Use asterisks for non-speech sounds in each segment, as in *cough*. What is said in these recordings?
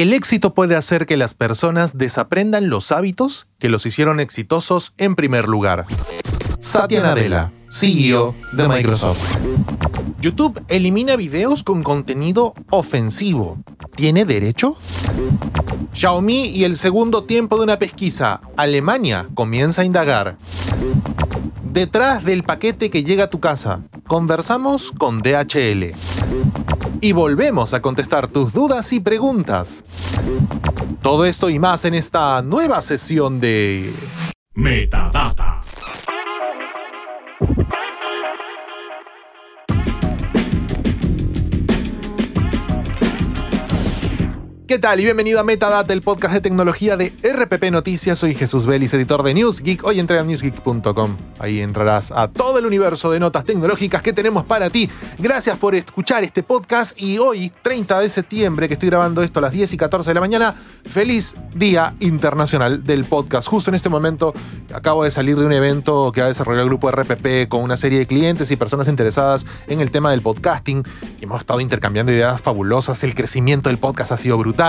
El éxito puede hacer que las personas desaprendan los hábitos que los hicieron exitosos en primer lugar. Satya Nadella CEO de Microsoft. YouTube elimina videos con contenido ofensivo. ¿Tiene derecho? Xiaomi y el segundo tiempo de una pesquisa. Alemania comienza a indagar. Detrás del paquete que llega a tu casa, conversamos con DHL. Y volvemos a contestar tus dudas y preguntas. Todo esto y más en esta nueva sesión de... Metadata. ¿Qué tal? Y bienvenido a Metadata, el podcast de tecnología de RPP Noticias. Soy Jesús Vélez, editor de News Geek. Hoy entra a newsgeek.com. Ahí entrarás a todo el universo de notas tecnológicas que tenemos para ti. Gracias por escuchar este podcast y hoy, 30 de septiembre, que estoy grabando esto a las 10 y 14 de la mañana, feliz Día Internacional del Podcast. Justo en este momento acabo de salir de un evento que ha desarrollado el grupo RPP con una serie de clientes y personas interesadas en el tema del podcasting. Hemos estado intercambiando ideas fabulosas. El crecimiento del podcast ha sido brutal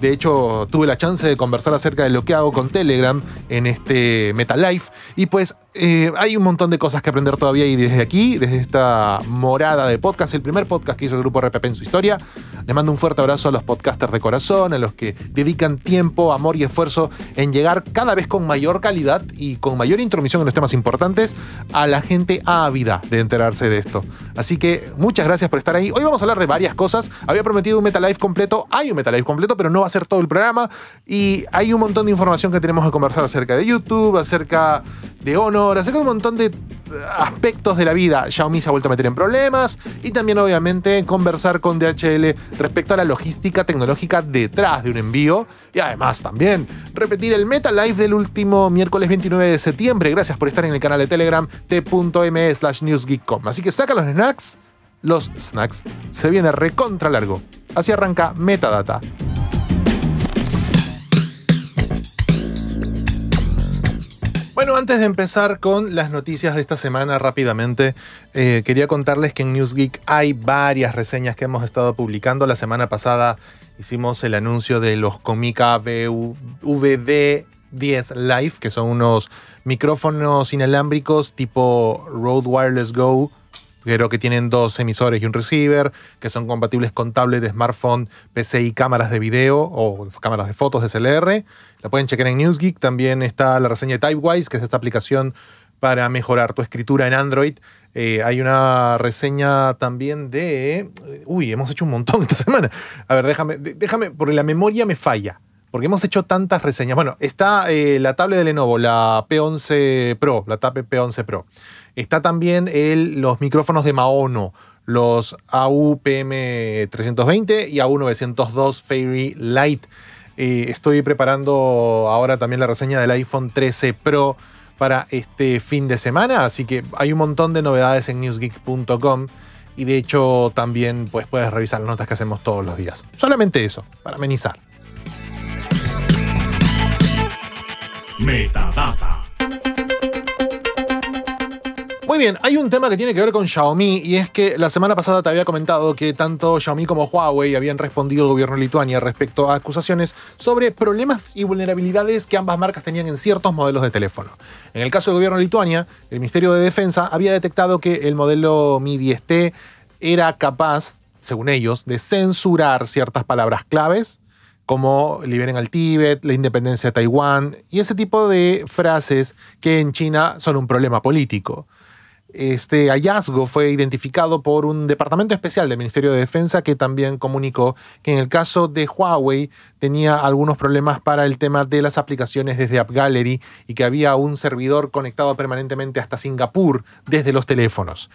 de hecho, tuve la chance de conversar acerca de lo que hago con Telegram en este Metalife Y pues eh, hay un montón de cosas que aprender todavía y desde aquí, desde esta morada de podcast, el primer podcast que hizo el grupo RPP en su historia, les mando un fuerte abrazo a los podcasters de corazón, a los que dedican tiempo, amor y esfuerzo en llegar cada vez con mayor calidad y con mayor intromisión en los temas importantes a la gente ávida de enterarse de esto. Así que muchas gracias por estar ahí. Hoy vamos a hablar de varias cosas. Había prometido un MetaLife completo, hay un MetaLife completo, pero no va a ser todo el programa y hay un montón de información que tenemos que conversar acerca de YouTube, acerca de honor, acerca de un montón de eh, aspectos de la vida. Xiaomi se ha vuelto a meter en problemas y también obviamente conversar con DHL respecto a la logística tecnológica detrás de un envío y además también repetir el Meta Live del último miércoles 29 de septiembre. Gracias por estar en el canal de Telegram tm slash newsgeekcom. Así que saca los snacks, los snacks. Se viene recontra largo. Así arranca Metadata. Bueno, antes de empezar con las noticias de esta semana rápidamente, eh, quería contarles que en NewsGeek hay varias reseñas que hemos estado publicando. La semana pasada hicimos el anuncio de los Comica VD 10 Live, que son unos micrófonos inalámbricos tipo Road Wireless Go creo que tienen dos emisores y un receiver, que son compatibles con tablet, smartphone, PC y cámaras de video o cámaras de fotos de SLR. La pueden chequear en Newsgeek. También está la reseña de Typewise, que es esta aplicación para mejorar tu escritura en Android. Eh, hay una reseña también de... Uy, hemos hecho un montón esta *laughs* semana. A ver, déjame, déjame, porque la memoria me falla. Porque hemos hecho tantas reseñas. Bueno, está eh, la tablet de Lenovo, la P11 Pro, la tape P11 Pro. Está también el, los micrófonos de Maono, los aupm 320 y AU-902 Fairy Light. Eh, estoy preparando ahora también la reseña del iPhone 13 Pro para este fin de semana, así que hay un montón de novedades en newsgeek.com y de hecho también pues, puedes revisar las notas que hacemos todos los días. Solamente eso, para amenizar. Metadata. Muy bien, hay un tema que tiene que ver con Xiaomi y es que la semana pasada te había comentado que tanto Xiaomi como Huawei habían respondido al gobierno de Lituania respecto a acusaciones sobre problemas y vulnerabilidades que ambas marcas tenían en ciertos modelos de teléfono. En el caso del gobierno de Lituania, el Ministerio de Defensa había detectado que el modelo Mi 10T era capaz, según ellos, de censurar ciertas palabras claves como liberen al Tíbet, la independencia de Taiwán y ese tipo de frases que en China son un problema político. Este hallazgo fue identificado por un departamento especial del Ministerio de Defensa que también comunicó que en el caso de Huawei tenía algunos problemas para el tema de las aplicaciones desde App y que había un servidor conectado permanentemente hasta Singapur desde los teléfonos.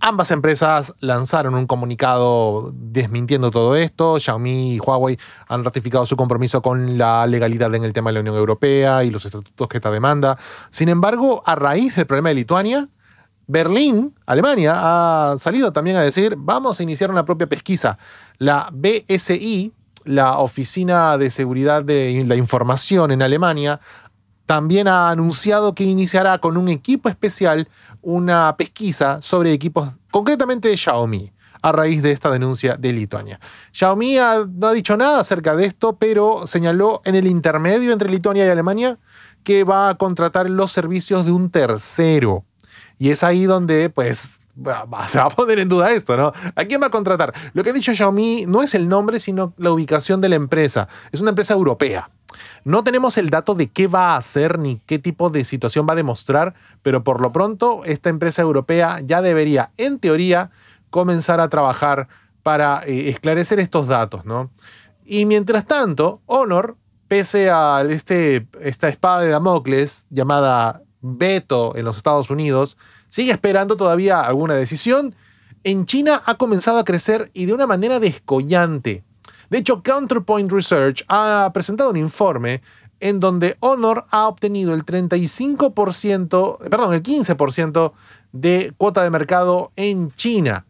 Ambas empresas lanzaron un comunicado desmintiendo todo esto. Xiaomi y Huawei han ratificado su compromiso con la legalidad en el tema de la Unión Europea y los estatutos que esta demanda. Sin embargo, a raíz del problema de Lituania, Berlín, Alemania, ha salido también a decir, vamos a iniciar una propia pesquisa. La BSI, la Oficina de Seguridad de la Información en Alemania, también ha anunciado que iniciará con un equipo especial una pesquisa sobre equipos concretamente de Xiaomi a raíz de esta denuncia de Lituania. Xiaomi no ha dicho nada acerca de esto, pero señaló en el intermedio entre Lituania y Alemania que va a contratar los servicios de un tercero y es ahí donde, pues, se va a poner en duda esto, ¿no? ¿A quién va a contratar? Lo que ha dicho Xiaomi no es el nombre, sino la ubicación de la empresa. Es una empresa europea. No tenemos el dato de qué va a hacer ni qué tipo de situación va a demostrar, pero por lo pronto esta empresa europea ya debería, en teoría, comenzar a trabajar para eh, esclarecer estos datos, ¿no? Y mientras tanto, Honor, pese a este, esta espada de Damocles llamada veto en los Estados Unidos, sigue esperando todavía alguna decisión, en China ha comenzado a crecer y de una manera descollante. De hecho, Counterpoint Research ha presentado un informe en donde Honor ha obtenido el 35%, perdón, el 15% de cuota de mercado en China.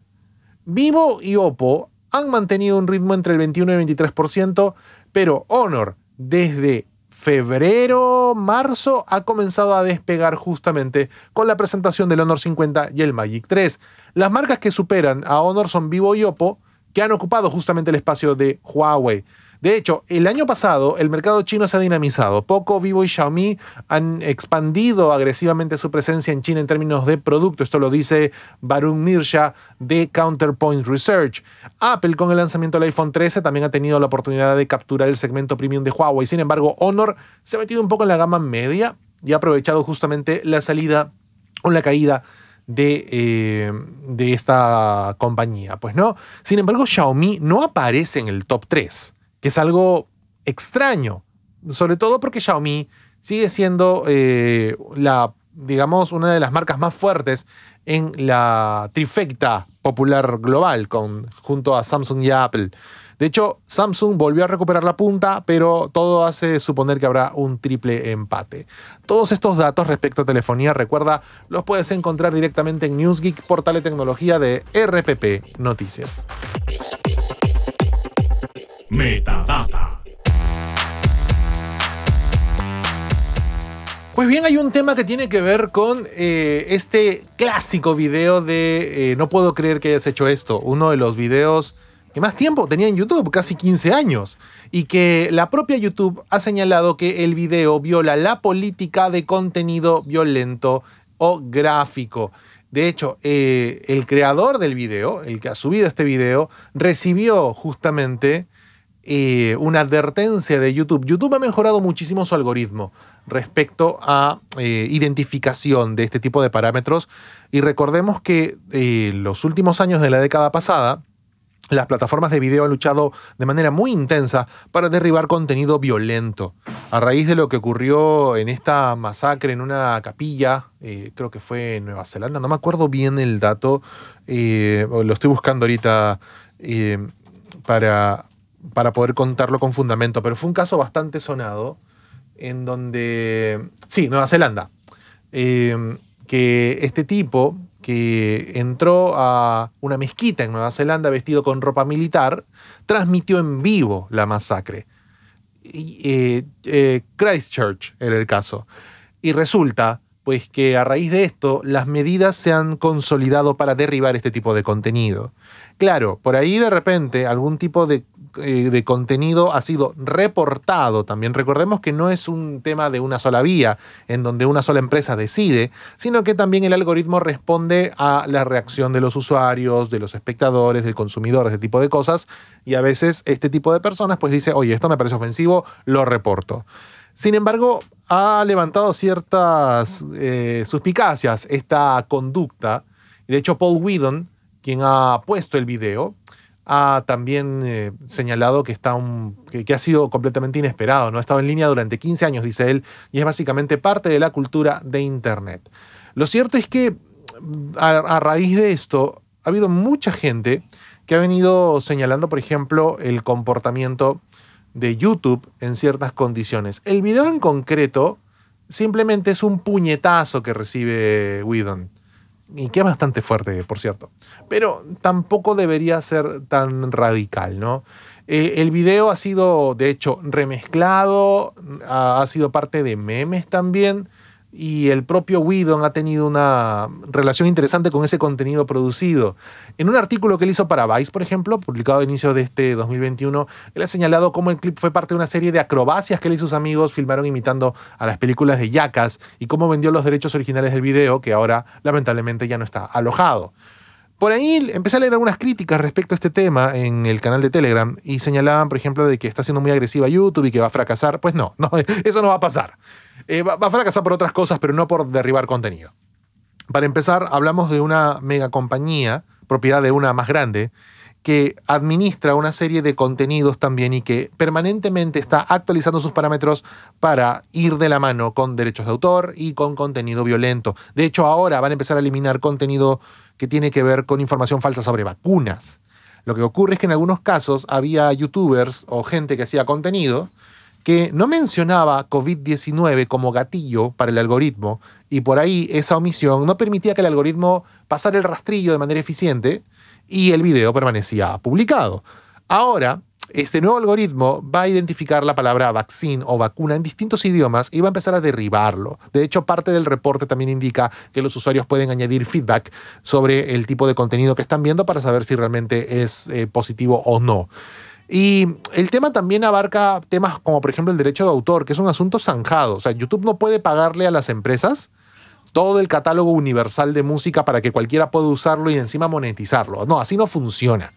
Vivo y Oppo han mantenido un ritmo entre el 21 y el 23%, pero Honor desde febrero, marzo, ha comenzado a despegar justamente con la presentación del Honor 50 y el Magic 3. Las marcas que superan a Honor son Vivo y Oppo, que han ocupado justamente el espacio de Huawei. De hecho, el año pasado el mercado chino se ha dinamizado. Poco, Vivo y Xiaomi han expandido agresivamente su presencia en China en términos de producto. Esto lo dice Barun Mirsha de Counterpoint Research. Apple con el lanzamiento del iPhone 13 también ha tenido la oportunidad de capturar el segmento premium de Huawei. Sin embargo, Honor se ha metido un poco en la gama media y ha aprovechado justamente la salida o la caída de, eh, de, esta compañía. Pues no. Sin embargo, Xiaomi no aparece en el top 3 que es algo extraño, sobre todo porque Xiaomi sigue siendo eh, la, digamos, una de las marcas más fuertes en la trifecta popular global con, junto a Samsung y Apple. De hecho, Samsung volvió a recuperar la punta, pero todo hace suponer que habrá un triple empate. Todos estos datos respecto a telefonía, recuerda, los puedes encontrar directamente en NewsGeek, portal de tecnología de RPP Noticias. Metadata. Pues bien, hay un tema que tiene que ver con eh, este clásico video de eh, No puedo creer que hayas hecho esto, uno de los videos que más tiempo tenía en YouTube, casi 15 años, y que la propia YouTube ha señalado que el video viola la política de contenido violento o gráfico. De hecho, eh, el creador del video, el que ha subido este video, recibió justamente eh, una advertencia de YouTube. YouTube ha mejorado muchísimo su algoritmo respecto a eh, identificación de este tipo de parámetros y recordemos que en eh, los últimos años de la década pasada, las plataformas de video han luchado de manera muy intensa para derribar contenido violento. A raíz de lo que ocurrió en esta masacre en una capilla, creo que fue en Nueva Zelanda, no me acuerdo bien el dato, lo estoy buscando ahorita para, para poder contarlo con fundamento, pero fue un caso bastante sonado en donde, sí, Nueva Zelanda, em, que este tipo que entró a una mezquita en Nueva Zelanda vestido con ropa militar, transmitió en vivo la masacre. Eh, eh, Christchurch era el caso. Y resulta, pues, que a raíz de esto, las medidas se han consolidado para derribar este tipo de contenido. Claro, por ahí de repente algún tipo eh, de, contenido ha sido reportado también. Recordemos que no es un tema de una sola vía, en donde una sola empresa decide, sino que también el algoritmo responde a la reacción de los usuarios, de los espectadores, del consumidor, ese tipo de cosas. Y a veces este tipo de personas pues dice, oye, esto me parece ofensivo, lo reporto. Sin embargo, ha levantado ciertas eh, suspicacias esta conducta. De hecho, Paul Whedon, quien ha puesto el video, ha también eh, señalado que, está que, ha sido completamente inesperado, no ha estado en línea durante 15 años, dice él, y es básicamente parte de la cultura de Internet. Lo cierto es que mm, a, a raíz de esto ha habido mucha gente que ha venido señalando, por ejemplo, el comportamiento de YouTube en ciertas condiciones. El video en concreto simplemente es un puñetazo que recibe Whedon y que es bastante fuerte, por cierto. Pero tampoco debería ser tan radical, ¿no? Eh, el video ha sido, de hecho, remezclado, ha sido parte de memes también y el propio Whedon ha tenido una relación interesante con ese contenido producido. En un artículo que él hizo para Vice, por ejemplo, publicado a inicios de este 2021, él ha señalado cómo el clip fue parte de una serie de acrobacias que él y sus amigos filmaron imitando a las películas de Yakas, y cómo vendió los derechos originales del video, que ahora lamentablemente ya no está alojado. Por ahí empecé a leer algunas críticas respecto a este tema en el canal de Telegram y señalaban, por ejemplo, de que está siendo muy agresiva YouTube y que va a fracasar. Pues no *laughs* eso no va a pasar. Eh, va, a fracasar por otras cosas, pero no por derribar contenido. Para empezar, hablamos de una mega compañía, propiedad de una más grande, que administra una serie de contenidos también y que permanentemente está actualizando sus parámetros para ir de la mano con derechos de autor y con contenido violento. De hecho, ahora van a empezar a eliminar contenido que tiene que ver con información falsa sobre vacunas. Lo que ocurre es que en algunos casos había youtubers o gente que hacía contenido que no mencionaba COVID-19 como gatillo para el algoritmo y por ahí esa omisión no permitía que el algoritmo pasara el rastrillo de manera eficiente y el video permanecía publicado. Ahora, este nuevo algoritmo va a identificar la palabra vaccine o vacuna en distintos idiomas y va a empezar a derribarlo. De hecho, parte del reporte también indica que los usuarios pueden añadir feedback sobre el tipo de contenido que están viendo para saber si realmente es eh, positivo o no. Y el tema también abarca temas como, por ejemplo, el derecho de autor, que es un asunto zanjado. O sea, YouTube no puede pagarle a las empresas todo el catálogo universal de música para que cualquiera pueda usarlo y encima monetizarlo. No, así no funciona.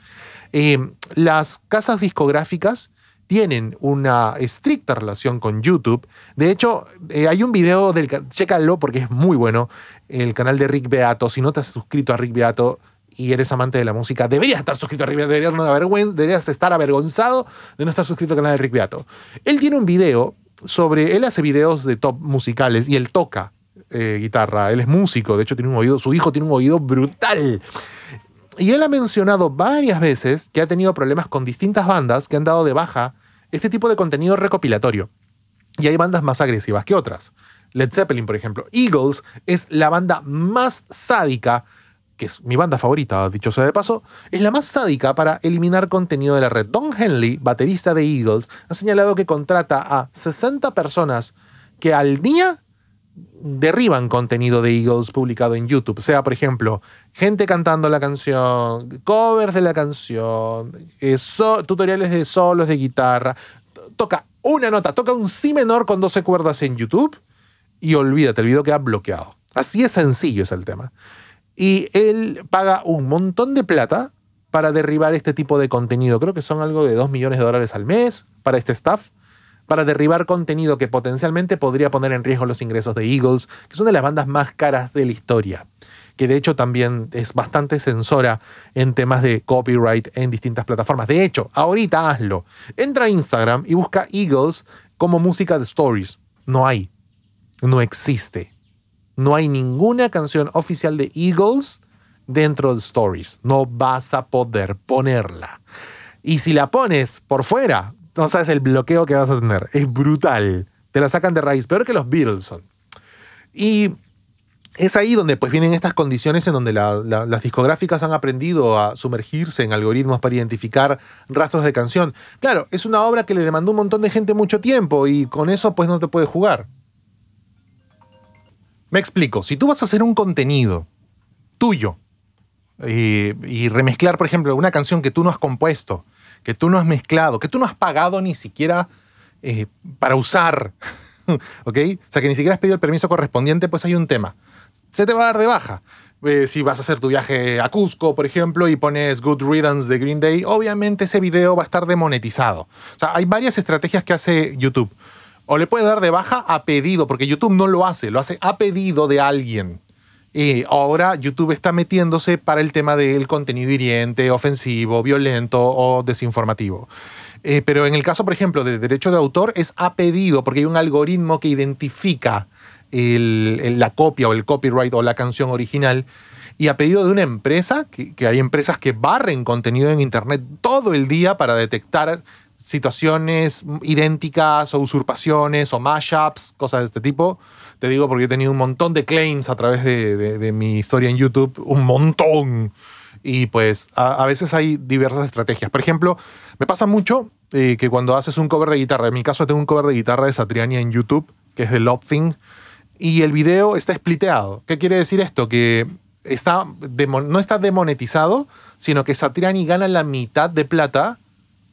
Eh, las casas discográficas tienen una estricta relación con YouTube. De hecho, eh, hay un video del... Chécalo porque es muy bueno. El canal de Rick Beato. Si no te has suscrito a Rick Beato, y eres amante de la música, deberías estar suscrito a Rick deberías, estar avergonzado de no estar suscrito al canal de Rick Beato. Él tiene un video sobre, él hace videos de top musicales y él toca eh, guitarra, él es músico, de hecho tiene un oído, su hijo tiene un oído brutal. Y él ha mencionado varias veces que ha tenido problemas con distintas bandas que han dado de baja este tipo de contenido recopilatorio. Y hay bandas más agresivas que otras. Led Zeppelin, por ejemplo. Eagles es la banda más sádica que es mi banda favorita, dicho sea de paso, es la más sádica para eliminar contenido de la red. Don Henley, baterista de Eagles, ha señalado que contrata a 60 personas que al día derriban contenido de Eagles publicado en YouTube. Sea, por ejemplo, gente cantando la canción, covers de la canción, eh, tutoriales de solos de guitarra. Toca una nota, toca un si menor con 12 cuerdas en YouTube y olvídate, el video ha bloqueado. Así es sencillo es el tema. Y él paga un montón de plata para derribar este tipo de contenido. Creo que son algo de 2 millones de dólares al mes para este staff, para derribar contenido que potencialmente podría poner en riesgo los ingresos de Eagles, que son de las bandas más caras de la historia, que de hecho también es bastante censora en temas de copyright en distintas plataformas. De hecho, ahorita hazlo. Entra a Instagram y busca Eagles como música de stories. No hay. No existe. No hay ninguna canción oficial de Eagles dentro de Stories. No vas a poder ponerla. Y si la pones por fuera, no sabes el bloqueo que vas a tener. Es brutal. Te la sacan de raíz. Peor que los Beatles son. Y es ahí donde pues vienen estas condiciones en donde las discográficas han aprendido a sumergirse en algoritmos para identificar rastros de canción. Claro, es una obra que le demandó un montón de gente mucho tiempo y con eso pues no te puedes jugar. Me explico, si tú vas a hacer un contenido tuyo y, remezclar, por ejemplo, una canción que tú no has compuesto, que tú no has mezclado, que tú no has pagado ni siquiera eh, para usar, *laughs* ¿ok? O sea, que ni siquiera has pedido el permiso correspondiente, pues hay un tema. Se te va a dar de baja. Eh, si vas a hacer tu viaje a Cusco, por ejemplo, y pones Good Riddance de Green Day, obviamente ese video va a estar demonetizado. O sea, hay varias estrategias que hace YouTube. O le puede dar de baja a pedido, porque YouTube no lo hace, lo hace a pedido de alguien. ahora YouTube está metiéndose para el tema del contenido hiriente, ofensivo, violento o desinformativo. Eh, pero en el caso, por ejemplo, de derecho de autor, es a pedido, porque hay un algoritmo que identifica la copia o el copyright o la canción original. Y a pedido de una empresa, que hay empresas que barren contenido en Internet todo el día para detectar situaciones idénticas o usurpaciones o mashups, cosas de este tipo. Te digo porque he tenido un montón de claims a través de, mi historia en YouTube, un montón. Y pues a, veces hay diversas estrategias. Por ejemplo, me pasa mucho eh, que cuando haces un cover de guitarra, en mi caso tengo un cover de guitarra de Satriani en YouTube, que es de Love Thing, y el video está spliteado. ¿Qué quiere decir esto? Que está, no está demonetizado, sino que Satriani gana la mitad de plata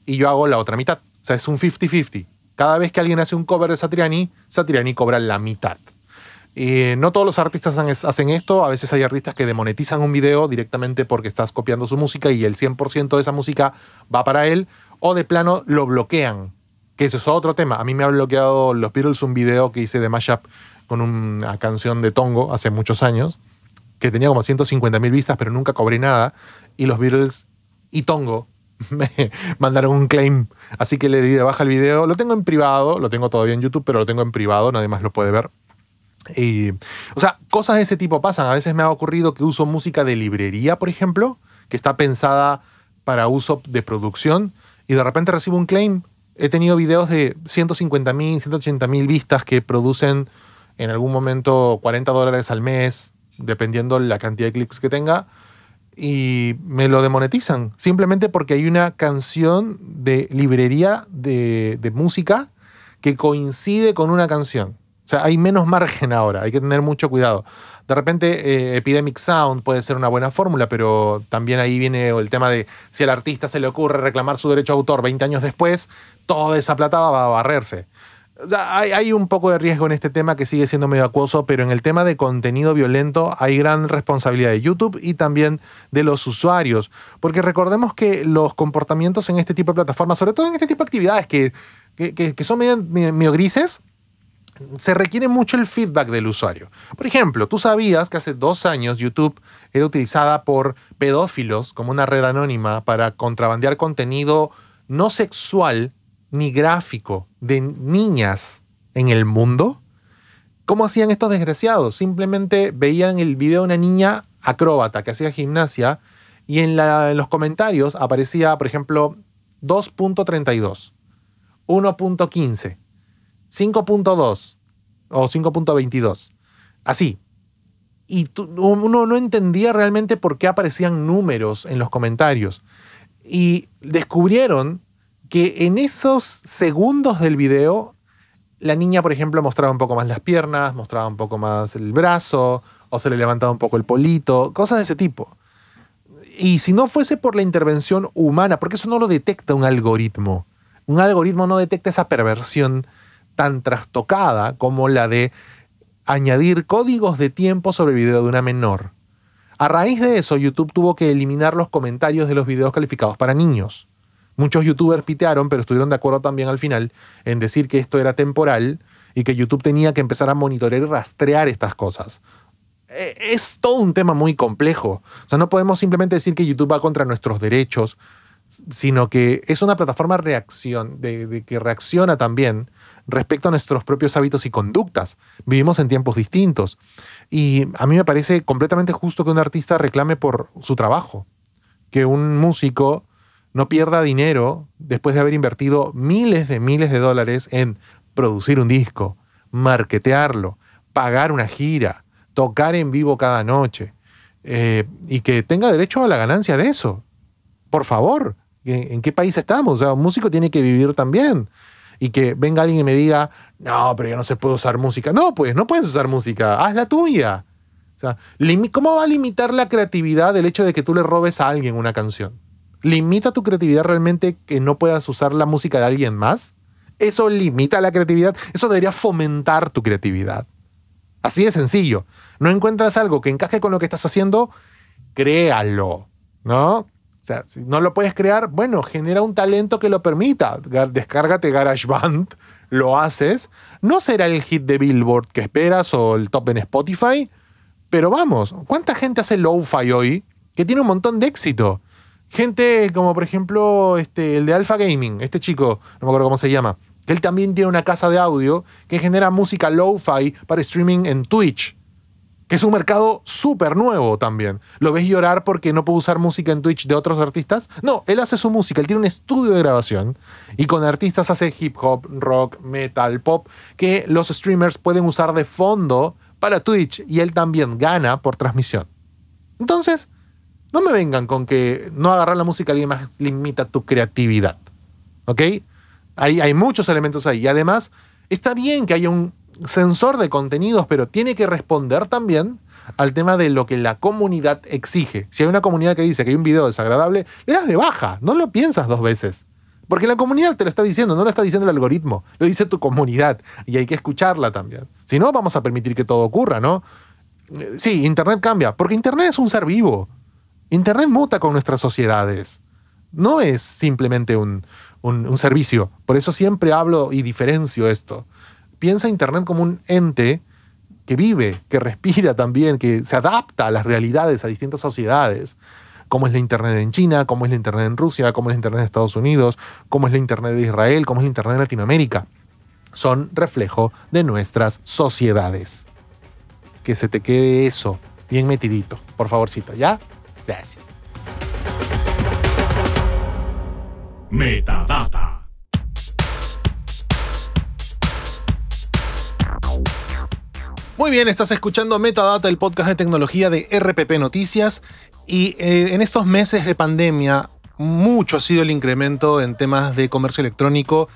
y yo hago la otra mitad. O sea, es un 50-50. Cada vez que alguien hace un cover de Satriani, Satriani cobra la mitad. y eh, no todos los artistas hacen esto, a veces hay artistas que demonetizan un video directamente porque estás copiando su música y el 100% de esa música va para él, o de plano lo bloquean, que eso es otro tema. A mí me ha bloqueado los Beatles un video que hice de mashup con una canción de Tongo hace muchos años, que tenía como 150.000 vistas, pero nunca cobré nada, y los Beatles y Tongo *laughs* me mandaron un claim. Así que le di de baja el video. Lo tengo en privado, lo tengo todavía en YouTube, pero lo tengo en privado, nadie más lo puede ver. Y, o sea, cosas de ese tipo pasan. A veces me ha ocurrido que uso música de librería, por ejemplo, que está pensada para uso de producción, y de repente recibo un claim. He tenido videos de 150.000, 180.000 vistas que producen en algún momento 40 dólares al mes, dependiendo la cantidad de clics que tenga y me lo demonetizan, simplemente porque hay una canción de librería de, música que coincide con una canción. O sea, hay menos margen ahora, hay que tener mucho cuidado. De repente, eh, Epidemic Sound puede ser una buena fórmula, pero también ahí viene el tema de si al artista se le ocurre reclamar su derecho a autor 20 años después, toda esa plata va a barrerse hay, un poco de riesgo en este tema que sigue siendo medio acuoso, pero en el tema de contenido violento hay gran responsabilidad de YouTube y también de los usuarios. Porque recordemos que los comportamientos en este tipo de plataformas, sobre todo en este tipo de actividades que, son medio, medio grises, se requiere mucho el feedback del usuario. Por ejemplo, tú sabías que hace dos años YouTube era utilizada por pedófilos como una red anónima para contrabandear contenido no sexual ni gráfico de niñas en el mundo. ¿Cómo hacían estos desgraciados? Simplemente veían el video de una niña acróbata que hacía gimnasia y en, los comentarios aparecía, por ejemplo, 2.32, 1.15, 5.2 o 5.22. Así. Y uno no entendía realmente por qué aparecían números en los comentarios. Y descubrieron que en esos segundos del video, la niña, por ejemplo, mostraba un poco más las piernas, mostraba un poco más el brazo, o se le levantaba un poco el polito, cosas de ese tipo. Y si no fuese por la intervención humana, porque eso no lo detecta un algoritmo. Un algoritmo no detecta esa perversión tan trastocada como la de añadir códigos de tiempo sobre el video de una menor. A raíz de eso, YouTube tuvo que eliminar los comentarios de los videos calificados para niños. Muchos youtubers pitearon, pero estuvieron de acuerdo también al final en decir que esto era temporal y que YouTube tenía que empezar a monitorear y rastrear estas cosas. E, es todo un tema muy complejo. O sea, no podemos simplemente decir que YouTube va contra nuestros derechos, sino que es una plataforma reacción, que reacciona también respecto a nuestros propios hábitos y conductas. Vivimos en tiempos distintos. Y a mí me parece completamente justo que un artista reclame por su trabajo, que un músico no pierda dinero después de haber invertido miles de miles de dólares en producir un disco, marketearlo, pagar una gira, tocar en vivo cada noche eh, y que tenga derecho a la ganancia de eso. Por favor, ¿en, qué país estamos? O sea, un músico tiene que vivir también. Y que venga alguien y me diga, no, pero yo no se puede usar música. No, pues no puedes usar música, haz la tuya. O sea, ¿cómo va a limitar la creatividad el hecho de que tú le robes a alguien una canción? limita tu creatividad realmente que no puedas usar la música de alguien más? Eso limita la creatividad, eso debería fomentar tu creatividad. Así de sencillo. No encuentras algo que encaje con lo que estás haciendo, créalo, ¿no? O sea, si no lo puedes crear, bueno, genera un talento que lo permita. Descárgate GarageBand, lo haces. No será el hit de Billboard que esperas o el top en Spotify, pero vamos, ¿cuánta gente hace lo-fi hoy que tiene un montón de éxito? gente como por ejemplo este, el de Alpha Gaming, este chico, no me acuerdo cómo se llama, que él también tiene una casa de audio que genera música lo-fi para streaming en Twitch, que es un mercado súper nuevo también. ¿Lo ves llorar porque no puede usar música en Twitch de otros artistas? No, él hace su música, él tiene un estudio de grabación y con artistas hace hip hop, rock, metal, pop, que los streamers pueden usar de fondo para Twitch y él también gana por transmisión. Entonces, no me vengan con que no agarrar la música alguien más limita tu creatividad. ¿Ok? Hay, hay muchos elementos ahí. Y además, está bien que haya un sensor de contenidos, pero tiene que responder también al tema de lo que la comunidad exige. Si hay una comunidad que dice que hay un video desagradable, le das de baja, no lo piensas dos veces. Porque la comunidad te lo está diciendo, no lo está diciendo el algoritmo, lo dice tu comunidad y hay que escucharla también. Si no, vamos a permitir que todo ocurra, ¿no? Eh, sí, Internet cambia, porque Internet es un ser vivo. Internet muta con nuestras sociedades. No es simplemente un, servicio. Por eso siempre hablo y diferencio esto. Piensa Internet como un ente que vive, que respira también, que se adapta a las realidades, a distintas sociedades. Cómo es la Internet en China, cómo es la Internet en Rusia, como es la Internet en Estados Unidos, cómo es la Internet de Israel, cómo es la Internet en Latinoamérica. Son reflejo de nuestras sociedades. Que se te quede eso bien metidito, por favorcito, ¿ya? Gracias. Metadata. Muy bien, estás escuchando Metadata, el podcast de tecnología de RPP Noticias. Y eh, en estos meses de pandemia, mucho ha sido el incremento en temas de comercio electrónico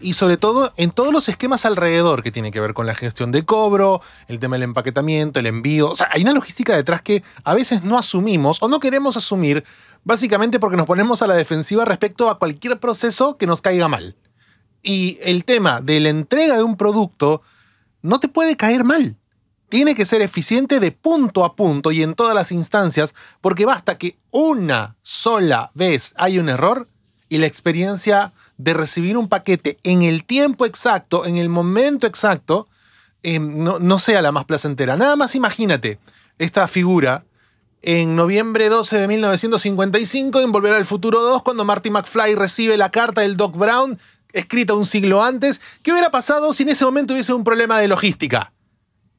y sobre todo en todos los esquemas alrededor que tiene que ver con la gestión de cobro, el tema del empaquetamiento, el envío. O sea, hay una logística detrás que a veces no asumimos o no queremos asumir, básicamente porque nos ponemos a la defensiva respecto a cualquier proceso que nos caiga mal. Y el tema de la entrega de un producto no te puede caer mal. Tiene que ser eficiente de punto a punto y en todas las instancias, porque basta que una sola vez hay un error y la experiencia de recibir un paquete en el tiempo exacto, en el momento exacto, eh, no, sea la más placentera. Nada más imagínate esta figura en noviembre 12 de 1955 en Volver al Futuro 2, cuando Marty McFly recibe la carta del Doc Brown, escrita un siglo antes. ¿Qué hubiera pasado si en ese momento hubiese un problema de logística?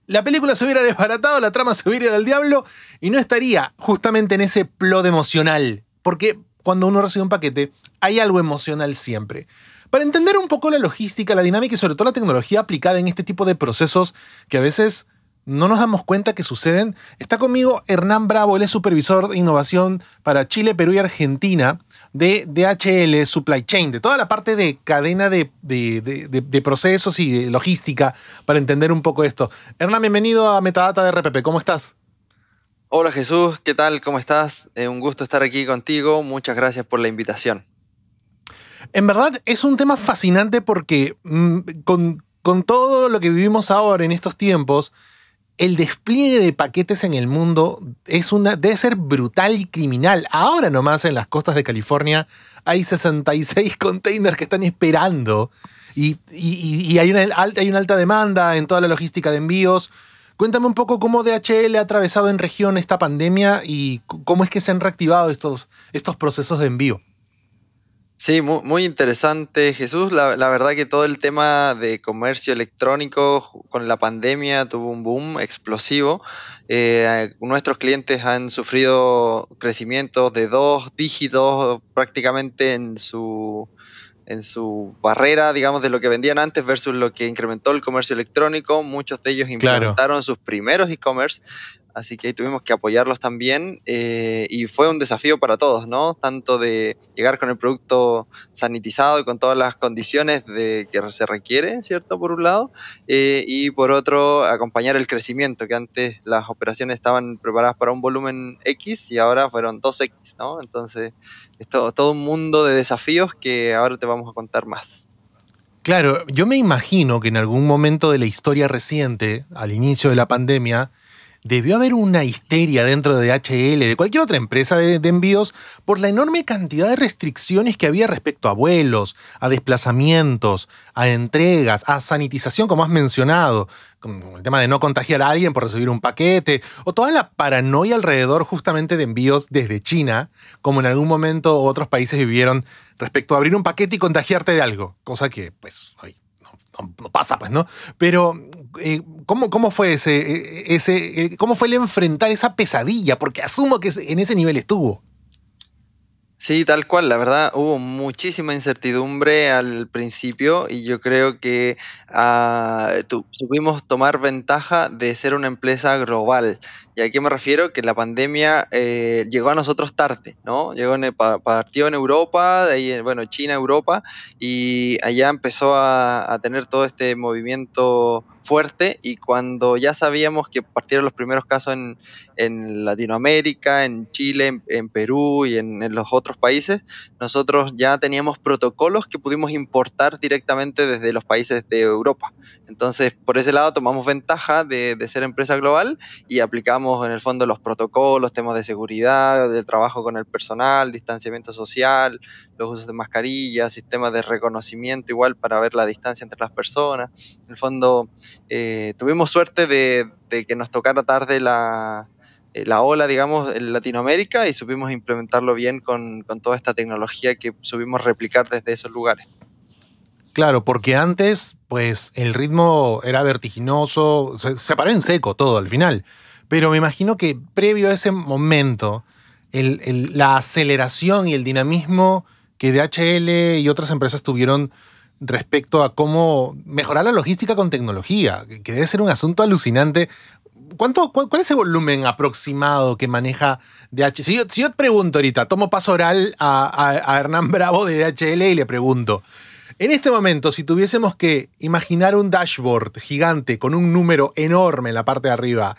La película se hubiera desbaratado, la trama se hubiera ido al diablo y no estaría justamente en ese plot emocional. Porque cuando uno recibe un paquete, hay algo emocional siempre. Para entender un poco la logística, la dinámica y sobre todo la tecnología aplicada en este tipo de procesos que a veces no nos damos cuenta que suceden, está conmigo Hernán Bravo, él es supervisor de innovación para Chile, Perú y Argentina de DHL Supply Chain, de toda la parte de cadena de, procesos y logística para entender un poco esto. Hernán, bienvenido a Metadata de RPP, ¿cómo estás? Hola Jesús, ¿qué tal? ¿Cómo estás? Eh, un gusto estar aquí contigo. Muchas gracias por la invitación. En verdad es un tema fascinante porque mm, con, todo lo que vivimos ahora en estos tiempos, el despliegue de paquetes en el mundo es una, debe ser brutal y criminal. Ahora nomás en las costas de California hay 66 *laughs* containers que están esperando y, hay, una hay una alta demanda en toda la logística de envíos. Cuéntame un poco cómo DHL ha atravesado en región esta pandemia y cómo es que se han reactivado estos, estos procesos de envío. Sí, muy, interesante, Jesús. La, verdad que todo el tema de comercio electrónico con la pandemia tuvo un boom explosivo. Eh, nuestros clientes han sufrido crecimientos de dos dígitos prácticamente en su en su barrera, digamos, de lo que vendían antes versus lo que incrementó el comercio electrónico. Muchos de ellos implementaron sus primeros e-commerce Así que ahí tuvimos que apoyarlos también eh, y fue un desafío para todos, ¿no? Tanto de llegar con el producto sanitizado y con todas las condiciones de que se requiere, ¿cierto? Por un lado, eh, y por otro, acompañar el crecimiento, que antes las operaciones estaban preparadas para un volumen X y ahora fueron 2X, ¿no? Entonces, es todo un mundo de desafíos que ahora te vamos a contar más. Claro, yo me imagino que en algún momento de la historia reciente, al inicio de la pandemia, debió haber una histeria dentro de HL de cualquier otra empresa de, envíos, por la enorme cantidad de restricciones que había respecto a vuelos, a desplazamientos, a entregas, a sanitización, como has mencionado, como el tema de no contagiar a alguien por recibir un paquete, o toda la paranoia alrededor justamente de envíos desde China, como en algún momento otros países vivieron respecto a abrir un paquete y contagiarte de algo, cosa que pues no, pasa, pues, ¿no? Pero eh, ¿Cómo, fue ese, e, e, ese, e, cómo fue el enfrentar esa pesadilla? Porque asumo que en ese nivel estuvo. Sí, tal cual, la verdad hubo muchísima incertidumbre al principio y yo creo que uh, supimos tomar ventaja de ser una empresa global. ¿Y a qué me refiero? Que la pandemia eh, llegó a nosotros tarde, ¿no? Llegó en, partió en Europa, de bueno, China, Europa, y allá empezó a, a tener todo este movimiento fuerte y cuando ya sabíamos que partieron los primeros casos en, Latinoamérica, en Chile, en, Perú y en, los otros países, nosotros ya teníamos protocolos que pudimos importar directamente desde los países de Europa. Entonces, por ese lado, tomamos ventaja de, ser empresa global y aplicamos en el fondo los protocolos, temas de seguridad, del trabajo con el personal, distanciamiento social, los usos de mascarillas, sistemas de reconocimiento igual para ver la distancia entre las personas. En el fondo, eh, tuvimos suerte de, que nos tocara tarde eh, la, ola, digamos, en Latinoamérica y supimos implementarlo bien con, con toda esta tecnología que supimos replicar desde esos lugares. Claro, porque antes, pues el ritmo era vertiginoso, se, paró en seco todo al final. Pero me imagino que previo a ese momento, la aceleración y el dinamismo que DHL y otras empresas tuvieron respecto a cómo mejorar la logística con tecnología, que debe ser un asunto alucinante. ¿Cuánto, cuál, es el volumen aproximado que maneja DHL? Si yo, si yo te pregunto ahorita, tomo paso oral a Hernán Bravo de DHL y le pregunto, en este momento, si tuviésemos que imaginar un dashboard gigante con un número enorme en la parte de arriba,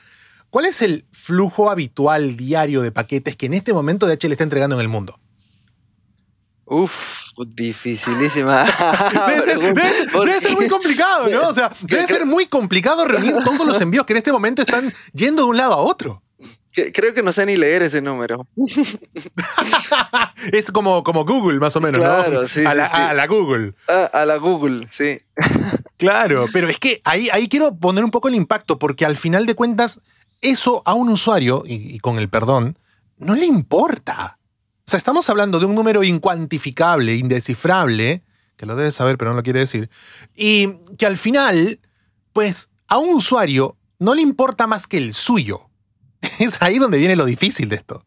¿cuál es el flujo habitual diario de paquetes que en este momento DHL está entregando en el mundo? Uf, dificilísima. *laughs* debe, debe, muy complicado, ¿no? O sea, debe ser muy complicado reunir todos los envíos que en este momento están yendo de un lado a otro creo que no sé ni leer ese número. *laughs* es como, como Google, más o menos, ¿no? Sí, a, la, sí. a la Google. Ah, a, la Google, sí. *laughs* claro, pero es que ahí, ahí quiero poner un poco el impacto, porque al final de cuentas, eso a un usuario, y, con el perdón, no le importa. O sea, estamos hablando de un número incuantificable, indescifrable, que lo debes saber, pero no lo quiere decir, y que al final, pues, a un usuario no le importa más que el suyo. *laughs* Es ahí donde viene lo difícil de esto.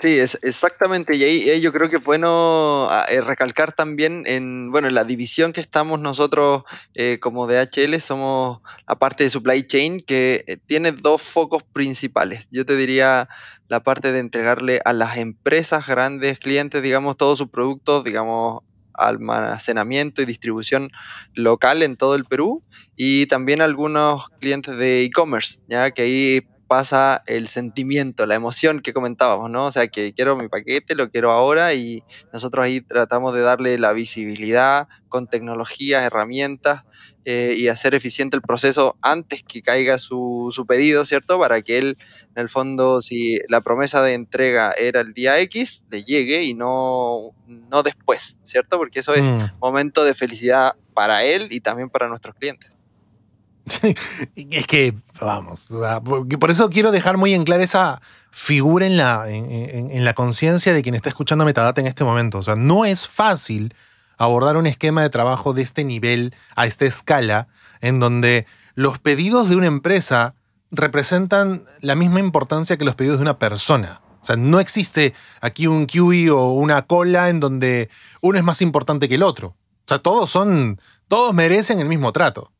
Sí, exactamente. Y ahí, yo creo que es bueno ah, eh, recalcar también en, bueno, en la división que estamos nosotros eh, como DHL, somos la parte de supply chain que eh, tiene dos focos principales. Yo te diría la parte de entregarle a las empresas grandes clientes, digamos, todos sus productos, digamos, almacenamiento y distribución local en todo el Perú y también algunos clientes de e-commerce, ya que ahí pasa el sentimiento, la emoción que comentábamos, ¿no? O sea, que quiero mi paquete, lo quiero ahora y nosotros ahí tratamos de darle la visibilidad con tecnologías, herramientas eh, y hacer eficiente el proceso antes que caiga su, pedido, ¿cierto? Para que él, en el fondo, si la promesa de entrega era el día X, le llegue y no, no después, ¿cierto? Porque eso es mm. momento de felicidad para él y también para nuestros clientes es que, vamos, por eso quiero dejar muy en clara esa figura en la, en, la conciencia de quien está escuchando Metadata en este momento. O sea, no es fácil abordar un esquema de trabajo de este nivel, a esta escala, en donde los pedidos de una empresa representan la misma importancia que los pedidos de una persona. O sea, no existe aquí un QI o una cola en donde uno es más importante que el otro. O sea, todos son, todos merecen el mismo trato.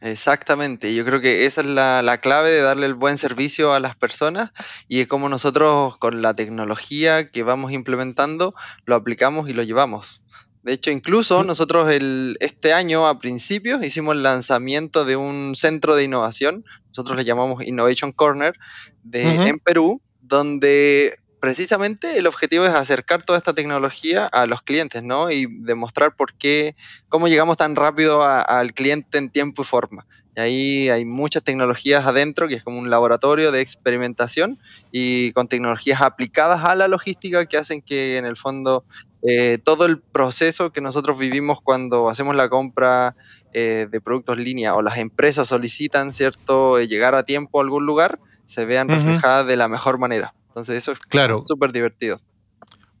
Exactamente, yo creo que esa es la, clave de darle el buen servicio a las personas y es como nosotros con la tecnología que vamos implementando lo aplicamos y lo llevamos. De hecho, incluso nosotros el, este año a principios hicimos el lanzamiento de un centro de innovación, nosotros le llamamos Innovation Corner, de, en Perú, donde precisamente el objetivo es acercar toda esta tecnología a los clientes, ¿no? Y demostrar por qué, cómo llegamos tan rápido al cliente en tiempo y forma. Y ahí hay muchas tecnologías adentro, que es como un laboratorio de experimentación y con tecnologías aplicadas a la logística que hacen que en el fondo eh, todo el proceso que nosotros vivimos cuando hacemos la compra eh, de productos línea o las empresas solicitan, ¿cierto?, eh, llegar a tiempo a algún lugar, se vean reflejadas de la mejor manera. Entonces eso es claro. súper divertido.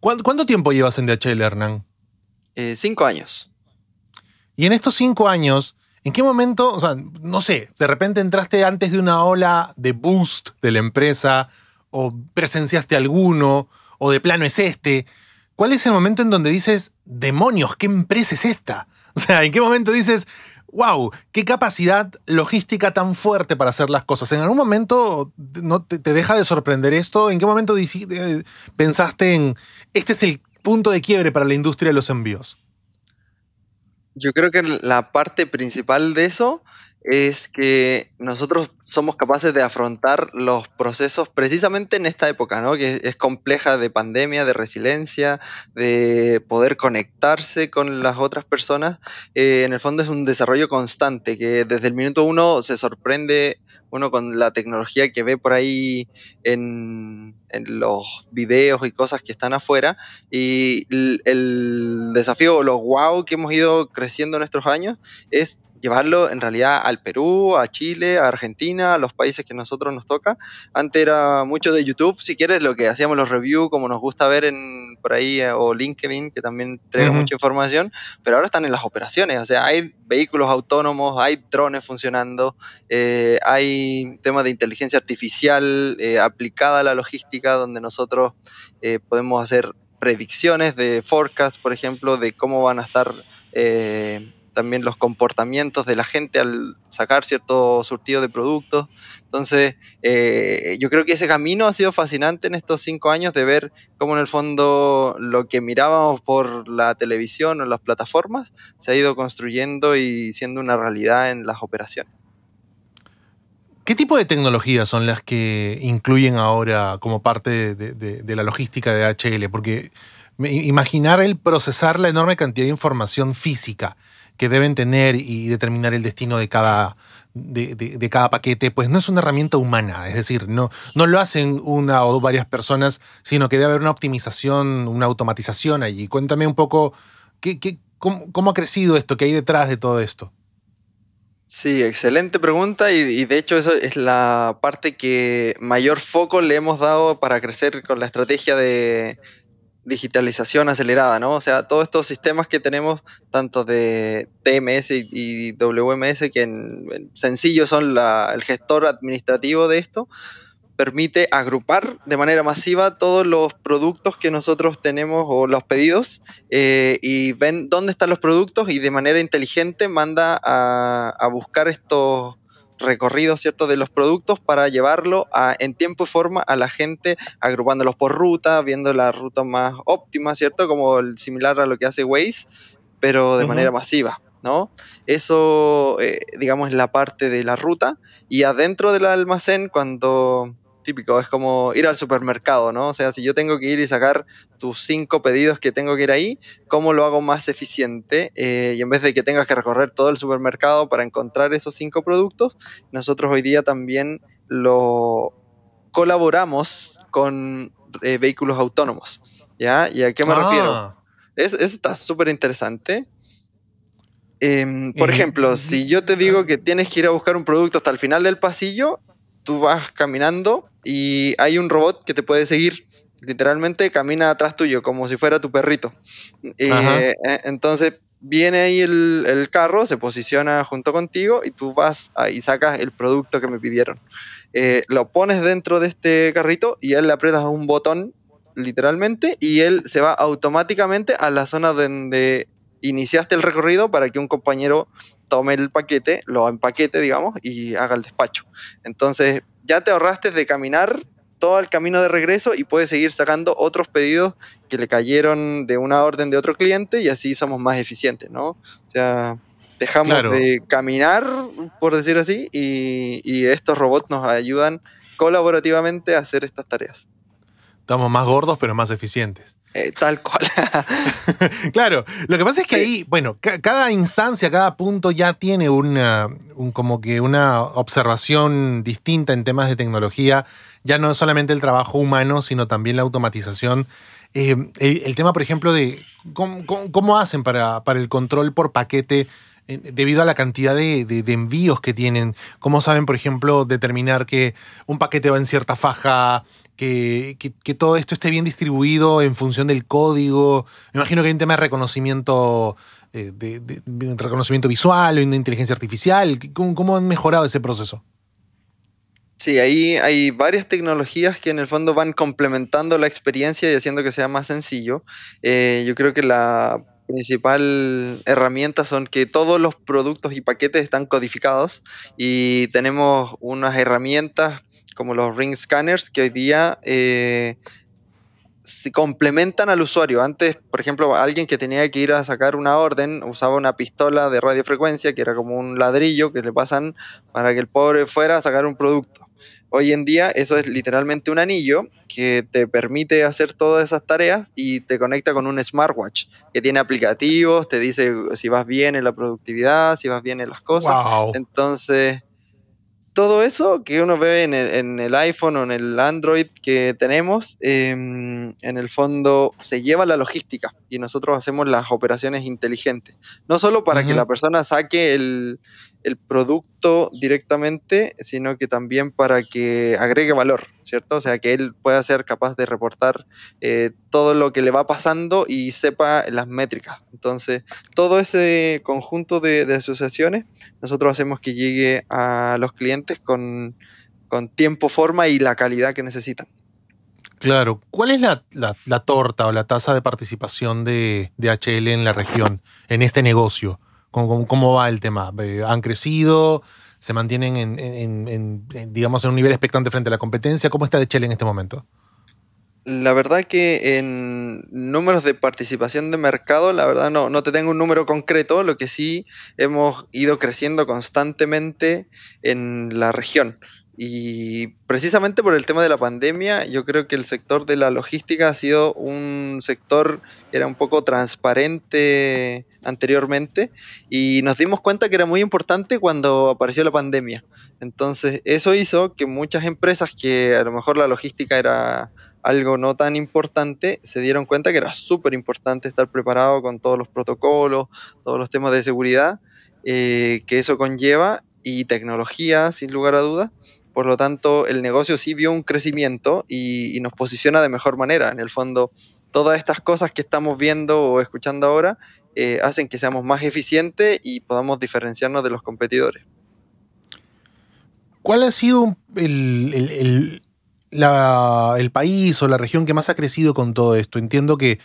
¿Cuánto tiempo llevas en DHL, Hernán? Eh, cinco años. Y en estos cinco años, ¿en qué momento, o sea, no sé, de repente entraste antes de una ola de boost de la empresa, o presenciaste alguno, o de plano es este? ¿Cuál es el momento en donde dices, demonios, qué empresa es esta? *laughs* O sea, ¿en qué momento dices, wow, qué capacidad logística tan fuerte para hacer las cosas. ¿En algún momento no te, te deja de sorprender esto? ¿En qué momento eh, pensaste en, este es el punto de quiebre para la industria de los envíos? Yo creo que la parte principal de eso es que nosotros somos capaces de afrontar los procesos precisamente en esta época, ¿no? que es compleja de pandemia, de resiliencia, de poder conectarse con las otras personas. Eh, en el fondo es un desarrollo constante, que desde el minuto uno se sorprende uno con la tecnología que ve por ahí en, los videos y cosas que están afuera, y el, desafío, lo wow que hemos ido creciendo en estos años, es llevarlo en realidad al Perú, a Chile, a Argentina, a los países que nosotros nos toca. Antes era mucho de YouTube, si quieres, lo que hacíamos los reviews, como nos gusta ver en por ahí, eh, o LinkedIn, que también trae mucha información, pero ahora están en las operaciones, o sea, hay vehículos autónomos, hay drones funcionando, eh, hay temas de inteligencia artificial eh, aplicada a la logística, donde nosotros podemos hacer predicciones de forecast, por ejemplo, de cómo van a estar eh, también los comportamientos de la gente al sacar cierto surtido de productos. Entonces, eh, yo creo que ese camino ha sido fascinante en estos cinco años de ver cómo en el fondo lo que mirábamos por la televisión o las plataformas se ha ido construyendo y siendo una realidad en las operaciones. ¿Qué tipo de tecnologías son las que incluyen ahora como parte de la logística de HL? Porque imaginar el procesar la enorme cantidad de información física que deben tener y determinar el destino de cada, de, cada paquete, pues no es una herramienta humana, es decir, no, no lo hacen una o varias personas, sino que debe haber una optimización, una automatización allí. Cuéntame un poco qué, cómo, ha crecido esto, qué hay detrás de todo esto. Sí, excelente pregunta y, de hecho eso es la parte que mayor foco le hemos dado para crecer con la estrategia de digitalización acelerada, ¿no? O sea, todos estos sistemas que tenemos, tanto de TMS y, WMS, que en, sencillo son el gestor administrativo de esto, permite agrupar de manera masiva todos los productos que nosotros tenemos o los pedidos eh, y ven dónde están los productos y de manera inteligente manda a, a buscar estos recorrido, ¿cierto?, de los productos para llevarlo en tiempo y forma a la gente, agrupándolos por ruta, viendo la ruta más óptima, ¿cierto?, como el, similar a lo que hace Waze, pero de manera masiva. ¿no? Eso, eh, digamos, es la parte de la ruta. Y adentro del almacén, cuando típico, es como ir al supermercado, ¿no? O sea, si yo tengo que ir y sacar tus cinco pedidos que tengo que ir ahí, ¿cómo lo hago más eficiente? Eh, y en vez de que tengas que recorrer todo el supermercado para encontrar esos cinco productos, nosotros hoy día también lo colaboramos con eh, vehículos autónomos, ¿ya? ¿Y a qué me ah. refiero? Es, eso está súper interesante. Em, por ejemplo, si yo te digo que tienes que ir a buscar un producto hasta el final del pasillo, tú vas caminando y hay un robot que te puede seguir. Literalmente camina atrás tuyo, como si fuera tu perrito. Eh, entonces viene ahí el, carro, se posiciona junto contigo y tú vas y sacas el producto que me pidieron. Eh, lo pones dentro de este carrito y él le aprietas un botón literalmente y él se va automáticamente a la zona donde iniciaste el recorrido para que un compañero tome el paquete, lo empaquete, digamos, y haga el despacho. Entonces, ya te ahorraste de caminar todo el camino de regreso y puedes seguir sacando otros pedidos que le cayeron de una orden de otro cliente y así somos más eficientes, ¿no? O sea, dejamos de caminar, por decir así, y estos robots nos ayudan colaborativamente a hacer estas tareas. Estamos más gordos, pero más eficientes. Eh, tal cual. *laughs* claro, lo que pasa es que ahí, bueno, cada instancia, cada punto ya tiene una, como que una observación distinta en temas de tecnología. Ya no solamente el trabajo humano, sino también la automatización. Eh, el, tema, por ejemplo, de cómo, hacen para, para, el control por paquete eh, debido a la cantidad de, envíos que tienen. ¿Cómo saben, por ejemplo, determinar que un paquete va en cierta faja, que, que, todo esto esté bien distribuido en función del código. Me imagino que hay un tema de reconocimiento, eh, de, de, reconocimiento visual, o inteligencia artificial. ¿Cómo, han mejorado ese proceso? Sí, hay varias tecnologías que en el fondo van complementando la experiencia y haciendo que sea más sencillo. Eh, yo creo que la principal herramienta son que todos los productos y paquetes están codificados y tenemos unas herramientas como los ring scanners, que hoy día eh, se complementan al usuario. Antes, por ejemplo, alguien que tenía que ir a sacar una orden usaba una pistola de radiofrecuencia, que era como un ladrillo que le pasan para que el pobre fuera a sacar un producto. Hoy en día eso es literalmente un anillo que te permite hacer todas esas tareas y te conecta con un smartwatch que tiene aplicativos, te dice si vas bien en la productividad, si vas bien en las cosas. Entonces, todo eso que uno ve en el, iPhone o en el Android que tenemos, em, en el fondo se lleva la logística y nosotros hacemos las operaciones inteligentes. No solo para que la persona saque el, el producto directamente, sino que también para que agregue valor, ¿cierto? O sea, que él pueda ser capaz de reportar eh, todo lo que le va pasando y sepa las métricas. Entonces, todo ese conjunto de, asociaciones, nosotros hacemos que llegue a los clientes con, tiempo, forma y la calidad que necesitan. Claro, ¿cuál es la, torta o la tasa de participación de HL en la región, en este negocio? ¿Cómo, va el tema? Eh, ¿Han crecido? ¿Se mantienen en, digamos, en un nivel expectante frente a la competencia? ¿Cómo está de Chile en este momento? La verdad que en números de participación de mercado, la verdad no te tengo un número concreto, lo que sí hemos ido creciendo constantemente en la región. Y precisamente por el tema de la pandemia, yo creo que el sector de la logística ha sido un sector que era un poco transparente anteriormente y nos dimos cuenta que era muy importante cuando apareció la pandemia. Entonces, eso hizo que muchas empresas que a lo mejor la logística era algo no tan importante, se dieron cuenta que era súper importante estar preparado con todos los protocolos, todos los temas de seguridad eh, que eso conlleva y tecnología, sin lugar a dudas por lo tanto, el negocio sí vio un crecimiento y, nos posiciona de mejor manera. En el fondo, todas estas cosas que estamos viendo o escuchando ahora eh, hacen que seamos más eficientes y podamos diferenciarnos de los competidores. ¿Cuál ha sido el, país o la región que más ha crecido con todo esto? Entiendo que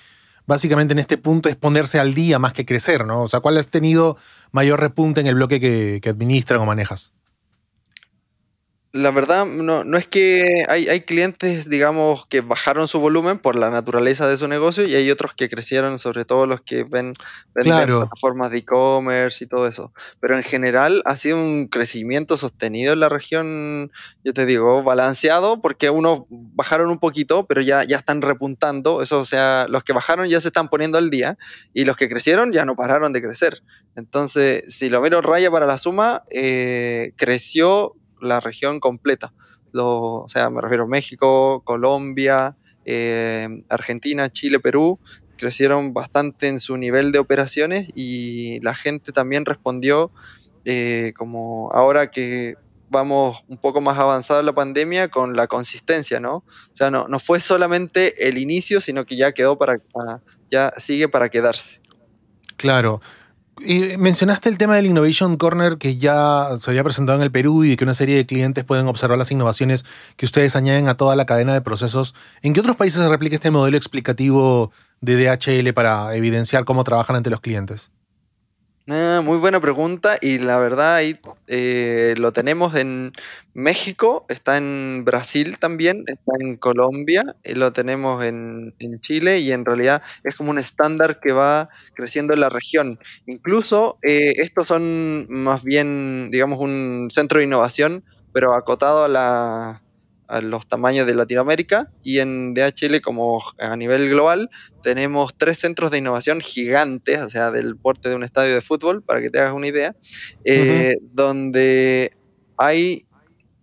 básicamente en este punto es ponerse al día más que crecer, ¿no? O sea, ¿cuál has tenido mayor repunte en el bloque que, que administran o manejas? la verdad, no, no es que hay, clientes, digamos, que bajaron su volumen por la naturaleza de su negocio y hay otros que crecieron, sobre todo los que ven, ven plataformas de e-commerce y todo eso. Pero en general ha sido un crecimiento sostenido en la región, yo te digo, balanceado, porque unos bajaron un poquito, pero ya, ya están repuntando. Eso, o sea, los que bajaron ya se están poniendo al día y los que crecieron ya no pararon de crecer. Entonces, si lo miro raya para la suma, eh, creció la región completa. Lo, o sea, me refiero a México, Colombia, eh, Argentina, Chile, Perú, crecieron bastante en su nivel de operaciones y la gente también respondió eh, como ahora que vamos un poco más avanzada la pandemia con la consistencia, ¿no? O sea, no, no fue solamente el inicio, sino que ya quedó para, ya sigue para quedarse. Claro mencionaste el tema del Innovation Corner que ya se había presentado en el Perú y de que una serie de clientes pueden observar las innovaciones que ustedes añaden a toda la cadena de procesos. ¿En qué otros países se replica este modelo explicativo de DHL para evidenciar cómo trabajan ante los clientes? Ah, muy buena pregunta y la verdad ahí eh, lo tenemos en México, está en Brasil también, está en Colombia, eh, lo tenemos en, Chile y en realidad es como un estándar que va creciendo en la región. Incluso eh, estos son más bien, digamos, un centro de innovación, pero acotado a la, a los tamaños de Latinoamérica y en DHL como a nivel global tenemos tres centros de innovación gigantes, o sea, del porte de un estadio de fútbol, para que te hagas una idea, eh, donde hay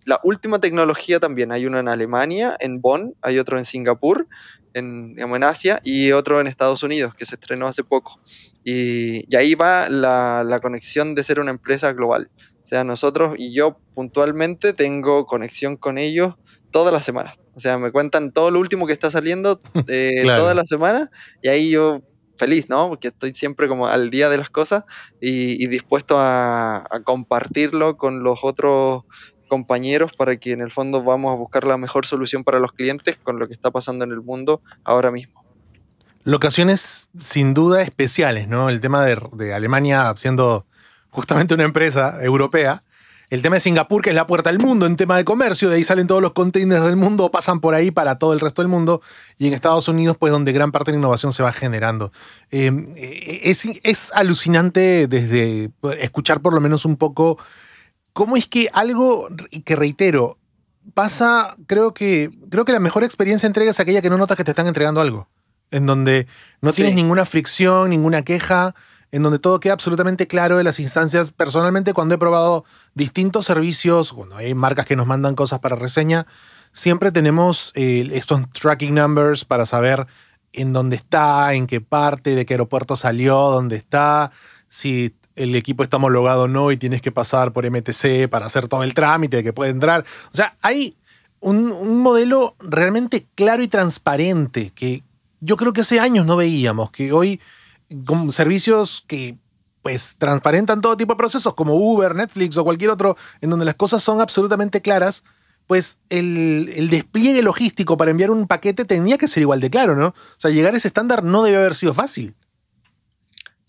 la última tecnología también, hay uno en Alemania, en Bonn, hay otro en Singapur, en, Asia y otro en Estados Unidos que se estrenó hace poco. Y, ahí va la, la, conexión de ser una empresa global. O sea, nosotros y yo puntualmente tengo conexión con ellos todas las semanas. O sea, me cuentan todo lo último que está saliendo de *laughs* eh, todas las semanas y ahí yo feliz, ¿no? Porque estoy siempre como al día de las cosas y, dispuesto a, compartirlo con los otros compañeros para que en el fondo vamos a buscar la mejor solución para los clientes con lo que está pasando en el mundo ahora mismo. Locaciones sin duda especiales, ¿no? El tema de Alemania siendo justamente una empresa europea el tema de Singapur, que es la puerta del mundo en tema de comercio, de ahí salen todos los containers del mundo, pasan por ahí para todo el resto del mundo. Y en Estados Unidos, pues donde gran parte de la innovación se va generando. Em, eh, es, alucinante desde pues, escuchar por lo menos un poco cómo es que algo y que reitero, pasa, creo que, creo que la mejor experiencia de entrega es aquella que no notas que te están entregando algo. En donde no tienes ninguna fricción, ninguna queja en donde todo queda absolutamente claro de las instancias. Personalmente, cuando he probado distintos servicios, cuando hay marcas que nos mandan cosas para reseña, siempre tenemos eh, estos tracking numbers para saber en dónde está, en qué parte, de qué aeropuerto salió, dónde está, si el equipo está homologado o no y tienes que pasar por MTC para hacer todo el trámite de que puede entrar. O sea, hay un modelo realmente claro y transparente que yo creo que hace años no veíamos, que hoy con servicios que pues transparentan todo tipo de procesos como Uber, Netflix o cualquier otro, en donde las cosas son absolutamente claras, pues el, despliegue logístico para enviar un paquete tenía que ser igual de claro, ¿no? O sea, llegar a ese estándar no debe haber sido fácil.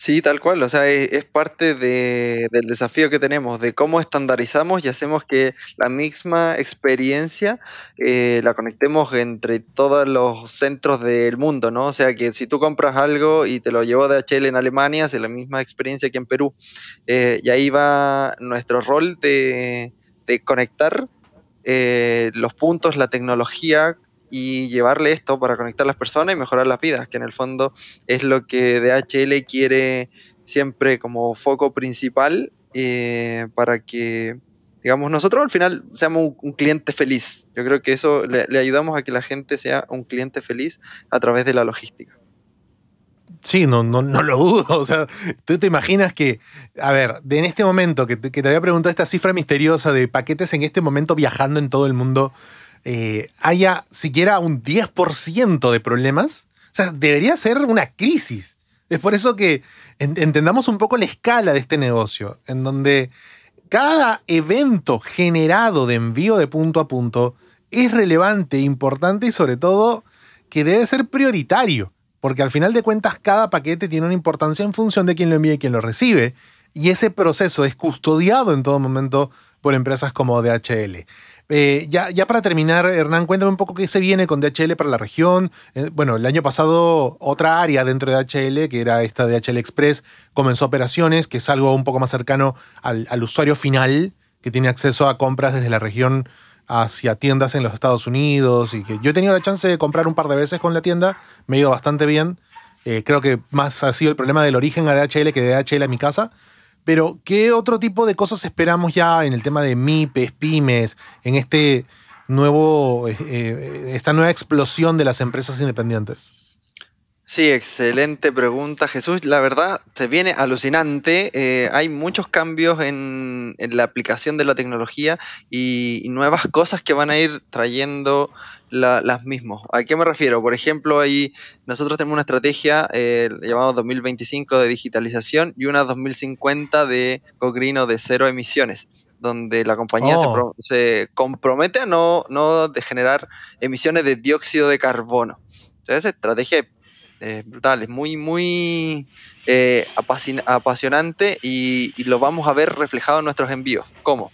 Sí, tal cual, o sea, es, parte del desafío que tenemos, de cómo estandarizamos y hacemos que la misma experiencia eh, la conectemos entre todos los centros del mundo, ¿no? O sea, que si tú compras algo y te lo llevo de HL en Alemania, hace la misma experiencia que en Perú. Eh, y ahí va nuestro rol de, conectar eh, los puntos, la tecnología y llevarle esto para conectar a las personas y mejorar las vidas, que en el fondo es lo que DHL quiere siempre como foco principal eh, para que, digamos, nosotros al final seamos un, cliente feliz. Yo creo que eso le, ayudamos a que la gente sea un cliente feliz a través de la logística. Sí, no, no, no lo dudo. *laughs* O sea, tú te imaginas que, a ver, en este momento que que te había preguntado esta cifra misteriosa de paquetes en este momento viajando en todo el mundo, eh, haya siquiera un 10% de problemas, o sea, debería ser una crisis. Es por eso que entendamos un poco la escala de este negocio, en donde cada evento generado de envío de punto a punto es relevante, importante y sobre todo que debe ser prioritario, porque al final de cuentas cada paquete tiene una importancia en función de quién lo envía y quién lo recibe, y ese proceso es custodiado en todo momento por empresas como DHL. Eh, ya, para terminar, Hernán, cuéntame un poco qué se viene con DHL para la región. Eh, bueno, el año pasado otra área dentro de DHL, que era esta DHL Express, comenzó operaciones, que es algo un poco más cercano al, usuario final, que tiene acceso a compras desde la región hacia tiendas en los Estados Unidos y que yo he tenido la chance de comprar un par de veces con la tienda, me ha ido bastante bien. Eh, creo que más ha sido el problema del origen a DHL que de DHL a mi casa, pero, ¿qué otro tipo de cosas esperamos ya en el tema de MIPES, pymes, en este nuevo, eh, eh, esta nueva explosión de las empresas independientes? Sí, excelente pregunta, Jesús. La verdad, se viene alucinante. Eh, hay muchos cambios en, la aplicación de la tecnología y nuevas cosas que van a ir trayendo las mismas. ¿A qué me refiero? Por ejemplo, ahí nosotros tenemos una estrategia eh, llamada 2025 de digitalización y una 2050 de cogrino de cero emisiones donde la compañía oh. se, compromete a no, no de generar emisiones de dióxido de carbono. O esa estrategia es brutal, es muy, muy eh, apasionante y, lo vamos a ver reflejado en nuestros envíos. ¿Cómo?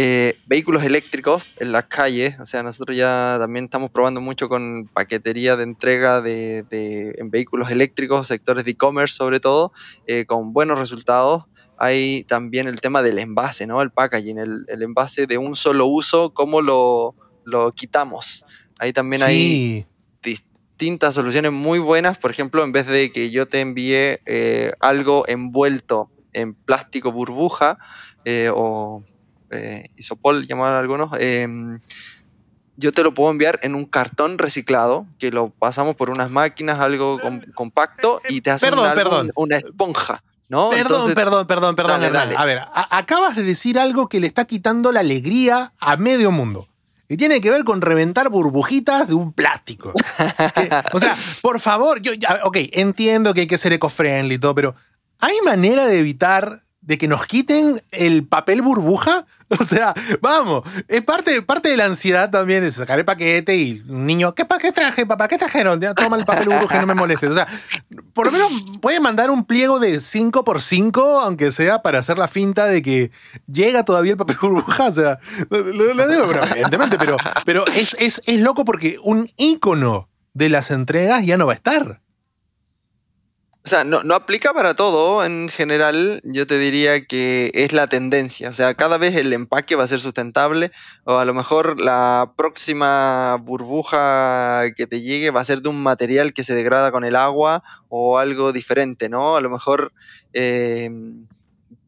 Eh, vehículos eléctricos en las calles. O sea, nosotros ya también estamos probando mucho con paquetería de entrega de, en vehículos eléctricos, sectores de e-commerce sobre todo, eh, con buenos resultados. Hay también el tema del envase, ¿no? El packaging, el, envase de un solo uso, cómo lo, quitamos. Ahí también hay distintas soluciones muy buenas. Por ejemplo, en vez de que yo te envíe eh, algo envuelto en plástico burbuja o eh, llamar a algunos, em, yo te lo puedo enviar en un cartón reciclado que lo pasamos por unas máquinas, algo compacto y te hace perdón, una esponja. Perdón, perdón, perdón, perdón, A ver, acabas de decir algo que le está quitando la alegría a medio mundo. Y tiene que ver con reventar burbujitas de un plástico. o sea, *laughs* por favor, yo, ok, entiendo que hay que ser eco-friendly y todo, pero ¿hay manera de evitar de que nos quiten el papel burbuja. *laughs* O sea, vamos, es parte, parte de la ansiedad también de sacar el paquete y un niño, ¿qué, pa traje, papá? ¿Qué trajeron? Toma el papel burbuja y no me molestes. O sea, por lo menos puede mandar un pliego de 5 x 5 aunque sea para hacer la finta de que llega todavía el papel burbuja. O sea, lo, digo, pero, evidentemente, pero, pero es, es, es loco porque un ícono de las entregas ya no va a estar. O sea, no, aplica para todo en general. Yo te diría que es la tendencia. O sea, cada vez el empaque va a ser sustentable o a lo mejor la próxima burbuja que te llegue va a ser de un material que se degrada con el agua o algo diferente, ¿no? A lo mejor... Eh,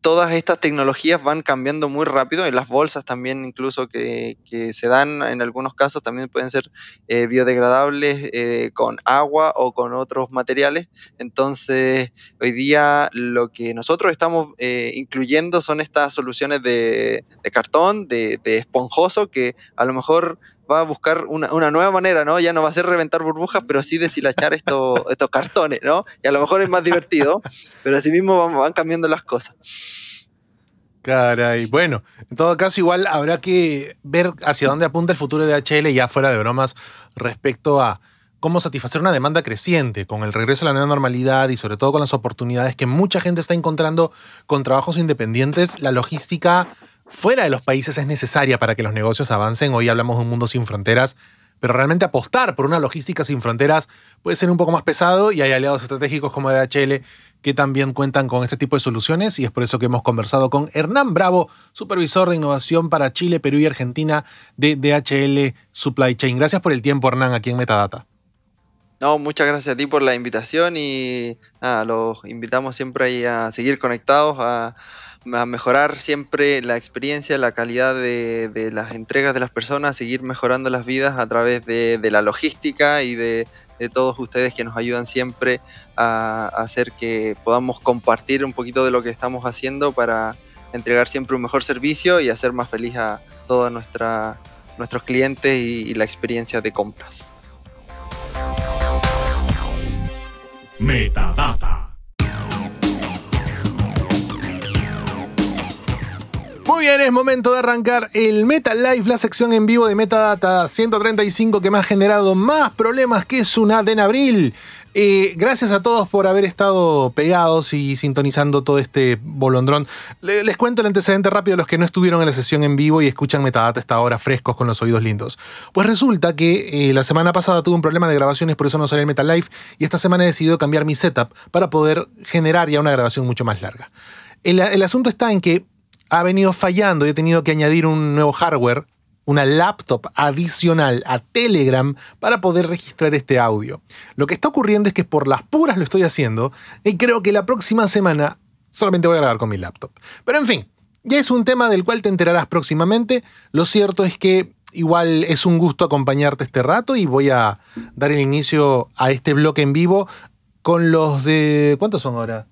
todas estas tecnologías van cambiando muy rápido y las bolsas también incluso que, se dan en algunos casos también pueden ser eh, biodegradables eh, con agua o con otros materiales. Entonces, hoy día lo que nosotros estamos eh, incluyendo son estas soluciones de, cartón, de, de esponjoso, que a lo mejor va a buscar una, nueva manera, ¿no? Ya no va a ser reventar burbujas, pero sí deshilachar estos, *laughs* estos cartones, ¿no? Y a lo mejor es más divertido, pero así mismo van, van cambiando las cosas. Caray, bueno, en todo caso igual habrá que ver hacia dónde apunta el futuro de HL ya fuera de bromas respecto a cómo satisfacer una demanda creciente con el regreso a la nueva normalidad y sobre todo con las oportunidades que mucha gente está encontrando con trabajos independientes, la logística fuera de los países es necesaria para que los negocios avancen. Hoy hablamos de un mundo sin fronteras, pero realmente apostar por una logística sin fronteras puede ser un poco más pesado y hay aliados estratégicos como DHL que también cuentan con este tipo de soluciones y es por eso que hemos conversado con Hernán Bravo, supervisor de innovación para Chile, Perú y Argentina de DHL Supply Chain. Gracias por el tiempo, Hernán, aquí en Metadata. No, muchas gracias a ti por la invitación y los invitamos siempre a seguir conectados a a mejorar siempre la experiencia, la calidad de, las entregas de las personas, seguir mejorando las vidas a través de, la logística y de, todos ustedes que nos ayudan siempre a, hacer que podamos compartir un poquito de lo que estamos haciendo para entregar siempre un mejor servicio y hacer más feliz a todos nuestros clientes y, y la experiencia de compras. Metadata. Muy bien, es momento de arrancar el Metal Life, la sección en vivo de Metadata 135 que me ha generado más problemas que una en abril. Eh, gracias a todos por haber estado pegados y sintonizando todo este bolondrón. les cuento el antecedente rápido a los que no estuvieron en la sesión en vivo y escuchan Metadata hasta ahora frescos con los oídos lindos. Pues resulta que eh, la semana pasada tuve un problema de grabaciones, por eso no salió el Metal Life y esta semana he decidido cambiar mi setup para poder generar ya una grabación mucho más larga. el asunto está en que ha venido fallando y he tenido que añadir un nuevo hardware, una laptop adicional a Telegram para poder registrar este audio. Lo que está ocurriendo es que por las puras lo estoy haciendo y creo que la próxima semana solamente voy a grabar con mi laptop. Pero en fin, ya es un tema del cual te enterarás próximamente. Lo cierto es que igual es un gusto acompañarte este rato y voy a dar el inicio a este bloque en vivo con los de... ¿Cuántos son ahora?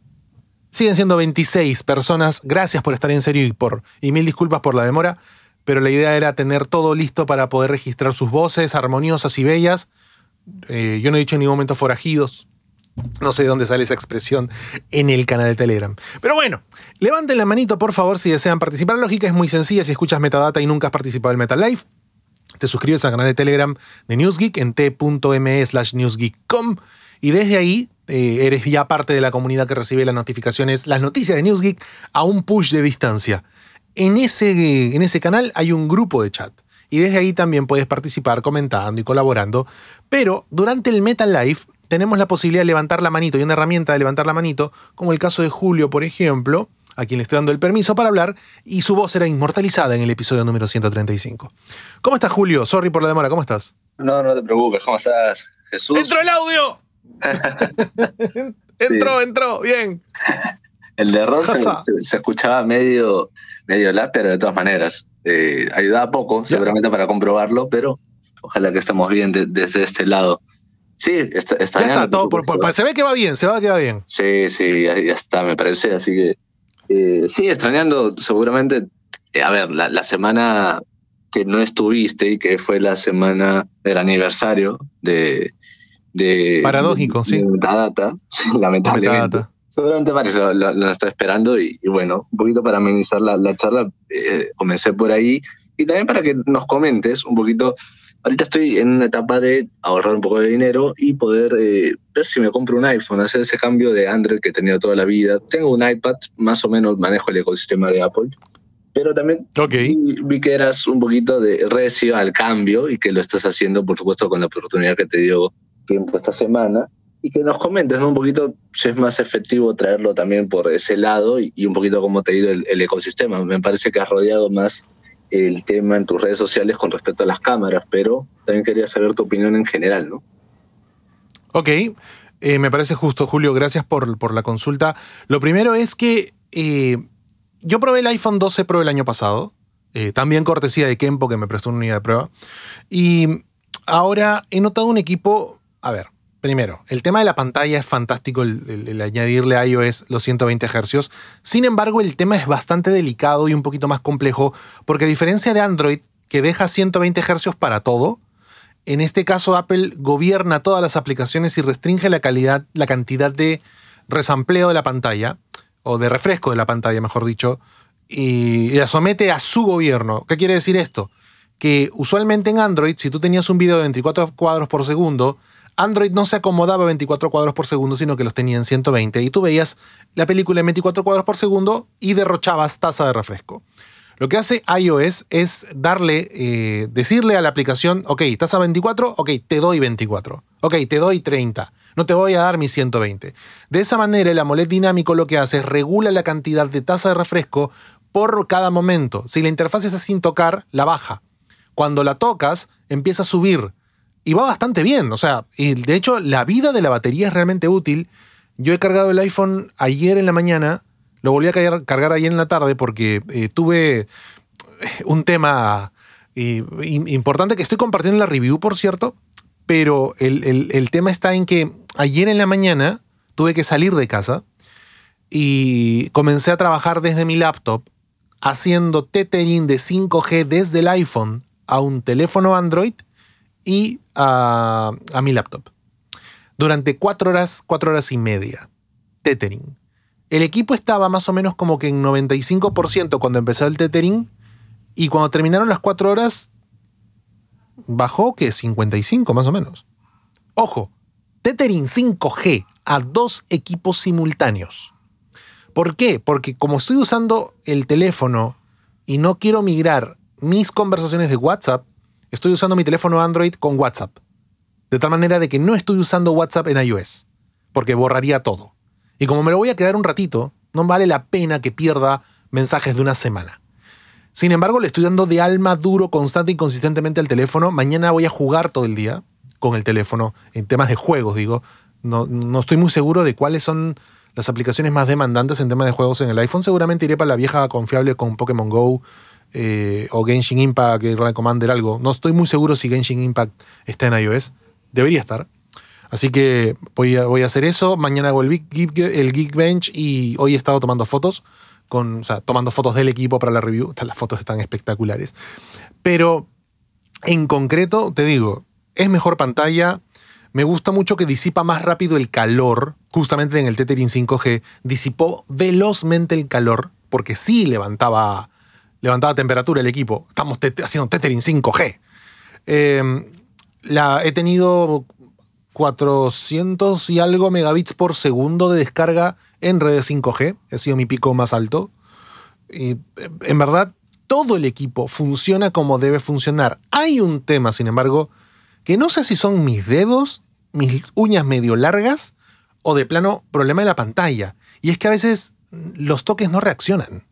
Siguen siendo 26 personas. Gracias por estar en serio y, por, y mil disculpas por la demora, pero la idea era tener todo listo para poder registrar sus voces armoniosas y bellas. Eh, yo no he dicho en ningún momento forajidos. No sé de dónde sale esa expresión en el canal de Telegram. Pero bueno, levanten la manito por favor si desean participar. La lógica es muy sencilla. Si escuchas Metadata y nunca has participado en Metal Life, te suscribes al canal de Telegram de NewsGeek en t.me newsgeek.com y desde ahí eh, eres ya parte de la comunidad que recibe las notificaciones, las noticias de NewsGeek a un push de distancia. En ese, eh, en ese canal hay un grupo de chat y desde ahí también puedes participar comentando y colaborando. Pero durante el Metal Live tenemos la posibilidad de levantar la manito y una herramienta de levantar la manito, como el caso de Julio, por ejemplo, a quien le estoy dando el permiso para hablar, y su voz será inmortalizada en el episodio número 135. ¿Cómo estás, Julio? Sorry por la demora, ¿cómo estás? No, no te preocupes, ¿cómo estás, Jesús? ¡Dentro el audio! *laughs* entró, entró, bien. El de se, escuchaba medio, medio pero de todas maneras, eh, ayudaba poco, seguramente, para comprobarlo, pero ojalá que estemos bien desde este lado. Sí, está, se ve que va bien, se ve que va bien. Sí, sí, ya, está, me parece. Así que eh, sí, extrañando seguramente, eh, a ver, la, semana que no estuviste y que fue la semana del aniversario de, Paradójico, sí. La metadata, *laughs* lamentablemente. Metadata. Seguramente varios lo, lo, está esperando y, bueno, un poquito para amenizar la, charla, eh, comencé por ahí y también para que nos comentes un poquito. Ahorita estoy en una etapa de ahorrar un poco de dinero y poder eh, ver si me compro un iPhone, hacer ese cambio de Android que he tenido toda la vida. Tengo un iPad, más o menos manejo el ecosistema de Apple, pero también vi, que eras un poquito de recio al cambio y que lo estás haciendo, por supuesto, con la oportunidad que te dio tiempo esta semana y que nos comentes un poquito si es más efectivo traerlo también por ese lado y, un poquito cómo te ha ido el, ecosistema. Me parece que has rodeado más el tema en tus redes sociales con respecto a las cámaras, pero también quería saber tu opinión en general, ¿no? Ok, eh, me parece justo, Julio, gracias por, por, la consulta. Lo primero es que eh, yo probé el iPhone 12 Pro el año pasado, eh, también cortesía de Kempo que me prestó una unidad de prueba, y ahora he notado un equipo a ver, primero, el tema de la pantalla es fantástico, el, añadirle a iOS los 120 Hz. Sin embargo, el tema es bastante delicado y un poquito más complejo, porque a diferencia de Android, que deja 120 Hz para todo, en este caso Apple gobierna todas las aplicaciones y restringe la, calidad, la cantidad de resampleo de la pantalla, o de refresco de la pantalla, mejor dicho, y la somete a su gobierno. ¿Qué quiere decir esto? Que usualmente en Android, si tú tenías un video de 24 cuadros por segundo, Android no se acomodaba a 24 cuadros por segundo, sino que los tenía en 120. Y tú veías la película en 24 cuadros por segundo y derrochabas tasa de refresco. Lo que hace iOS es darle, eh, decirle a la aplicación, ok, tasa 24, ok, te doy 24, ok, te doy 30, no te voy a dar mi 120. De esa manera el AMOLED dinámico lo que hace es regula la cantidad de tasa de refresco por cada momento. Si la interfaz está sin tocar, la baja. Cuando la tocas, empieza a subir y va bastante bien. O sea, y de hecho, la vida de la batería es realmente útil. Yo he cargado el iPhone ayer en la mañana, lo volví a cargar, ayer en la tarde porque eh, tuve eh, un tema eh, importante que estoy compartiendo en la review, por cierto, pero el, el tema está en que ayer en la mañana tuve que salir de casa y comencé a trabajar desde mi laptop haciendo tethering de 5G desde el iPhone a un teléfono Android y a, mi laptop. Durante cuatro horas, cuatro horas y media. Tethering. El equipo estaba más o menos como que en 95% cuando empezó el tethering y cuando terminaron las cuatro horas bajó que 55 más o menos. Ojo, Tethering 5G a dos equipos simultáneos. ¿Por qué? Porque como estoy usando el teléfono y no quiero migrar mis conversaciones de WhatsApp estoy usando mi teléfono Android con WhatsApp. De tal manera de que no estoy usando WhatsApp en iOS, porque borraría todo. Y como me lo voy a quedar un ratito, no vale la pena que pierda mensajes de una semana. Sin embargo, le estoy dando de alma duro, constante y consistentemente al teléfono. Mañana voy a jugar todo el día con el teléfono, en temas de juegos, digo. No, no estoy muy seguro de cuáles son las aplicaciones más demandantes en temas de juegos en el iPhone. Seguramente iré para la vieja confiable con Pokémon Go eh, o Genshin Impact, Clan Commander, algo. No estoy muy seguro si Genshin Impact está en iOS. Debería estar. Así que voy a, hacer eso. Mañana hago el, Geek, el Geekbench y hoy he estado tomando fotos. Con, o sea, tomando fotos del equipo para la review. *laughs* Las fotos están espectaculares. Pero en concreto, te digo, es mejor pantalla. Me gusta mucho que disipa más rápido el calor. Justamente en el Tethering 5G disipó velozmente el calor porque sí levantaba levantaba temperatura el equipo. Estamos haciendo tethering 5G. Eh, la, he tenido 400 y algo megabits por segundo de descarga en redes 5G. ha sido mi pico más alto. Y eh, en verdad, todo el equipo funciona como debe funcionar. Hay un tema, sin embargo, que no sé si son mis dedos, mis uñas medio largas o de plano problema de la pantalla. Y es que a veces los toques no reaccionan.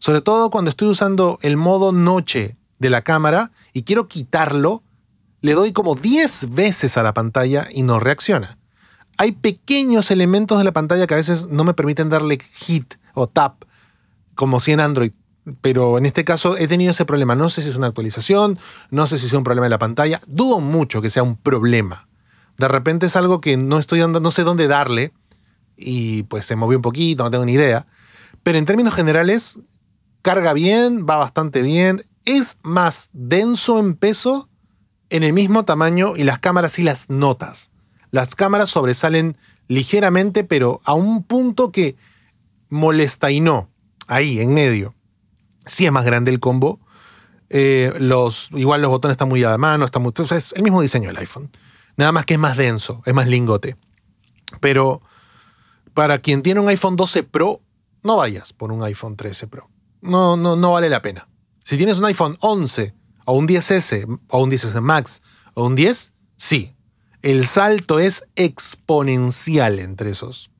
Sobre todo cuando estoy usando el modo noche de la cámara y quiero quitarlo, le doy como 10 veces a la pantalla y no reacciona. Hay pequeños elementos de la pantalla que a veces no me permiten darle hit o tap, como si en Android. Pero en este caso he tenido ese problema. No sé si es una actualización, no sé si es un problema de la pantalla. Dudo mucho que sea un problema. De repente es algo que no estoy dando, no sé dónde darle y pues se movió un poquito, no tengo ni idea. Pero en términos generales, carga bien, va bastante bien, es más denso en peso en el mismo tamaño y las cámaras y las notas. Las cámaras sobresalen ligeramente, pero a un punto que molesta y no, ahí, en medio. Sí es más grande el combo. Eh, los, igual los botones están muy a la mano, están muy, es el mismo diseño del iPhone. Nada más que es más denso, es más lingote. Pero para quien tiene un iPhone 12 Pro, no vayas por un iPhone 13 Pro no, no, no vale la pena. Si tienes un iPhone 11 o un 10S o un 10S Max o un 10, sí. El salto es exponencial entre esos.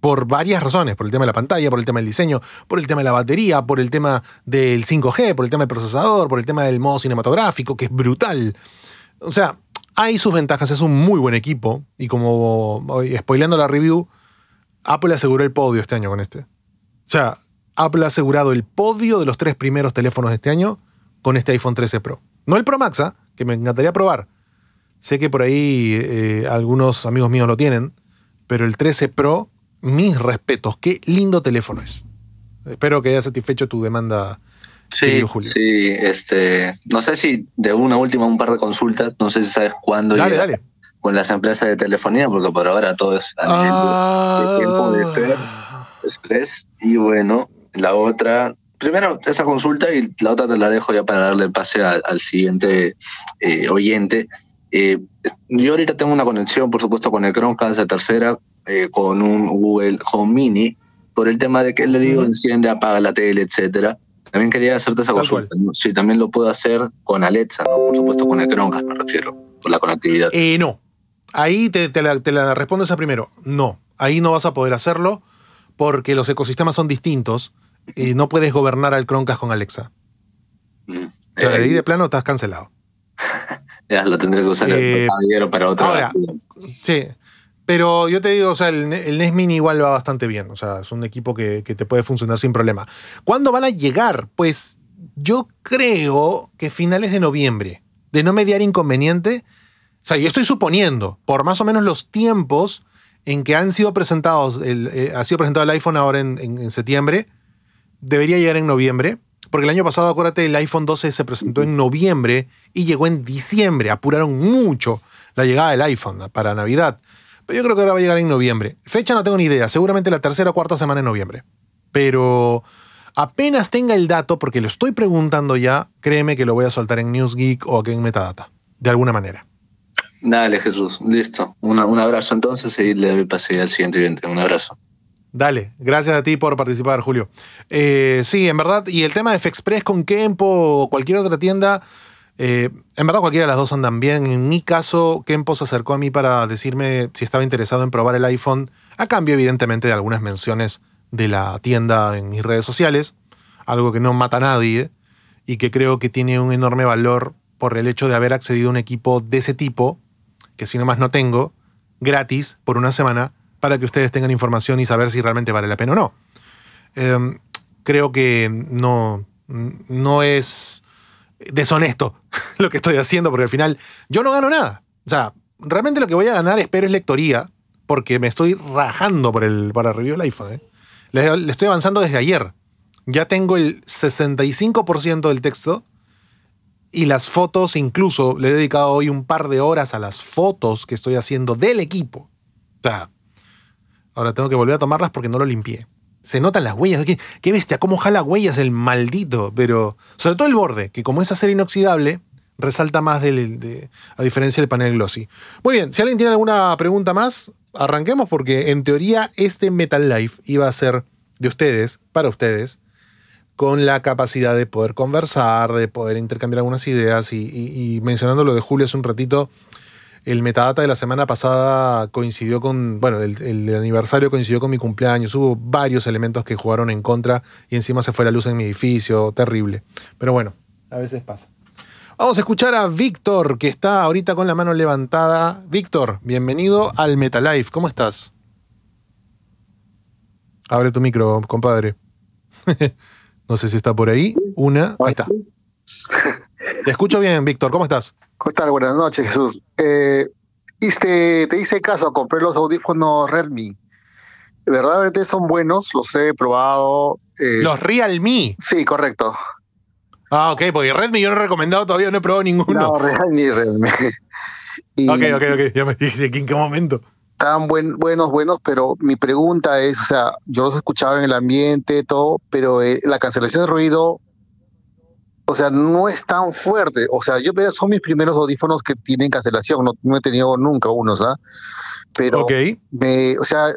Por varias razones, por el tema de la pantalla, por el tema del diseño, por el tema de la batería, por el tema del 5G, por el tema del procesador, por el tema del modo cinematográfico, que es brutal. O sea, hay sus ventajas, es un muy buen equipo y como spoileando la review, Apple aseguró el podio este año con este. O sea, Apple ha asegurado el podio de los tres primeros teléfonos de este año con este iPhone 13 Pro. No el Pro Max, ¿ah? que me encantaría probar. Sé que por ahí eh, algunos amigos míos lo tienen, pero el 13 Pro, mis respetos, qué lindo teléfono es. Espero que haya satisfecho tu demanda. Sí, Julio. sí, este, no sé si de una última un par de consultas, no sé si sabes cuándo dale, con las empresas de telefonía, porque por ahora todo es a de, tiempo ah. estrés y bueno, la otra, primero esa consulta y la otra te la dejo ya para darle el pase al siguiente eh, oyente. Eh, yo ahorita tengo una conexión, por supuesto, con el Chromecast la tercera, eh, con un Google Home Mini, por el tema de que le digo enciende, apaga la tele, etcétera. También quería hacerte esa consulta, si sí, también lo puedo hacer con Alexa, por supuesto con el Chromecast me refiero, por la conectividad. Eh, no, ahí te, la, te la respondo esa primero. No, ahí no vas a poder hacerlo porque los ecosistemas son distintos y no puedes gobernar al Croncast con Alexa. Mm. Eh, ahí de plano estás cancelado. *laughs* ya, lo tendré que usar el el para otra. Ahora, sí. Pero yo te digo, o sea, el, el, NES Mini igual va bastante bien. O sea, es un equipo que, te puede funcionar sin problema. ¿Cuándo van a llegar? Pues yo creo que finales de noviembre. De no mediar inconveniente. O sea, yo estoy suponiendo, por más o menos los tiempos en que han sido presentados, el, eh, ha sido presentado el iPhone ahora en, en septiembre, debería llegar en noviembre, porque el año pasado, acuérdate, el iPhone 12 se presentó en noviembre y llegó en diciembre. Apuraron mucho la llegada del iPhone para Navidad. Pero yo creo que ahora va a llegar en noviembre. Fecha no tengo ni idea, seguramente la tercera o cuarta semana en noviembre. Pero apenas tenga el dato, porque lo estoy preguntando ya, créeme que lo voy a soltar en NewsGeek o aquí en Metadata, de alguna manera. Dale, Jesús, listo. un abrazo entonces y le doy al siguiente evento. Un abrazo. Dale, gracias a ti por participar, Julio. Eh, sí, en verdad, y el tema de FEXpress con Kempo o cualquier otra tienda, eh, en verdad cualquiera de las dos andan bien. En mi caso, Kempo se acercó a mí para decirme si estaba interesado en probar el iPhone, a cambio evidentemente de algunas menciones de la tienda en mis redes sociales, algo que no mata a nadie y que creo que tiene un enorme valor por el hecho de haber accedido a un equipo de ese tipo, que si no más no tengo, gratis por una semana para que ustedes tengan información y saber si realmente vale la pena o no. Em, creo que no, no es deshonesto *laughs* lo que estoy haciendo, porque al final yo no gano nada. O sea, realmente lo que voy a ganar, espero, es lectoría, porque me estoy rajando por el para review del iPhone. ¿eh? Le, le, estoy avanzando desde ayer. Ya tengo el 65% del texto y las fotos, incluso le he dedicado hoy un par de horas a las fotos que estoy haciendo del equipo. O sea, Ahora tengo que volver a tomarlas porque no lo limpié. Se notan las huellas. ¿Qué, qué bestia? ¿Cómo jala huellas el maldito? Pero sobre todo el borde, que como es acero inoxidable, resalta más del, a diferencia del panel glossy. Muy bien, si alguien tiene alguna pregunta más, arranquemos porque en teoría este Metal Life iba a ser de ustedes, para ustedes, con la capacidad de poder conversar, de poder intercambiar algunas ideas y, y mencionando lo de Julio hace un ratito, el metadata de la semana pasada coincidió con, bueno, el, aniversario coincidió con mi cumpleaños, hubo varios elementos que jugaron en contra y encima se fue la luz en mi edificio, terrible. Pero bueno, a veces pasa. Vamos a escuchar a Víctor, que está ahorita con la mano levantada. Víctor, bienvenido al Metalife, ¿cómo estás? Abre tu micro, compadre. *laughs* no sé si está por ahí. Una, ahí está. *laughs* Te escucho bien, Víctor. ¿Cómo estás? ¿Cómo estás? Buenas noches, Jesús. este, te hice caso, compré los audífonos Redmi. Verdaderamente son buenos, los he probado. Eh, ¿Los Realme? Sí, correcto. Ah, ok, porque Redmi yo no he recomendado todavía, no he probado ninguno. No, Realme, Redmi. *laughs* ok, ok, ok, ya me dije en qué momento. Estaban buenos, buenos, pero mi pregunta es, o sea, yo los escuchaba en el ambiente, todo, pero eh, la cancelación de ruido o sea, no es tan fuerte. O sea, yo son mis primeros audífonos que tienen cancelación. No, no he tenido nunca unos, ¿ah? Pero, me, o sea,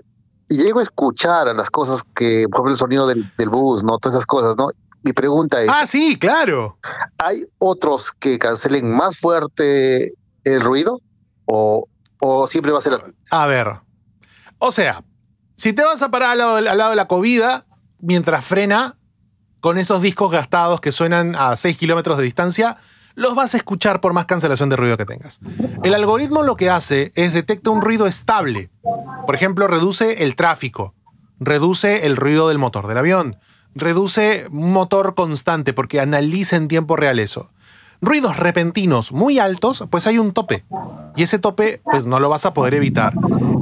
llego a escuchar a las cosas que, por ejemplo, el sonido del, bus, ¿no? Todas esas cosas, ¿no? Mi pregunta es. Ah, sí, claro. ¿Hay otros que cancelen más fuerte el ruido? ¿O, o siempre va a ser así? A ver. O sea, si te vas a parar al lado, al lado de la comida, mientras frena, con esos discos gastados que suenan a 6 kilómetros de distancia, los vas a escuchar por más cancelación de ruido que tengas. El algoritmo lo que hace es detecta un ruido estable. Por ejemplo, reduce el tráfico, reduce el ruido del motor del avión, reduce un motor constante porque analiza en tiempo real eso ruidos repentinos muy altos, pues hay un tope. Y ese tope, pues no lo vas a poder evitar.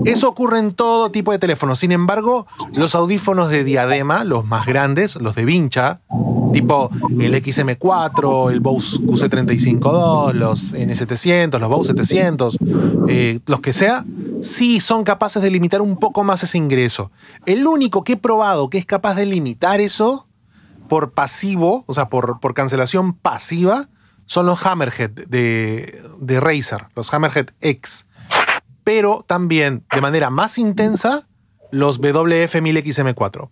Eso ocurre en todo tipo de teléfonos. Sin embargo, los audífonos de diadema, los más grandes, los de vincha, tipo el XM4, el Bose QC352, los N700, los Bose 700, eh, los que sea, sí son capaces de limitar un poco más ese ingreso. El único que he probado que es capaz de limitar eso por pasivo, o sea, por cancelación pasiva, son los Hammerhead de, de Razer, los Hammerhead X. Pero también, de manera más intensa, los WF-1000XM4.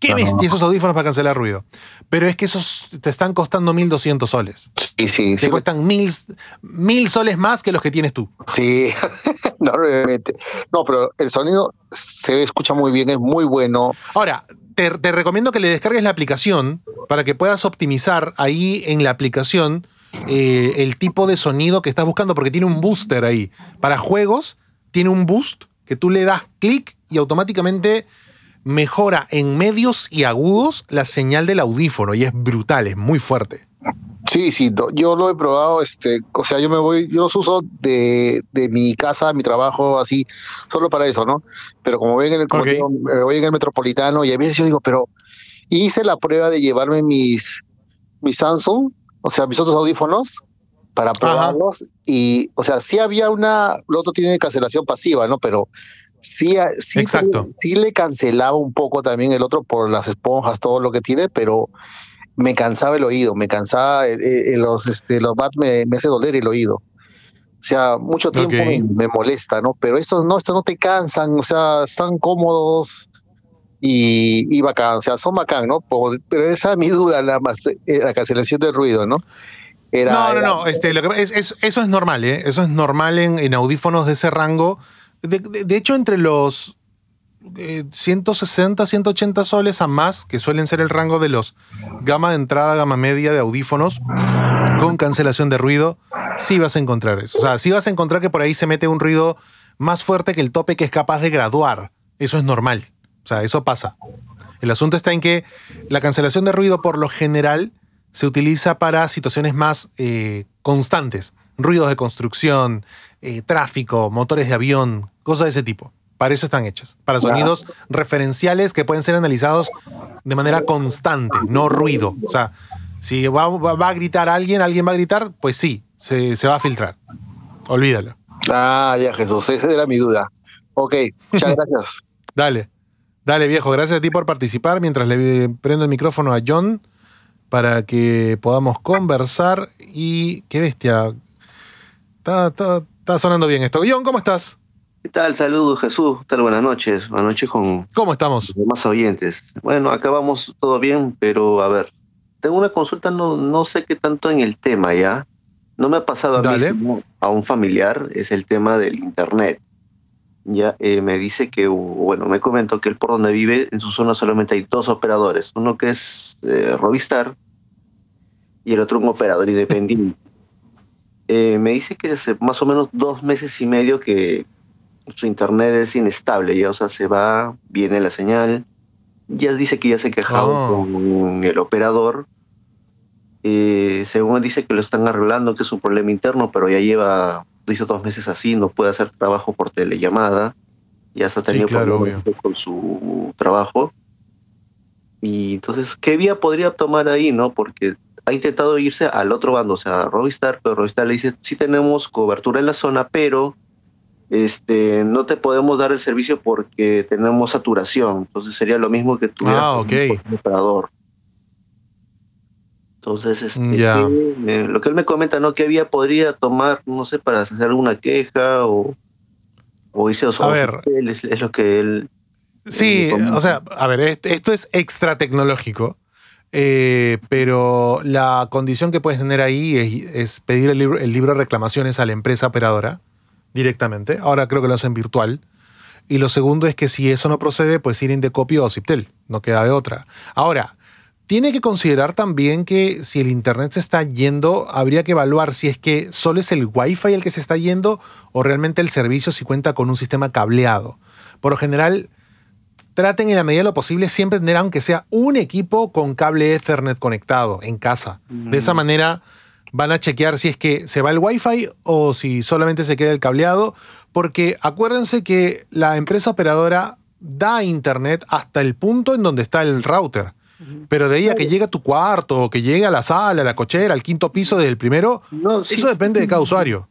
¡Qué ves? bestia! Esos audífonos para cancelar ruido. Pero es que esos te están costando 1.200 soles. Sí, sí. Te cuestan 1.000 mil soles más que los que tienes tú. Sí, *laughs* no, No, pero el sonido se escucha muy bien, es muy bueno. Ahora, te, recomiendo que le descargues la aplicación para que puedas optimizar ahí en la aplicación eh, el tipo de sonido que estás buscando, porque tiene un booster ahí. Para juegos, tiene un boost que tú le das clic y automáticamente mejora en medios y agudos la señal del audífono y es brutal, es muy fuerte. Sí, sí, yo lo he probado, este, o sea, yo me voy, yo los uso de, mi casa, mi trabajo, así, solo para eso, ¿no? Pero como ven en el, me voy en el metropolitano y a veces yo digo, pero hice la prueba de llevarme mis, mis Samsung o sea, mis otros audífonos para probarlos y, o sea, sí había una, el otro tiene cancelación pasiva, ¿no? Pero sí, ah, sí, sí le cancelaba un poco también el otro por las esponjas, todo lo que tiene, pero me cansaba el oído, me cansaba, eh, eh, eh, los, este, los me, hace doler el oído. O sea, mucho tiempo me, molesta, ¿no? Pero estos no, estos no te cansan, o sea, están cómodos, y, y, bacán, o sea, son bacán, ¿no? pero esa es mi duda, la, eh, la cancelación de ruido, ¿no? no, no, no, este, eso es normal, ¿eh? Eso es normal en, audífonos de ese rango. De, hecho, entre los 160, eh, 180 soles a más, que suelen ser el rango de los gama de entrada, gama media de audífonos, con cancelación de ruido, sí vas a encontrar eso. O sea, sí vas a encontrar que por ahí se mete un ruido más fuerte que el tope que es capaz de graduar. Eso es normal. O sea, eso pasa. El asunto está en que la cancelación de ruido por lo general se utiliza para situaciones más eh, constantes. Ruidos de construcción, eh, tráfico, motores de avión, cosas de ese tipo. Para eso están hechas. Para sonidos referenciales que pueden ser analizados de manera constante, no ruido. O sea, si va, a gritar alguien, alguien va a gritar, pues sí, se, se va a filtrar. Olvídalo. Ah, ya Jesús, esa era mi duda. Ok, muchas *laughs* gracias. Dale. Dale, viejo, gracias a ti por participar. Mientras le prendo el micrófono a John para que podamos conversar. Y qué bestia. Está, sonando bien esto. John, ¿cómo estás? ¿Qué tal? Saludos, Jesús. Buenas noches. Buenas noches con. ¿Cómo estamos? Los demás oyentes. Bueno, acabamos todo bien, pero a ver. Tengo una consulta, no, sé qué tanto en el tema ya. No me ha pasado a mí, a un familiar, es el tema del Internet ya eh, me dice que, bueno, me comentó que él por donde vive, en su zona solamente hay dos operadores, uno que es eh, Robistar y el otro un operador independiente. *laughs* Eh, me dice que hace más o menos dos meses y medio que su internet es inestable, ya, o sea, se va, viene la señal, ya dice que ya se ha quejado oh. con el operador. según dice que lo están arreglando, que es un problema interno, pero ya lleva lo hizo dos meses así, no puede hacer trabajo por telellamada, ya se ha tenido problemas con su trabajo. Y entonces, ¿qué vía podría tomar ahí, no? Porque ha intentado irse al otro bando, o sea, a Robistar. pero Robistar le dice, sí tenemos cobertura en la zona, pero este, no te podemos dar el servicio porque tenemos saturación. Entonces sería lo mismo que tuvieras ah, okay. un operador. Entonces, este, lo que él me comenta, ¿no? ¿Qué vía podría tomar, no sé, para hacer alguna queja o, o irse a, es, lo que él... Sí, o sea, a ver, esto es extra tecnológico, eh, pero la condición que puedes tener ahí es, pedir el libro, de reclamaciones a la empresa operadora directamente. Ahora creo que lo hacen virtual. Y lo segundo es que si eso no procede, pues ir copio o Ciptel, no queda de otra. Ahora, tiene que considerar también que si el Internet se está yendo, habría que evaluar si es que solo es el Wi-Fi el que se está yendo o realmente el servicio si cuenta con un sistema cableado. Por lo general, traten en la medida de lo posible siempre tener, aunque sea un equipo con cable Ethernet conectado en casa. De esa mm. manera van a chequear si es que se va el Wi-Fi o si solamente se queda el cableado, porque acuérdense que la empresa operadora da Internet hasta el punto en donde está el router. Pero de ahí que llega a tu cuarto, o que llegue a la sala, a la cochera, al quinto piso del primero, eso depende de cada usuario.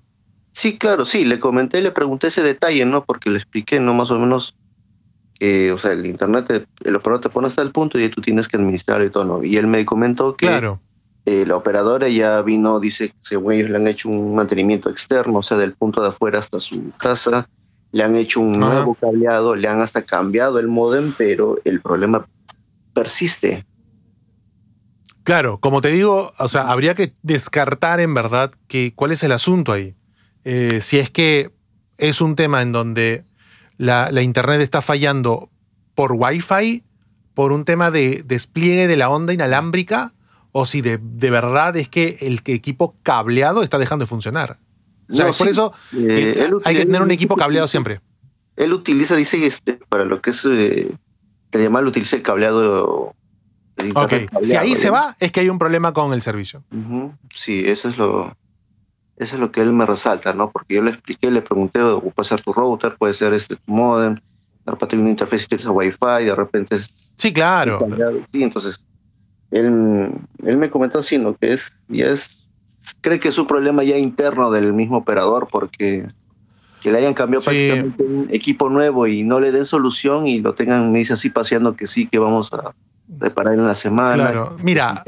Sí, claro, sí, le comenté, le pregunté ese detalle, ¿no? Porque le expliqué, ¿no? Más o menos, que, o sea, el internet, el operador te pone hasta el punto y tú tienes que administrar y todo, ¿no? Y él me comentó que claro. Eh, la operadora ya vino, dice, según ellos le han hecho un mantenimiento externo, o sea, del punto de afuera hasta su casa, le han hecho un nuevo cableado, le han hasta cambiado el modem, pero el problema persiste. Claro, como te digo, o sea, habría que descartar en verdad que cuál es el asunto ahí. Eh, si es que es un tema en donde la, internet está fallando por wifi por un tema de despliegue de la onda inalámbrica, o si de, verdad es que el equipo cableado está dejando de funcionar. por eso eh, hay que tener un equipo cableado siempre. Él utiliza, dice, este, para lo que es eh, mal utiliza el cableado. El si ahí se va, es que hay un problema con el servicio. Sí, eso es lo. Eso es lo que él me resalta, ¿no? Porque yo le expliqué, le pregunté, puede ser tu router, puede ser este tu modem, de tener una interfaz utiliza Wi-Fi, de repente Sí, claro. Sí, entonces, él, me comentó así, ¿no? Que es, y es, cree que es un problema ya interno del mismo operador porque que le hayan cambiado prácticamente un equipo nuevo y no le den solución y lo tengan, me dice así paseando que sí, que vamos a reparar en la semana. Claro, mira,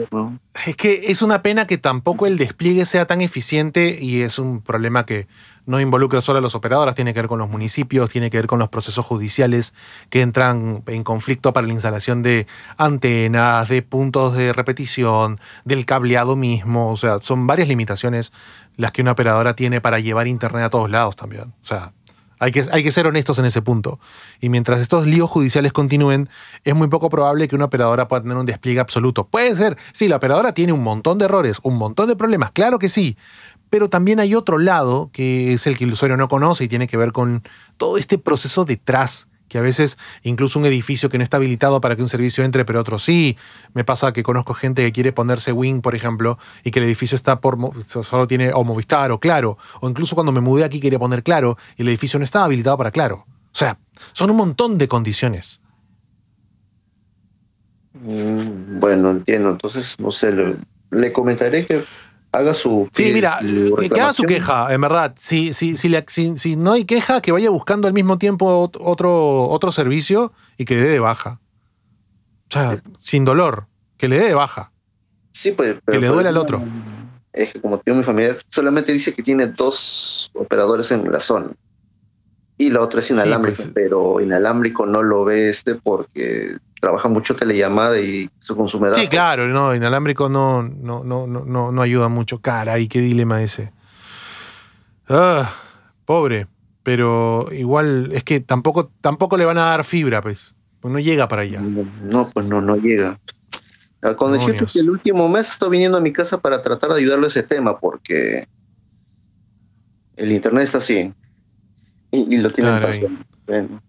es que es una pena que tampoco el despliegue sea tan eficiente y es un problema que no involucra solo a los operadores, tiene que ver con los municipios, tiene que ver con los procesos judiciales que entran en conflicto para la instalación de antenas, de puntos de repetición, del cableado mismo. O sea, son varias limitaciones las que una operadora tiene para llevar Internet a todos lados también. O sea, hay que, hay que ser honestos en ese punto. Y mientras estos líos judiciales continúen, es muy poco probable que una operadora pueda tener un despliegue absoluto. Puede ser, sí, la operadora tiene un montón de errores, un montón de problemas, claro que sí, pero también hay otro lado que es el que el usuario no conoce y tiene que ver con todo este proceso detrás que a veces incluso un edificio que no está habilitado para que un servicio entre, pero otro sí. Me pasa que conozco gente que quiere ponerse Wing, por ejemplo, y que el edificio está por solo tiene o Movistar o Claro, o incluso cuando me mudé aquí quería poner Claro y el edificio no estaba habilitado para Claro. O sea, son un montón de condiciones. Mm, bueno, entiendo. Entonces, no sé, le comentaré que haga su. Sí, mira, que haga su queja, en verdad. Si, no hay queja, que vaya buscando al mismo tiempo otro, otro servicio y que le dé de baja. O sea, sin dolor, que le dé de baja. Sí, pues. que le duele al otro. Es que, como tiene mi familia, solamente dice que tiene dos operadores en la zona. Y la otra es inalámbrica, pues, pero inalámbrico no lo ve este porque trabaja mucho telellamada y su consumidor. Sí, claro, no, inalámbrico no, no, no, no, no ayuda mucho. Cara, y qué dilema ese. Ah, pobre. Pero igual, es que tampoco, tampoco le van a dar fibra, pues. Pues no llega para allá. No, pues no, no llega. Ah, Con que el último mes estoy viniendo a mi casa para tratar de ayudarlo a ese tema, porque el internet está así. Y, lo tienen pasando.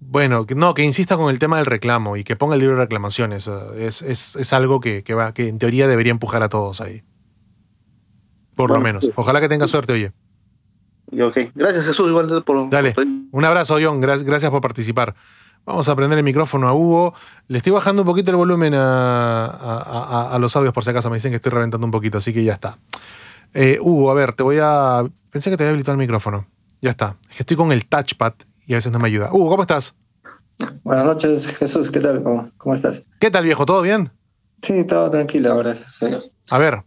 Bueno, no, que insista con el tema del reclamo y que ponga el libro de reclamaciones. Es, algo que, va, que en teoría debería empujar a todos ahí. Por lo menos. Ojalá que tenga suerte, oye. ok. Gracias, Jesús, por. Dale. Un abrazo, John. Gracias por participar. Vamos a prender el micrófono a Hugo. Le estoy bajando un poquito el volumen a, los audios, por si acaso me dicen que estoy reventando un poquito, así que ya está. Eh, Hugo, a ver, te voy a. Pensé que te había habilitado el micrófono. Ya está. Es que estoy con el touchpad y a veces no me ayuda. Hugo, ¿cómo estás? Buenas noches, Jesús, ¿qué tal? ¿Cómo, estás? ¿Qué tal, viejo? ¿Todo bien? Sí, todo tranquilo, ahora a ver,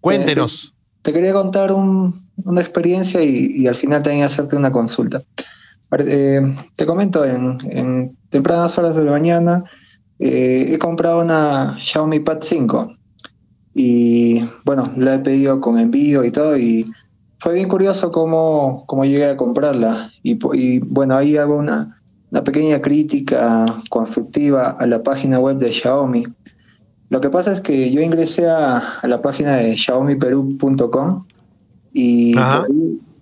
cuéntenos. Eh, te, quería contar una experiencia y, al final también hacerte una consulta. Eh, te comento, en, tempranas horas de la mañana eh, he comprado una Xiaomi Pad 5 y bueno, la he pedido con envío y todo y fue bien curioso cómo, cómo llegué a comprarla. Y, bueno, ahí hago una, una, pequeña crítica constructiva a la página web de Xiaomi. Lo que pasa es que yo ingresé a, la página de xiaomiperú.com y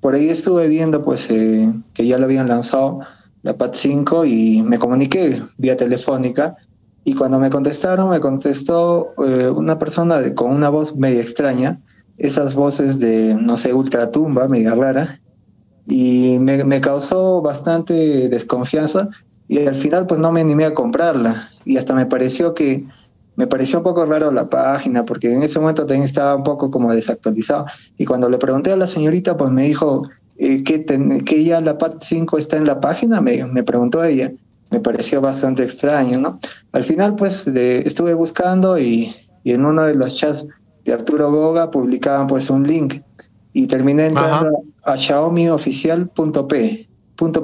por ahí, estuve viendo pues eh, que ya lo habían lanzado la Pad 5 y me comuniqué vía telefónica y cuando me contestaron me contestó eh, una persona con una voz media extraña esas voces de, no sé, ultratumba, mega rara, y me, causó bastante desconfianza y al final pues no me animé a comprarla y hasta me pareció que me pareció un poco raro la página porque en ese momento también estaba un poco como desactualizado y cuando le pregunté a la señorita pues me dijo eh, que, que ya la PAT 5 está en la página, me, me preguntó ella, me pareció bastante extraño, ¿no? Al final pues estuve buscando y en uno de los chats de Arturo Goga publicaban pues un link y terminé entrando a xiaomioficial.p.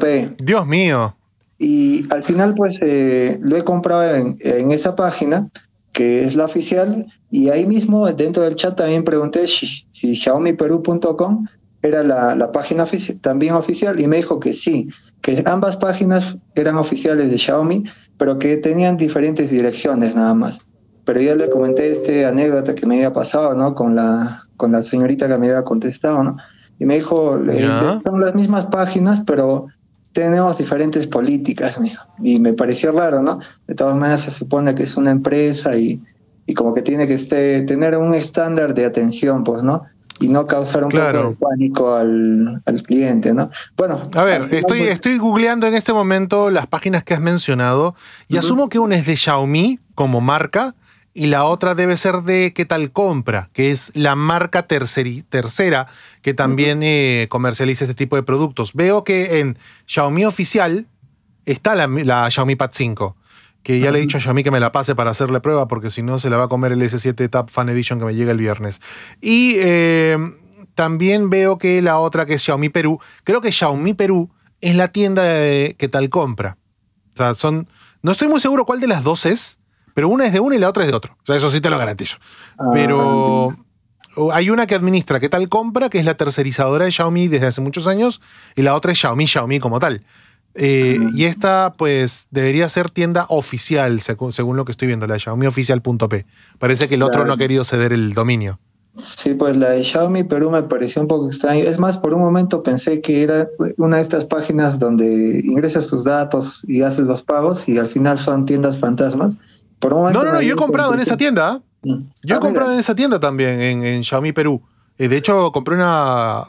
E. Dios mío. Y al final pues eh, lo he comprado en, esa página que es la oficial y ahí mismo dentro del chat también pregunté si, si xiaomiperú.com era la, página oficial también oficial y me dijo que sí, que ambas páginas eran oficiales de Xiaomi, pero que tenían diferentes direcciones nada más pero ya le comenté esta anécdota que me había pasado, ¿no? Con la, con la señorita que me había contestado, ¿no? Y me dijo, eh, son las mismas páginas, pero tenemos diferentes políticas, Y me pareció raro, ¿no? De todas maneras se supone que es una empresa y, y como que tiene que este, tener un estándar de atención, pues, ¿no? Y no causar un poco de pánico al, al, cliente, ¿no? Bueno. A ver, estoy, estoy googleando en este momento las páginas que has mencionado y asumo que una es de Xiaomi como marca y la otra debe ser de qué tal compra, que es la marca tercera que también eh, comercializa este tipo de productos. Veo que en Xiaomi oficial está la, Xiaomi Pad 5, que ya le he dicho a Xiaomi que me la pase para hacerle prueba, porque si no se la va a comer el S7 Tab Fan Edition que me llega el viernes. Y eh, también veo que la otra que es Xiaomi Perú, creo que Xiaomi Perú es la tienda de qué tal compra. O sea, son... No estoy muy seguro cuál de las dos es, pero una es de uno y la otra es de otro. O sea, eso sí te lo garantizo. Ah, pero hay una que administra que tal compra, que es la tercerizadora de Xiaomi desde hace muchos años, y la otra es Xiaomi, Xiaomi como tal. Eh, ah. y esta, pues, debería ser tienda oficial, según lo que estoy viendo, la xiaomioficial.p. Parece que el otro no ha querido ceder el dominio. Sí, pues la de Xiaomi Perú me pareció un poco extraño. Es más, por un momento pensé que era una de estas páginas donde ingresas tus datos y haces los pagos y al final son tiendas fantasmas no, no, no, yo he comprado en esa tienda. ¿ah? Mm. Yo he ah, comprado en esa tienda también, en, Xiaomi Perú. Eh, de hecho, compré una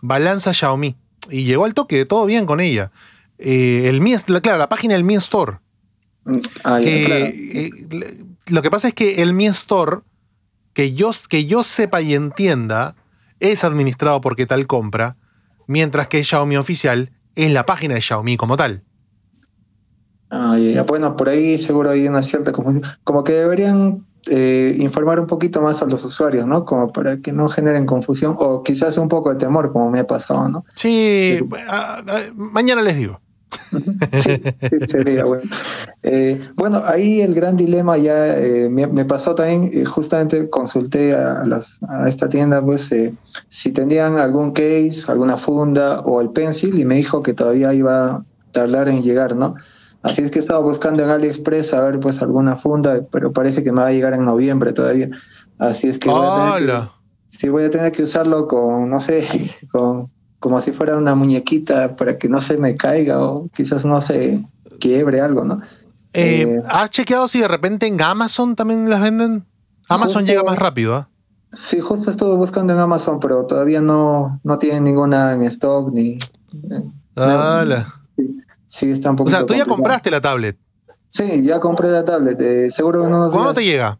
balanza Xiaomi y llegó al toque, todo bien con ella. Eh, el Mi, claro, la página del Mi Store. Mm, ah, eh, lo que pasa es que el Mi Store, que yo, que yo sepa y entienda, es administrado por tal compra, mientras que Xiaomi oficial es la página de Xiaomi como tal. Ah, Bueno, por ahí seguro hay una cierta confusión. Como que deberían eh, informar un poquito más a los usuarios, ¿no? Como para que no generen confusión o quizás un poco de temor, como me ha pasado, ¿no? Sí, ah, ah, mañana les digo. bueno. Eh, bueno, ahí el gran dilema ya eh, me, pasó también, justamente consulté a, a esta tienda, pues, si tenían algún case, alguna funda o el pencil, y me dijo que todavía iba a tardar en llegar, ¿no? Así es que estaba buscando en AliExpress a ver pues alguna funda, pero parece que me va a llegar en noviembre todavía. Así es que, voy sí voy a tener que usarlo con, no sé, *laughs* con como si fuera una muñequita para que no se me caiga o quizás no se quiebre algo, ¿no? Eh, eh, ¿Has chequeado si de repente en Amazon también las venden? Amazon llega más rápido, ¿ah? Sí, justo estuve buscando en Amazon, pero todavía no, no tienen ninguna en stock ni. Eh, la sí está O sea, tú ya compraste la tablet. Sí, ya compré la tablet. Eh, seguro que no nos ¿Cuándo te llega?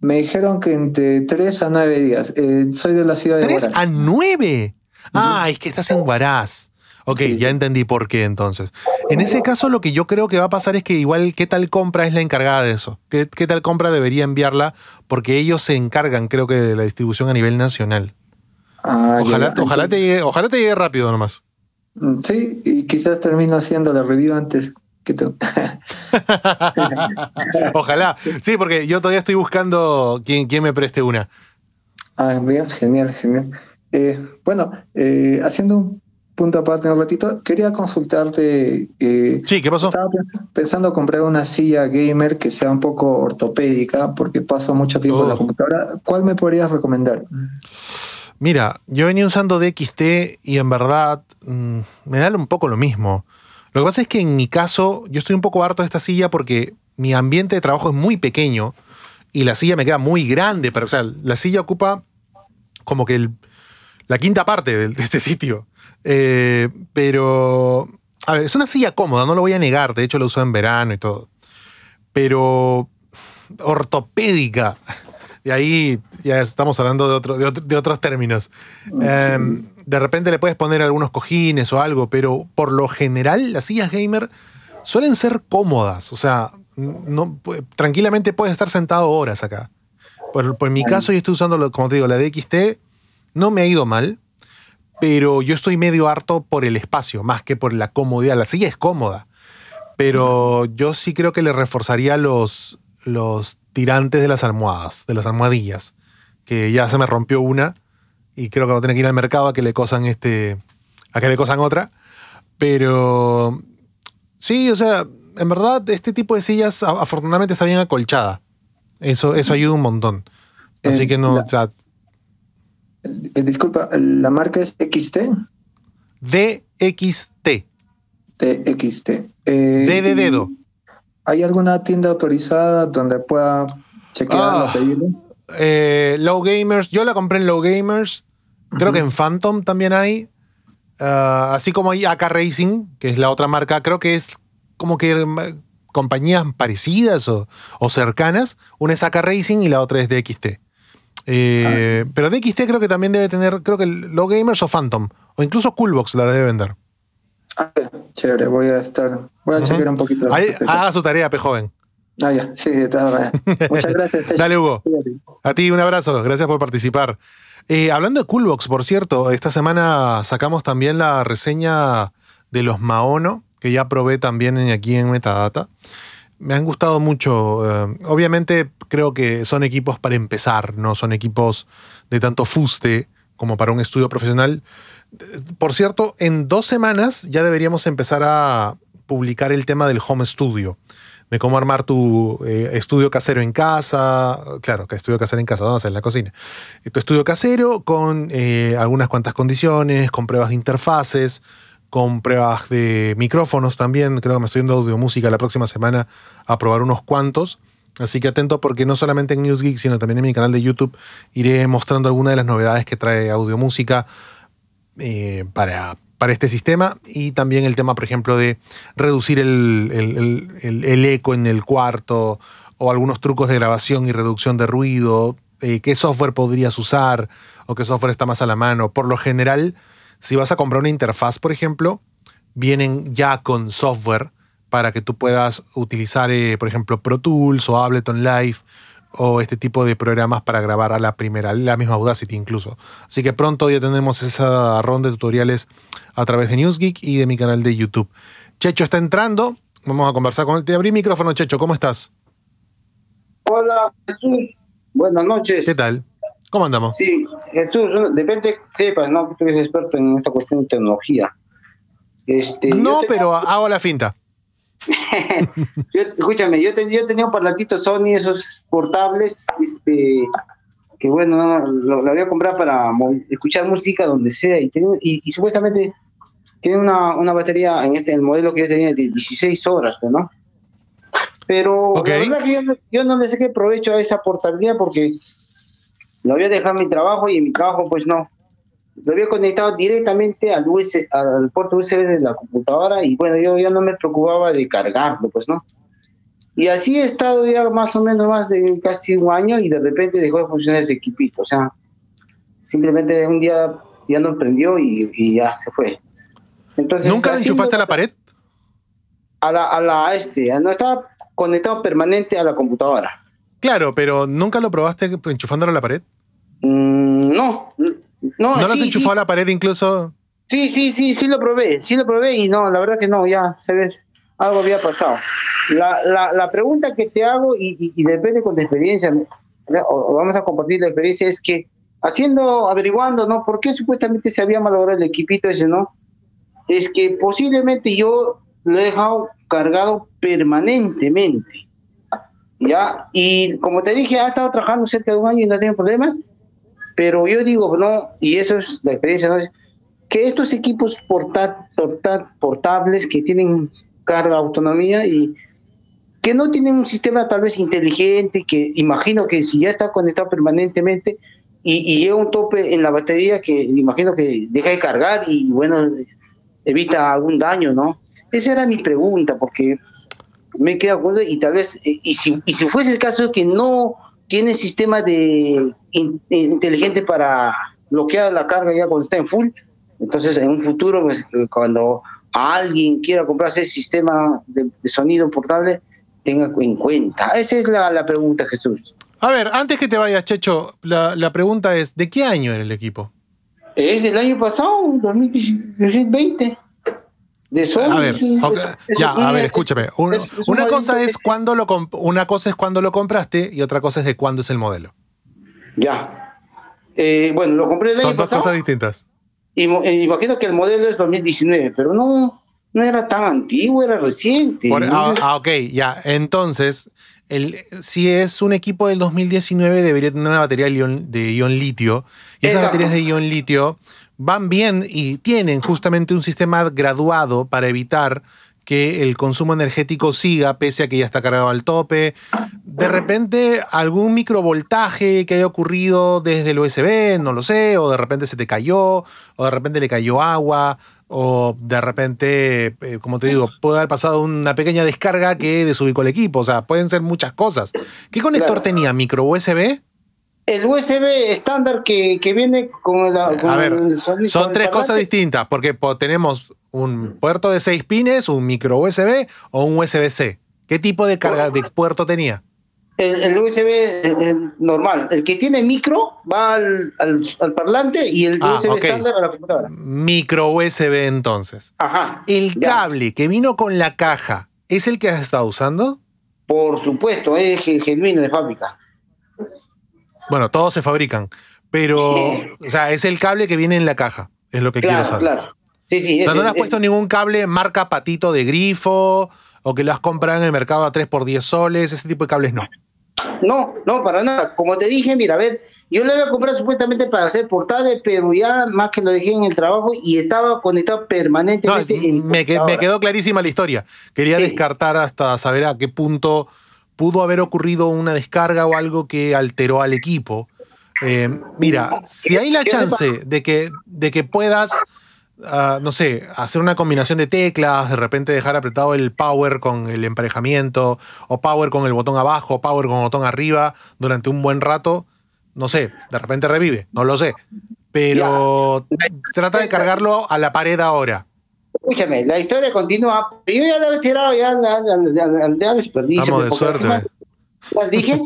Me dijeron que entre 3 a 9 días. Eh, soy de la ciudad de Huaraz. ¿3 a 9? Ah, es que estás en Huaraz. Ok, ya entendí por qué entonces. En ese caso lo que yo creo que va a pasar es que igual qué tal compra es la encargada de eso. ¿Qué, tal compra debería enviarla? Porque ellos se encargan, creo que, de la distribución a nivel nacional. Ah, te ojalá te llegue rápido nomás. Mm, sí, y quizás termino haciendo la review antes que *laughs* Ojalá. Sí, porque yo todavía estoy buscando quién, me preste una. Ah, bien, genial, genial. Eh, bueno, eh, haciendo un punto aparte un ratito, quería consultarte. Eh, sí, ¿qué pasó? Estaba pensando comprar una silla gamer que sea un poco ortopédica, porque paso mucho tiempo en la oh. computadora. ¿Cuál me podrías recomendar? Mira, yo venía usando DXT y en verdad mm, me da un poco lo mismo. Lo que pasa es que en mi caso yo estoy un poco harto de esta silla porque mi ambiente de trabajo es muy pequeño y la silla me queda muy grande. Pero, o sea, la silla ocupa como que la quinta parte de, este sitio. Eh, pero, a ver, es una silla cómoda, no lo voy a negar. De hecho, la uso en verano y todo. Pero ortopédica. *laughs* Y ahí ya estamos hablando de, otro, de, otros términos. Ah, em, de repente le puedes poner algunos cojines o algo, pero por lo general las sillas gamer suelen ser cómodas. O sea, no, tranquilamente puedes estar sentado horas acá. Por, mi ah. caso, yo estoy usando, como te digo, la DXT. No me ha ido mal, pero yo estoy medio harto por el espacio, más que por la comodidad. La silla es cómoda, pero yo sí creo que le reforzaría los, los tirantes de las almohadas, de las almohadillas que ya se me rompió una y creo que voy a tener que ir al mercado a que le cosan este, a que le cosan otra. Pero sí, o sea, en verdad este tipo de sillas afortunadamente está bien acolchada. Eso, eso ayuda un montón. Eh, Así que no... Eh, disculpa, ¿la marca es XT? DXT. DXT. Eh, D de dedo. ¿Hay alguna tienda autorizada donde pueda chequear ah, los eh, Low Gamers, yo la compré en Low Gamers, creo que en Phantom también hay. Ah, así como hay AK Racing, que es la otra marca, creo que es como que mm, compañías parecidas o, cercanas. Una es AK Racing y la otra es DXT. Eh, ah. Pero DXT creo que también debe tener, creo que Low Gamers o Phantom, o incluso Coolbox la debe vender. Ah, chévere, voy a estar, voy a chequear un poquito. haga su tarea, P joven. Ah, ya, sí, de todas *laughs* Muchas gracias. Dale, Hugo. A ti un abrazo, gracias por participar. Eh, hablando de Coolbox, por cierto, esta semana sacamos también la reseña de los Maono, que ya probé también aquí en Metadata. Me han gustado mucho. Eh, obviamente creo que son equipos para empezar, no son equipos de tanto fuste como para un estudio profesional. Por cierto, en dos semanas ya deberíamos empezar a publicar el tema del home studio de cómo armar tu eh, estudio casero en casa. Claro, que estudio casero en casa, vamos a hacer en la cocina. Tu estudio casero con eh, algunas cuantas condiciones, con pruebas de interfaces, con pruebas de micrófonos también. Creo que me estoy viendo audio música la próxima semana a probar unos cuantos. Así que atento porque no solamente en News Geek, sino también en mi canal de YouTube iré mostrando algunas de las novedades que trae audio música eh, para para este sistema y también el tema, por ejemplo, de reducir el, eco en el cuarto o algunos trucos de grabación y reducción de ruido, eh, qué software podrías usar o qué software está más a la mano. Por lo general, si vas a comprar una interfaz, por ejemplo, vienen ya con software para que tú puedas utilizar, eh, por ejemplo, Pro Tools o Ableton Live o este tipo de programas para grabar a la primera, la misma Audacity incluso. Así que pronto ya tenemos esa ronda de tutoriales a través de NewsGeek y de mi canal de YouTube. Checho está entrando, vamos a conversar con él. Te abrí micrófono, Checho, ¿cómo estás? Hola, Jesús. Buenas noches. ¿Qué tal? ¿Cómo andamos? Sí, Jesús, depende sepas, pues, ¿no? Que tú eres experto en esta cuestión de tecnología. Este, no, pero hago la finta. *laughs* escúchame, yo, tenía un parlantito Sony, esos portables, este, que bueno, lo, había comprado para escuchar música donde sea y, y, supuestamente tiene una, batería en este el modelo que yo tenía de 16 horas, ¿no? Pero la que yo, no le sé qué provecho a esa portabilidad porque lo había dejado en mi trabajo y en mi trabajo pues no, lo había conectado directamente al, USB, al puerto USB de la computadora y bueno, yo ya no me preocupaba de cargarlo, pues, ¿no? Y así he estado ya más o menos más de casi un año y de repente dejó de funcionar ese equipito, o sea, simplemente un día ya no prendió y, ya se fue. Entonces, ¿Nunca enchufaste a la pared? A la, a la este, no estaba conectado permanente a la computadora. Claro, pero ¿nunca lo probaste enchufándolo a la pared? no. ¿No, ¿No lo a la pared incluso? Sí, sí, sí, sí lo probé, sí lo probé y no, la verdad que no, ya, se ve, algo había pasado. La, la, la pregunta que te hago y, y, depende con tu experiencia, vamos a compartir la experiencia, es que haciendo, averiguando, ¿no? ¿Por qué supuestamente se había malogrado el equipito ese, no? Es que posiblemente yo lo he dejado cargado permanentemente. ¿Ya? Y como te dije, ha estado trabajando cerca de un año y no tiene problemas, pero yo digo, no, y eso es la experiencia, que estos equipos portables que tienen carga, autonomía y que no tienen un sistema tal vez inteligente, que imagino que si ya está conectado permanentemente y, llega un tope en la batería que imagino que deja de cargar y bueno, evita algún daño, ¿no? Esa era mi pregunta, porque me queda con y tal vez, eh, y si, y si fuese el caso que no tiene sistema de eh, inteligente para bloquear la carga ya cuando está en full. Entonces, en un futuro, pues, cuando alguien quiera comprarse el sistema de, sonido portable, tenga en cuenta. Esa es la, pregunta, Jesús. A ver, antes que te vayas, Checho, la, la pregunta es, ¿de qué año era el equipo? Es del año pasado, 2020 a ver, ya, a ver, escúchame. una, cosa es cuando lo una cosa es cuando lo compraste y otra cosa es de cuándo es el modelo. Ya. Eh, bueno, lo compré el año Son dos cosas distintas. Y, eh, imagino que el modelo es 2019, pero no, no era tan antiguo, era reciente. Ah, ah, ok, ya. Entonces, el, si es un equipo del 2019, debería tener una batería de ion, litio. Y esas baterías de ion litio van bien y tienen justamente un sistema graduado para evitar que el consumo energético siga pese a que ya está cargado al tope. De repente algún microvoltaje que haya ocurrido desde el USB, no lo sé, o de repente se te cayó, o de repente le cayó agua, o de repente, eh, como te digo, puede haber pasado una pequeña descarga que desubicó el equipo, o sea, pueden ser muchas cosas. ¿Qué conector tenía? ¿Micro USB? el USB estándar que, viene con la. Eh, con a son tres cosas distintas, porque tenemos un puerto de seis pines, un micro USB o un USB-C. ¿Qué tipo de carga de puerto tenía? El, USB normal, el que tiene micro va al, parlante y el ah, USB estándar a la computadora. Micro USB entonces. Ajá. El cable que vino con la caja, ¿es el que has estado usando? Por supuesto, es el genuino de fábrica. Bueno, todos se fabrican, pero, *laughs* o sea, es el cable que viene en la caja, es lo que quiero saber. Claro, sí, sí. no has puesto ningún cable marca patito de grifo o que lo has comprado en el mercado a 3 por 10 soles, ese tipo de cables no. No, no, para nada. Como te dije, mira, a ver, yo lo a comprar supuestamente para hacer portales, pero ya más que lo dejé en el trabajo y estaba conectado permanentemente. me, quedó clarísima la historia. Quería descartar hasta saber a qué punto pudo haber ocurrido una descarga o algo que alteró al equipo. Eh, mira, si hay la chance de que, de que puedas, ah, no sé, hacer una combinación de teclas, de repente dejar apretado el power con el emparejamiento, o power con el botón abajo, power con el botón arriba, durante un buen rato, no sé, de repente revive, no lo sé. Pero trata de cargarlo a la pared ahora escúchame, la historia continúa. Yo ya la había tirado ya al desperdicio. Vamos de suerte. Eh. dije,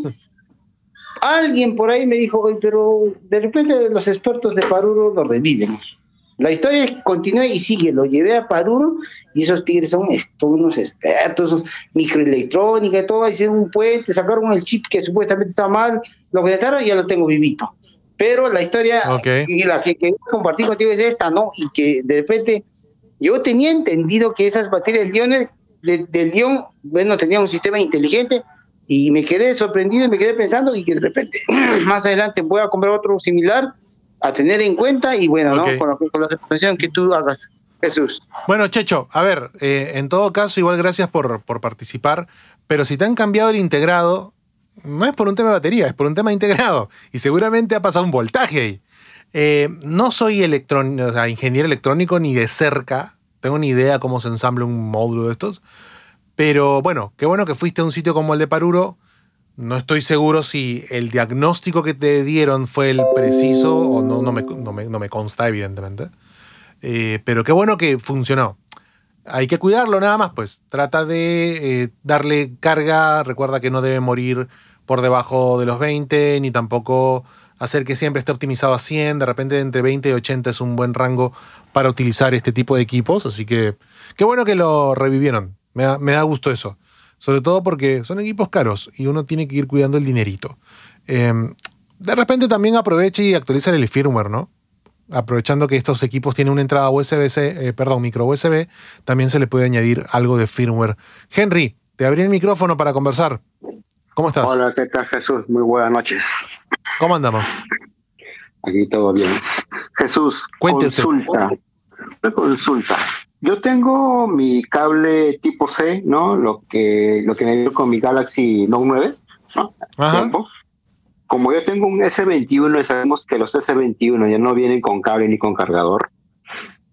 *laughs* alguien por ahí me dijo, pero de repente los expertos de Paruro lo reviven. La historia continúa y sigue. Lo llevé a Paruro y esos tigres son, unos expertos, microelectrónica y todo. Hicieron un puente, sacaron el chip que supuestamente está mal, lo conectaron y ya lo tengo vivito. Pero la historia y la que, que compartí contigo es esta, ¿no? Y que de repente yo tenía entendido que esas baterías Leones, de, de bueno, tenían un sistema inteligente y me quedé sorprendido y me quedé pensando y que de repente *clears throat* más adelante voy a comprar otro similar a tener en cuenta y bueno, ¿no? Con, la recomendación que tú hagas. Jesús. Bueno, Checho, a ver, eh, en todo caso, igual gracias por, por participar, pero si te han cambiado el integrado, no es por un tema de batería, es por un tema integrado. Y seguramente ha pasado un voltaje ahí. Eh, no soy ingeniero electrónico ni de cerca. Tengo ni idea cómo se ensambla un módulo de estos. Pero bueno, qué bueno que fuiste a un sitio como el de Paruro. No estoy seguro si el diagnóstico que te dieron fue el preciso o no, no, me, consta, evidentemente. Eh, pero qué bueno que funcionó. Hay que cuidarlo nada más, pues. Trata de eh, darle carga. Recuerda que no debe morir por debajo de los 20, ni tampoco hacer que siempre esté optimizado a 100, de repente entre 20 y 80 es un buen rango para utilizar este tipo de equipos, así que qué bueno que lo revivieron, me da, gusto eso, sobre todo porque son equipos caros y uno tiene que ir cuidando el dinerito. Em, de repente también aproveche y actualiza el firmware, ¿no? Aprovechando que estos equipos tienen una entrada usb eh, perdón, micro USB, también se le puede añadir algo de firmware. Henry, te abrí el micrófono para conversar. ¿Cómo estás? Hola, ¿qué tal Jesús? Muy buenas noches. ¿Cómo andamos? Aquí todo bien. Jesús, consulta. Una Consulta. Yo tengo mi cable tipo C, ¿no? Lo que, lo que me dio con mi Galaxy Note 9, ¿no? Como yo tengo un S21 y sabemos que los S21 ya no vienen con cable ni con cargador,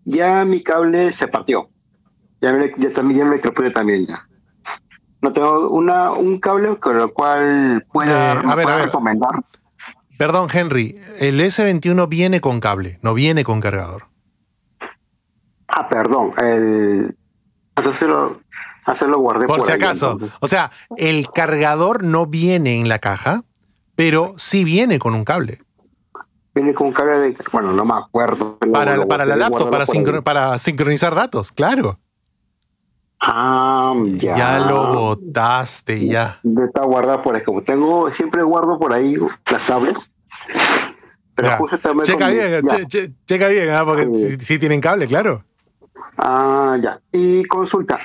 ya mi cable se partió. Ya, me, ya, también, ya me también ya no tengo una, un cable con el cual pueda, eh, recomendar. Perdón, Henry, el S21 viene con cable, no viene con cargador. Ah, perdón, el... hacerlo guardé por, por si acaso. O sea, el cargador no viene en la caja, pero sí viene con un cable. Viene con un cable de. Bueno, no me acuerdo. Para, para, la laptop, para, para sincronizar datos, claro. Ah, ya. ya lo botaste, ya. De esta guardada por ahí. Como tengo, siempre guardo por ahí las cables. Pero checa, bien, checa, ¿ah? bien, porque sí. tienen cable, claro. Ah, ya. Y consulta.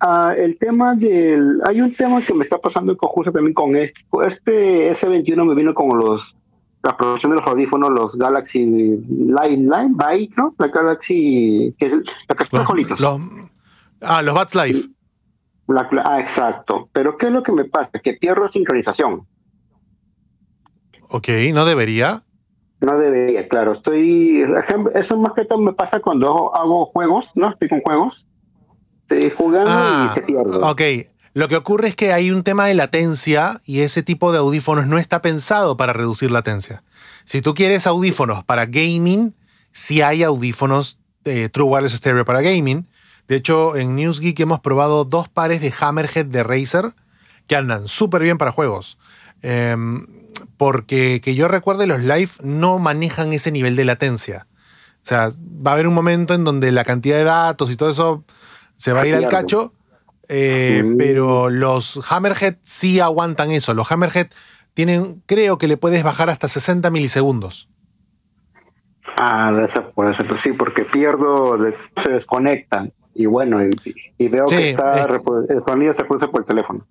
Ah, el tema del. Hay un tema que me está pasando en conjunto también con este. Este S21 me vino con los. La producción de los audífonos, los Galaxy Line, Line, ¿no? La Galaxy. Que, la que los, Ah, los Bats Life. ah, exacto. Pero ¿qué es lo que me pasa? Que pierdo sincronización. Ok, ¿no debería? No debería, claro. Estoy. Eso más que todo me pasa cuando hago juegos, ¿no? Estoy con juegos. Estoy jugando y ah, se Ok. Lo que ocurre es que hay un tema de latencia y ese tipo de audífonos no está pensado para reducir latencia. Si tú quieres audífonos para gaming, si hay audífonos de eh, True Wireless Stereo para gaming, de hecho, en Newsgeek hemos probado dos pares de Hammerhead de Razer que andan súper bien para juegos. Em, porque que yo recuerde, los live no manejan ese nivel de latencia. O sea, va a haber un momento en donde la cantidad de datos y todo eso se va a ah, ir al cacho. Eh, pero los Hammerhead sí aguantan eso. Los Hammerhead tienen, creo que le puedes bajar hasta 60 milisegundos. Ah, eso, por eso, sí, porque pierdo, se desconectan y bueno, y, veo que está, el sonido se produce por el teléfono.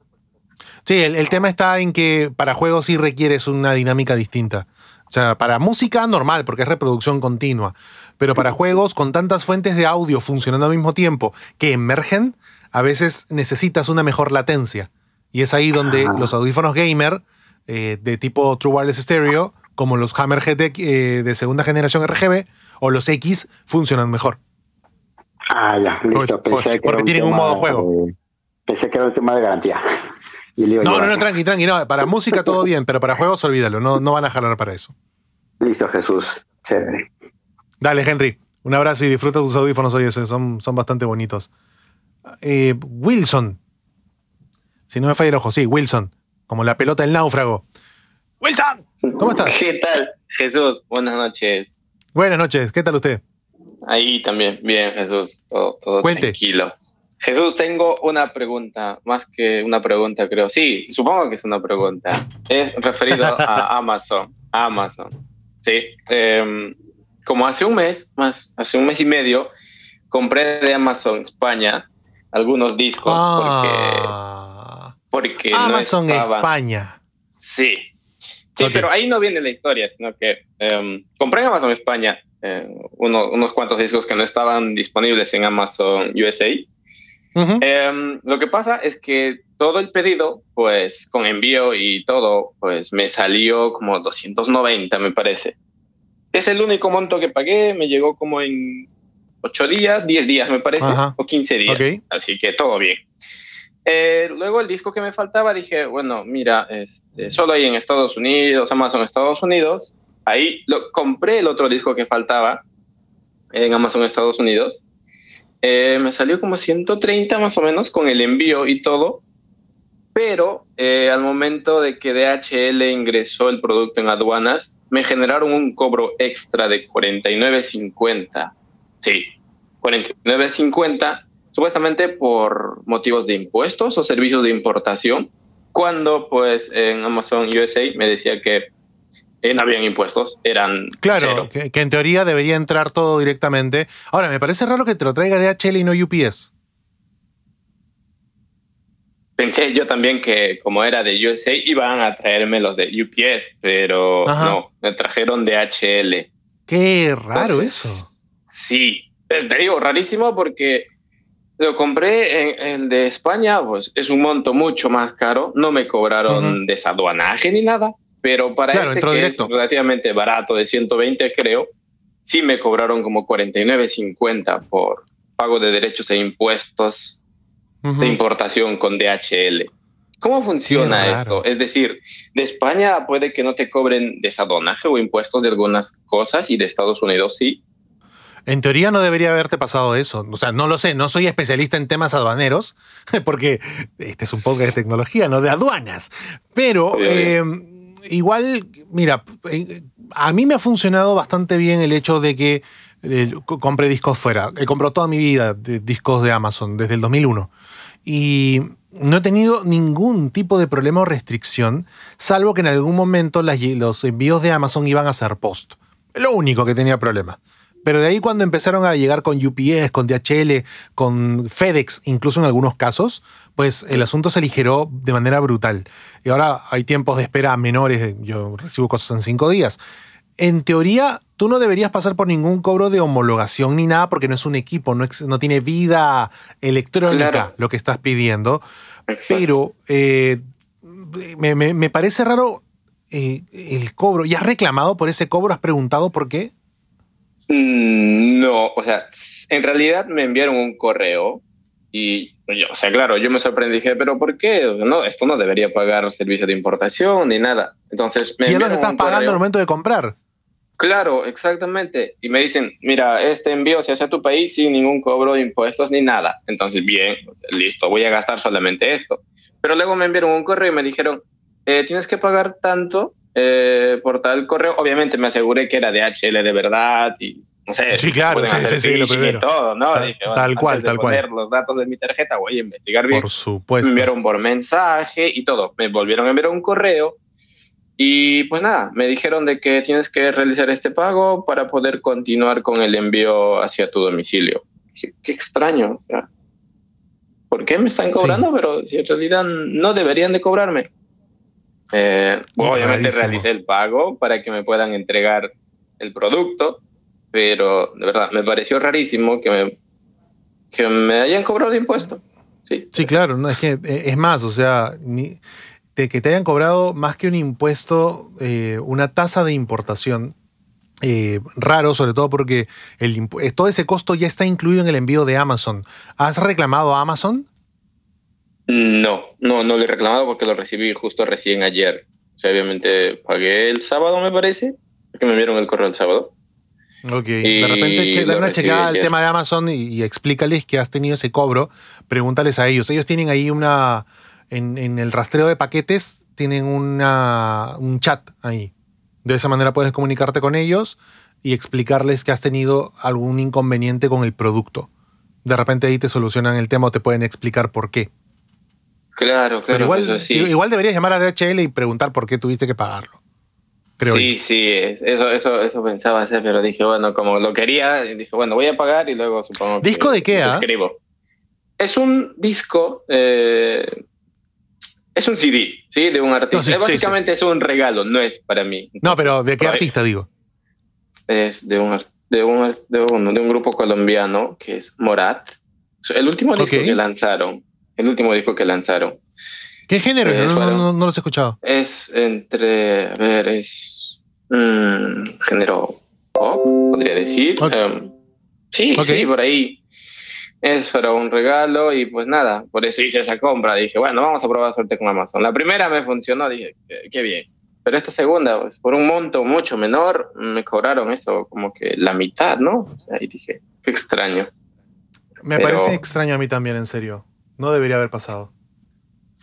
Sí, el, tema está en que para juegos sí requieres una dinámica distinta. O sea, para música normal, porque es reproducción continua, pero para juegos con tantas fuentes de audio funcionando al mismo tiempo que emergen, a veces necesitas una mejor latencia. Y es ahí donde ah. los audífonos gamer eh, de tipo True Wireless Stereo, como los Hammerhead de eh, segunda generación RGB o los X, funcionan mejor. Ah, ya, listo. Pues, pues, pensé porque, que tienen un, modo juego. pensé que era un tema de garantía. *laughs* no, no, no, tranqui, tranqui. para música todo bien, pero para juegos olvídalo. No, no van a jalar para eso. Listo, Jesús. Dale, Henry. Un abrazo y disfruta tus audífonos hoy. Son, son bastante bonitos. Eh, Wilson. Si no me falla el ojo, sí, Wilson. Como la pelota del náufrago. ¡Wilson! ¿Cómo estás? ¿Qué tal, Jesús? Buenas noches. Buenas noches. ¿Qué tal usted? Ahí también, bien, Jesús, todo, todo tranquilo. Jesús, tengo una pregunta, más que una pregunta, creo. Sí, supongo que es una pregunta. Es referido a *laughs* Amazon. Amazon. Sí. Em, como hace un mes, más, hace un mes y medio, compré de Amazon España algunos discos ah, porque, porque Amazon España. Sí, Sí, pero ahí no viene la historia, sino que em, compré en Amazon España eh, unos cuantos discos que no estaban disponibles en Amazon USA. Em, lo que pasa es que todo el pedido, pues con envío y todo, pues me salió como 290, me parece. Es el único monto que pagué, me llegó como en 8 días, 10 días, me parece, o 15 días. Así que todo bien. Eh, luego el disco que me faltaba dije, bueno, mira, este, solo hay en Estados Unidos, Amazon Estados Unidos. Ahí lo, compré el otro disco que faltaba en Amazon Estados Unidos. Eh, me salió como 130 más o menos con el envío y todo. Pero eh, al momento de que DHL ingresó el producto en aduanas, me generaron un cobro extra de 49.50. Sí, 49.50 supuestamente por motivos de impuestos o servicios de importación, cuando pues en Amazon USA me decía que eh, no habían impuestos, eran. Claro, que, en teoría debería entrar todo directamente. Ahora, me parece raro que te lo traiga de DHL y no UPS. Pensé yo también que como era de USA iban a traerme los de UPS, pero no, me trajeron de HL. Qué raro eso. Sí, te digo, rarísimo porque lo compré en de España, pues es un monto mucho más caro. No me cobraron desaduanaje ni nada, pero para este que es relativamente barato, de 120 creo, sí me cobraron como 49.50 por pago de derechos e impuestos de importación con DHL. ¿Cómo funciona esto? Es decir, de España puede que no te cobren desaduanaje o impuestos de algunas cosas y de Estados Unidos sí. En teoría no debería haberte pasado eso. O sea, no lo sé, no soy especialista en temas aduaneros, *laughs* porque este es un podcast de tecnología, no de aduanas. Pero eh, igual, mira, eh, a mí me ha funcionado bastante bien el hecho de que eh, compré discos fuera. He comprado toda mi vida discos de Amazon desde el 2001. Y no he tenido ningún tipo de problema o restricción, salvo que en algún momento los envíos de Amazon iban a ser post. Lo único que tenía problema. Pero de ahí cuando empezaron a llegar con UPS, con DHL, con FedEx, incluso en algunos casos, pues el asunto se aligeró de manera brutal. Y ahora hay tiempos de espera menores, yo recibo cosas en cinco días. En teoría, tú no deberías pasar por ningún cobro de homologación ni nada porque no es un equipo, no, tiene vida electrónica lo que estás pidiendo. Pero eh, me, parece raro eh, el cobro. ¿Y has reclamado por ese cobro? ¿Has preguntado por qué? Mm, no, o sea, en realidad me enviaron un correo y, o sea, claro, yo me sorprendí, pero ¿por qué? No, esto no debería pagar un servicio de importación ni nada. Entonces, me si no se estás pagando en el momento de comprar. Claro, exactamente. Y me dicen, mira, este envío se hace a tu país sin ningún cobro de impuestos ni nada. Entonces, bien, listo, voy a gastar solamente esto. Pero luego me enviaron un correo y me dijeron, eh, tienes que pagar tanto eh, por portal correo, obviamente me aseguré que era de HL de verdad y no sé. Sí, claro, sí, sí, sí, lo primero. tal, cual, tal cual, tal cual. los datos de mi tarjeta, voy a investigar bien. Por supuesto. Me enviaron por mensaje y todo. Me volvieron a enviar un correo y pues nada, me dijeron de que tienes que realizar este pago para poder continuar con el envío hacia tu domicilio. Qué, extraño. ¿Por qué me están cobrando? Pero si en realidad no deberían de cobrarme. Eh, obviamente realicé el pago para que me puedan entregar el producto, pero de verdad me pareció rarísimo que me, que me hayan cobrado impuesto Sí. sí, claro, no, es que eh, es más, o sea, ni, de que te hayan cobrado más que un impuesto, eh, una tasa de importación, raro, sobre todo porque el, todo ese costo ya está incluido en el envío de Amazon. ¿Has reclamado a Amazon? No, no, no le he reclamado porque lo recibí justo recién ayer. O sea, obviamente pagué el sábado, me parece, porque me vieron el correo el sábado. Ok, de repente da una checada al tema de Amazon y, explícales que has tenido ese cobro, pregúntales a ellos. Ellos tienen ahí una, en, en el rastreo de paquetes, tienen una, un chat ahí. De esa manera puedes comunicarte con ellos y explicarles que has tenido algún inconveniente con el producto. De repente ahí te solucionan el tema o te pueden explicar por qué. Claro, claro. igual, deberías llamar a DHL y preguntar por qué tuviste que pagarlo. sí, sí, eso, eso, eso pensaba hacer, pero dije, bueno, como lo quería, dije, bueno, voy a pagar y luego supongo ¿Disco de qué? Ah? Escribo. Es un disco, eh, es un CD, ¿sí? De un artista. Eh, básicamente es un regalo, no es para mí. no, pero ¿de qué artista digo? Es de un, de, un, de, un, grupo colombiano que es Morat. El último disco que lanzaron el último disco que lanzaron. ¿Qué género? Eh, no, los he escuchado. Es entre, a ver, es mm, género pop, podría decir. Em, sí, sí, por ahí. Es para un regalo y pues nada, por eso hice esa compra. Dije, bueno, vamos a probar suerte con Amazon. La primera me funcionó, dije, qué bien. Pero esta segunda, pues por un monto mucho menor, me cobraron eso, como que la mitad, ¿no? y dije, qué extraño. Me parece extraño a mí también, en serio. No debería haber pasado.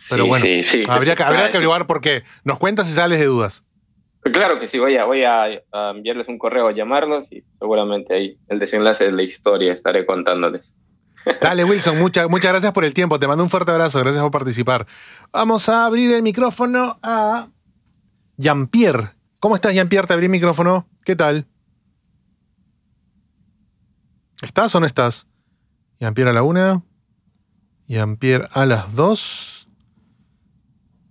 Pero bueno, habría, que, que averiguar porque Nos cuentas si sales de dudas. Claro que sí, voy a, voy a enviarles un correo, a llamarlos y seguramente ahí el desenlace de la historia estaré contándoles. *laughs* Dale, Wilson, muchas, muchas gracias por el tiempo. Te mando un fuerte abrazo. Gracias por participar. Vamos a abrir el micrófono a Jean-Pierre. ¿Cómo estás, Jean-Pierre? Te abrí el micrófono. ¿Qué tal? ¿Estás o no estás? Jean-Pierre a la una. Jean-Pierre a las 2.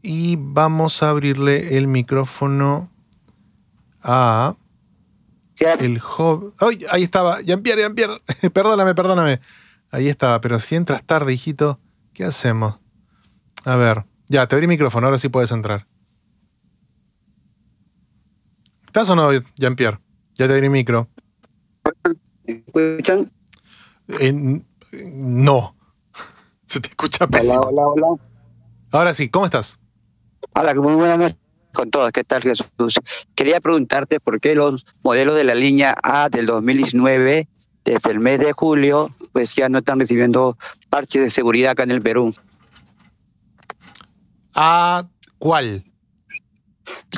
Y vamos a abrirle el micrófono a el joven. ¡Ay! Ahí estaba. Jean-Pierre, Jean-Pierre. *laughs* perdóname, perdóname. Ahí estaba. Pero si entras tarde, hijito, ¿qué hacemos? A ver. Ya, te abrí el micrófono. Ahora sí puedes entrar. ¿Estás o no, Jean-Pierre? Ya te abrí el micro. ¿Me escuchan? no. Se te escucha pésimo. Hola, hola, hola. Ahora sí, ¿cómo estás? Hola, muy buenas noches con todos. ¿Qué tal, Jesús? Quería preguntarte por qué los modelos de la línea A del 2019, desde el mes de julio, pues ya no están recibiendo parches de seguridad acá en el Perú. ¿A cuál?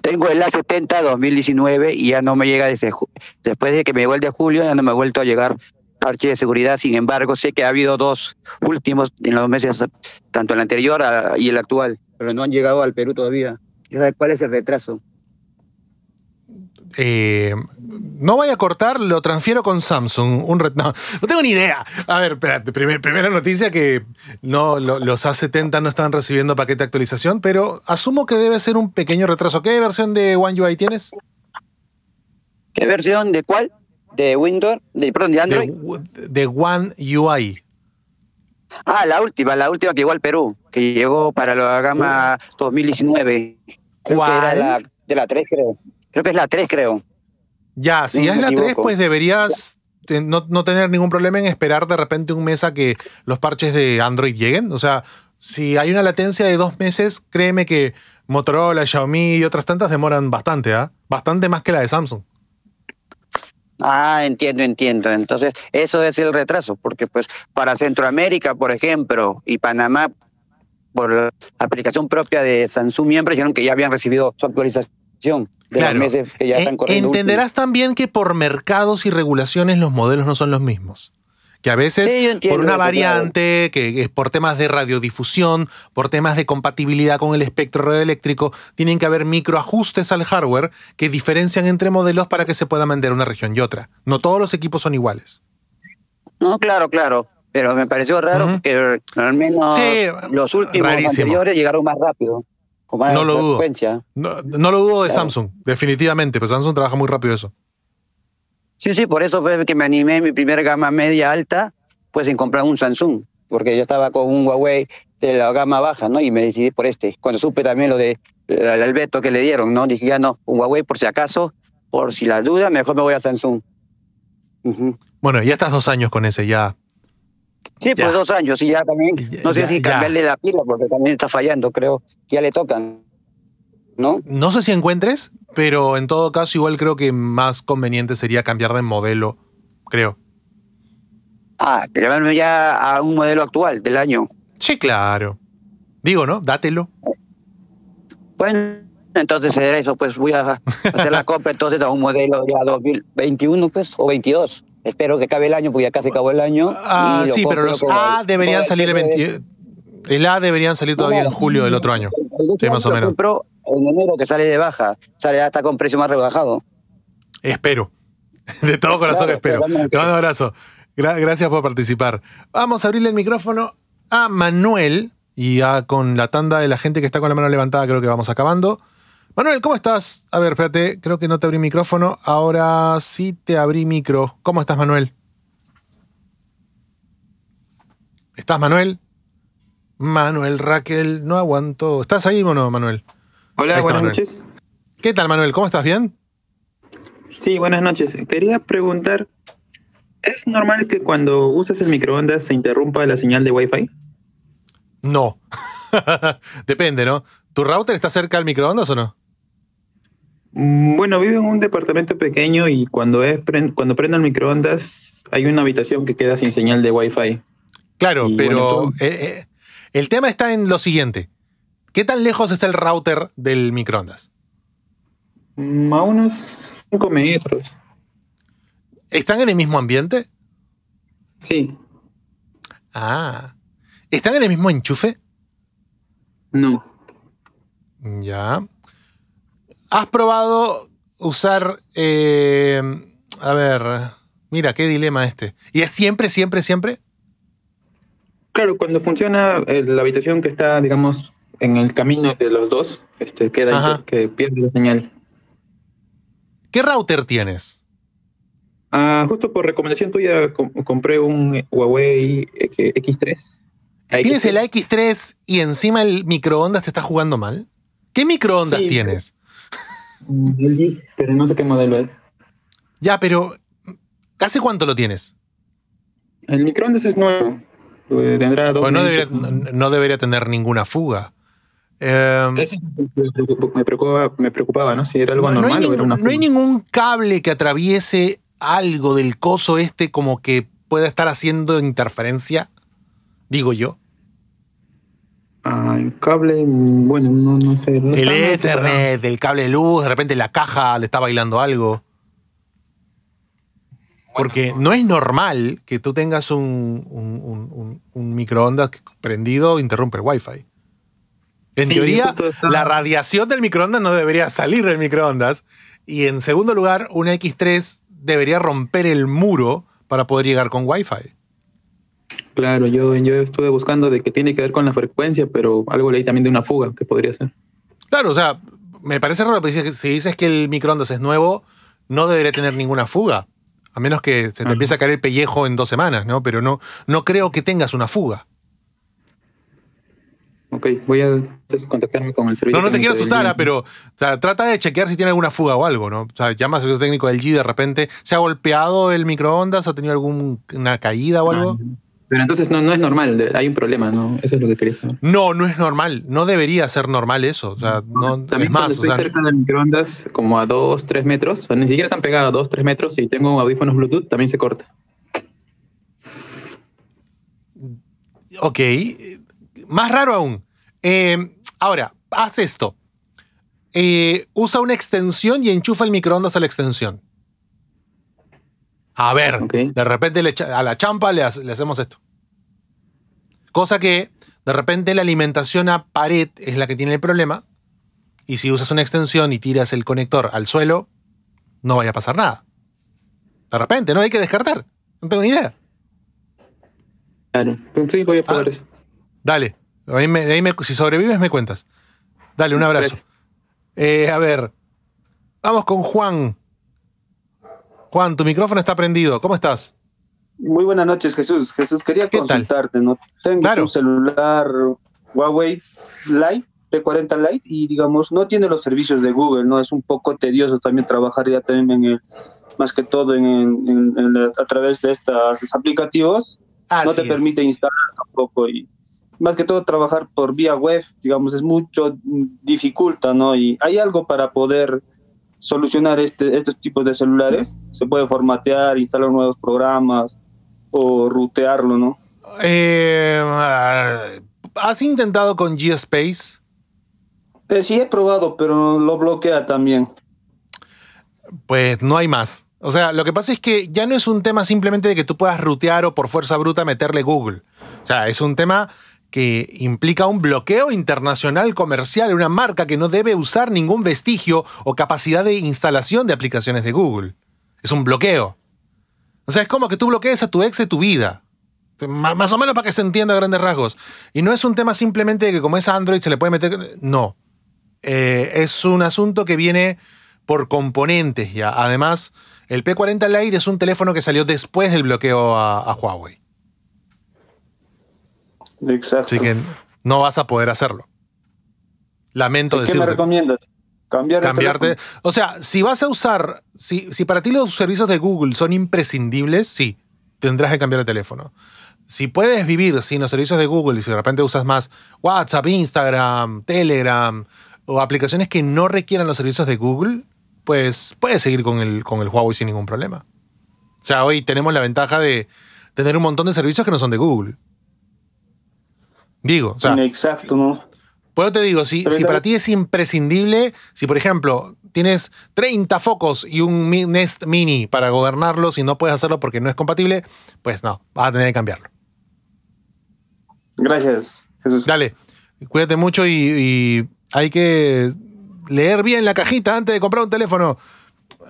Tengo el A70 2019 y ya no me llega desde después de que me llegó el de julio, ya no me ha vuelto a llegar parche de seguridad. Sin embargo, sé que ha habido dos últimos en los meses, tanto el anterior ah, y el actual, pero no han llegado al Perú todavía. ¿Cuál es el retraso? Eh, no vaya a cortar, lo transfiero con Samsung. Un no, tengo ni idea. A ver, espérate, primera noticia que no, los A70 no están recibiendo paquete de actualización, pero asumo que debe ser un pequeño retraso. ¿Qué versión de One UI tienes? ¿Qué versión de cuál? de Windows, de, perdón, de Android. De, One UI. Ah, la última, la última que llegó al Perú, que llegó para la gama 2019. ¿Cuál? de la 3, creo. Creo que es la 3, creo. Ya, si es la 3, pues deberías no, tener ningún problema en esperar de repente un mes a que los parches de Android lleguen. O sea, si hay una latencia de dos meses, créeme que Motorola, Xiaomi y otras tantas demoran bastante, ¿ah? Bastante más que la de Samsung. Ah, entiendo, entiendo. Entonces, eso es el retraso, porque pues para Centroamérica, por ejemplo, y Panamá, por la aplicación propia de Samsung, miembros dijeron que ya habían recibido su actualización. De meses que ya están e-, Entenderás también que por mercados y regulaciones los modelos no son los mismos que a veces por una variante, que es por temas de radiodifusión, por temas de compatibilidad con el espectro radioeléctrico, tienen que haber microajustes al hardware que diferencian entre modelos para que se pueda vender una región y otra. No todos los equipos son iguales. No, claro, claro. Pero me pareció raro que al menos los últimos rarísimo. anteriores llegaron más rápido. no, lo dudo. no, lo dudo de Samsung, definitivamente, pero Samsung trabaja muy rápido eso. Sí, sí, por eso fue que me animé en mi primera gama media alta, pues en comprar un Samsung, porque yo estaba con un Huawei de la gama baja, ¿no? Y me decidí por este. Cuando supe también lo de el eh, veto que le dieron, ¿no? Dije, ya no, un Huawei por si acaso, por si la duda, mejor me voy a Samsung. Bueno, y Bueno, ya estás dos años con ese, ya. Sí, pues dos años, y ya también. No sé si cambiarle la pila, porque también está fallando, creo. Ya le tocan. ¿no? sé si encuentres, pero en todo caso igual creo que más conveniente sería cambiar de modelo, creo. Ah, llevarme ya a un modelo actual del año. Sí, claro. Digo, ¿no? Dátelo. Bueno, entonces será eso, pues voy a hacer la copa, entonces a un modelo ya 2021, pues, o 22. Espero que acabe el año, porque ya casi acabó el año. Ah, sí, pero los A deberían salir el El A deberían salir todavía en julio del otro año. Sí, más o menos. Pero el enero que sale de baja, sale hasta ah, con precio más rebajado. Espero. *laughs* De todo corazón espero. Te mando un abrazo. gracias por participar. Vamos a abrirle el micrófono a Manuel y a, con la tanda de la gente que está con la mano levantada creo que vamos acabando. Manuel, ¿cómo estás? A ver, espérate, creo que no te abrí micrófono. Ahora sí te abrí micro. ¿Cómo estás, Manuel? ¿Estás, Manuel? Manuel Raquel, no aguanto. ¿Estás ahí o no, Manuel? Hola, buenas noches. ¿Qué tal, Manuel? ¿Cómo estás? ¿Bien? Sí, buenas noches. Quería preguntar, ¿es normal que cuando usas el microondas se interrumpa la señal de Wi-Fi? No. *laughs* Depende, ¿no? ¿Tu router está cerca del microondas o no? Mm, bueno, vivo en un departamento pequeño y cuando, es, cuando prendo el microondas hay una habitación que queda sin señal de Wi-Fi. Claro, pero eh, eh, el tema está en lo siguiente. ¿Qué tan lejos está el router del microondas? Mm, a unos 5 metros. ¿Están en el mismo ambiente? Sí. Ah. ¿Están en el mismo enchufe? No. Ya. ¿Has probado usar... Eh, a ver, mira, qué dilema este. ¿Y es siempre, siempre, siempre? Claro, cuando funciona eh, la habitación que está, digamos, en el camino de los dos, este, queda que, pierde la señal. ¿Qué router tienes? Ah, justo por recomendación tuya compré un Huawei X3. ¿Tienes el X3 y encima el microondas te está jugando mal? ¿Qué microondas tienes? Pero, mm, pero no sé qué modelo es. Ya, pero ¿hace cuánto lo tienes? El microondas es nuevo. Tendrá dos pues no, no debería tener ninguna fuga. Em, me preocupaba, ¿no? Si era algo normal. No hay, o era no hay ningún cable que atraviese algo del coso este como que pueda estar haciendo interferencia, digo yo. Ah, el cable, bueno, no, sé. el Ethernet, el cable de luz, de repente la caja le está bailando algo. Porque no. es normal que tú tengas un, un microondas prendido, interrumpe el wifi. En teoría, la radiación del microondas no debería salir del microondas. Y en segundo lugar, una X3 debería romper el muro para poder llegar con Wi-Fi. Claro, yo, yo estuve buscando de qué tiene que ver con la frecuencia, pero algo leí también de una fuga que podría ser. Claro, o sea, me parece raro, pero pues, si dices que el microondas es nuevo, no debería tener ninguna fuga. A menos que se te empiece a caer el pellejo en dos semanas, ¿no? Pero no, no creo que tengas una fuga. Ok, voy a contactarme con el servicio. No, no te quiero asustar, ah, pero trata de chequear si tiene alguna fuga o algo, ¿no? O sea, llama al servicio técnico del G de repente. ¿Se ha golpeado el microondas? ¿Ha tenido alguna caída o algo? Ah, pero entonces no, no es normal, hay un problema, ¿no? Eso es lo que crees. saber. No, no es normal, no debería ser normal eso. O sea, no, También es más, estoy cerca del microondas, como a 2, 3 metros, o ni siquiera tan pegado a 2, 3 metros, y tengo audífonos Bluetooth, también se corta. Ok, más raro aún. Eh, ahora, haz esto. Eh, usa una extensión y enchufa el microondas a la extensión. A ver, de repente a la champa le, hacemos esto. Cosa que de repente la alimentación a pared es la que tiene el problema. Y si usas una extensión y tiras el conector al suelo, no vaya a pasar nada. De repente, no hay que descartar. No tengo ni idea. Claro, sí, voy a poder. Ah, dale si sobrevives, me cuentas. Dale, un abrazo. Eh, a ver, vamos con Juan. Juan, tu micrófono está prendido. ¿Cómo estás? Muy buenas noches, Jesús. Jesús, quería consultarte. ¿no? Tengo un celular Huawei Lite, P40 Lite, y digamos, no tiene los servicios de Google, ¿no? Es un poco tedioso también trabajar ya también en más que todo en, a través de estos aplicativos. no te permite instalar tampoco y más que todo trabajar por vía web, digamos, es mucho, dificulta, ¿no? Y hay algo para poder solucionar este, estos tipos de celulares. Se puede formatear, instalar nuevos programas o rutearlo, ¿no? Eh, ¿Has intentado con GSpace? Eh, sí, he probado, pero lo bloquea también. Pues no hay más. O sea, lo que pasa es que ya no es un tema simplemente de que tú puedas rutear o por fuerza bruta meterle Google. O sea, es un tema que implica un bloqueo internacional comercial de una marca que no debe usar ningún vestigio o capacidad de instalación de aplicaciones de Google. Es un bloqueo. O sea, es como que tú bloquees a tu ex de tu vida. Más o menos para que se entienda a grandes rasgos. Y no es un tema simplemente de que como es Android se le puede meter... No. Eh, es un asunto que viene por componentes ya. Además, el P40 Lite es un teléfono que salió después del bloqueo a Huawei. Exacto. Así que no vas a poder hacerlo. Lamento decirte. ¿Qué me recomiendas? Cambiar cambiarte. O sea, si vas a usar, si, para ti los servicios de Google son imprescindibles, sí, tendrás que cambiar el teléfono. Si puedes vivir sin los servicios de Google y si de repente usas más WhatsApp, Instagram, Telegram o aplicaciones que no requieran los servicios de Google, pues puedes seguir con el, con el Huawei sin ningún problema. O sea, hoy tenemos la ventaja de tener un montón de servicios que no son de Google. Digo, o sea, Exacto, ¿no? Por te digo, si, para ti es imprescindible, si por ejemplo tienes 30 focos y un Nest Mini para gobernarlos y no puedes hacerlo porque no es compatible, pues no, vas a tener que cambiarlo. Gracias, Jesús. Dale, cuídate mucho y, hay que leer bien la cajita antes de comprar un teléfono.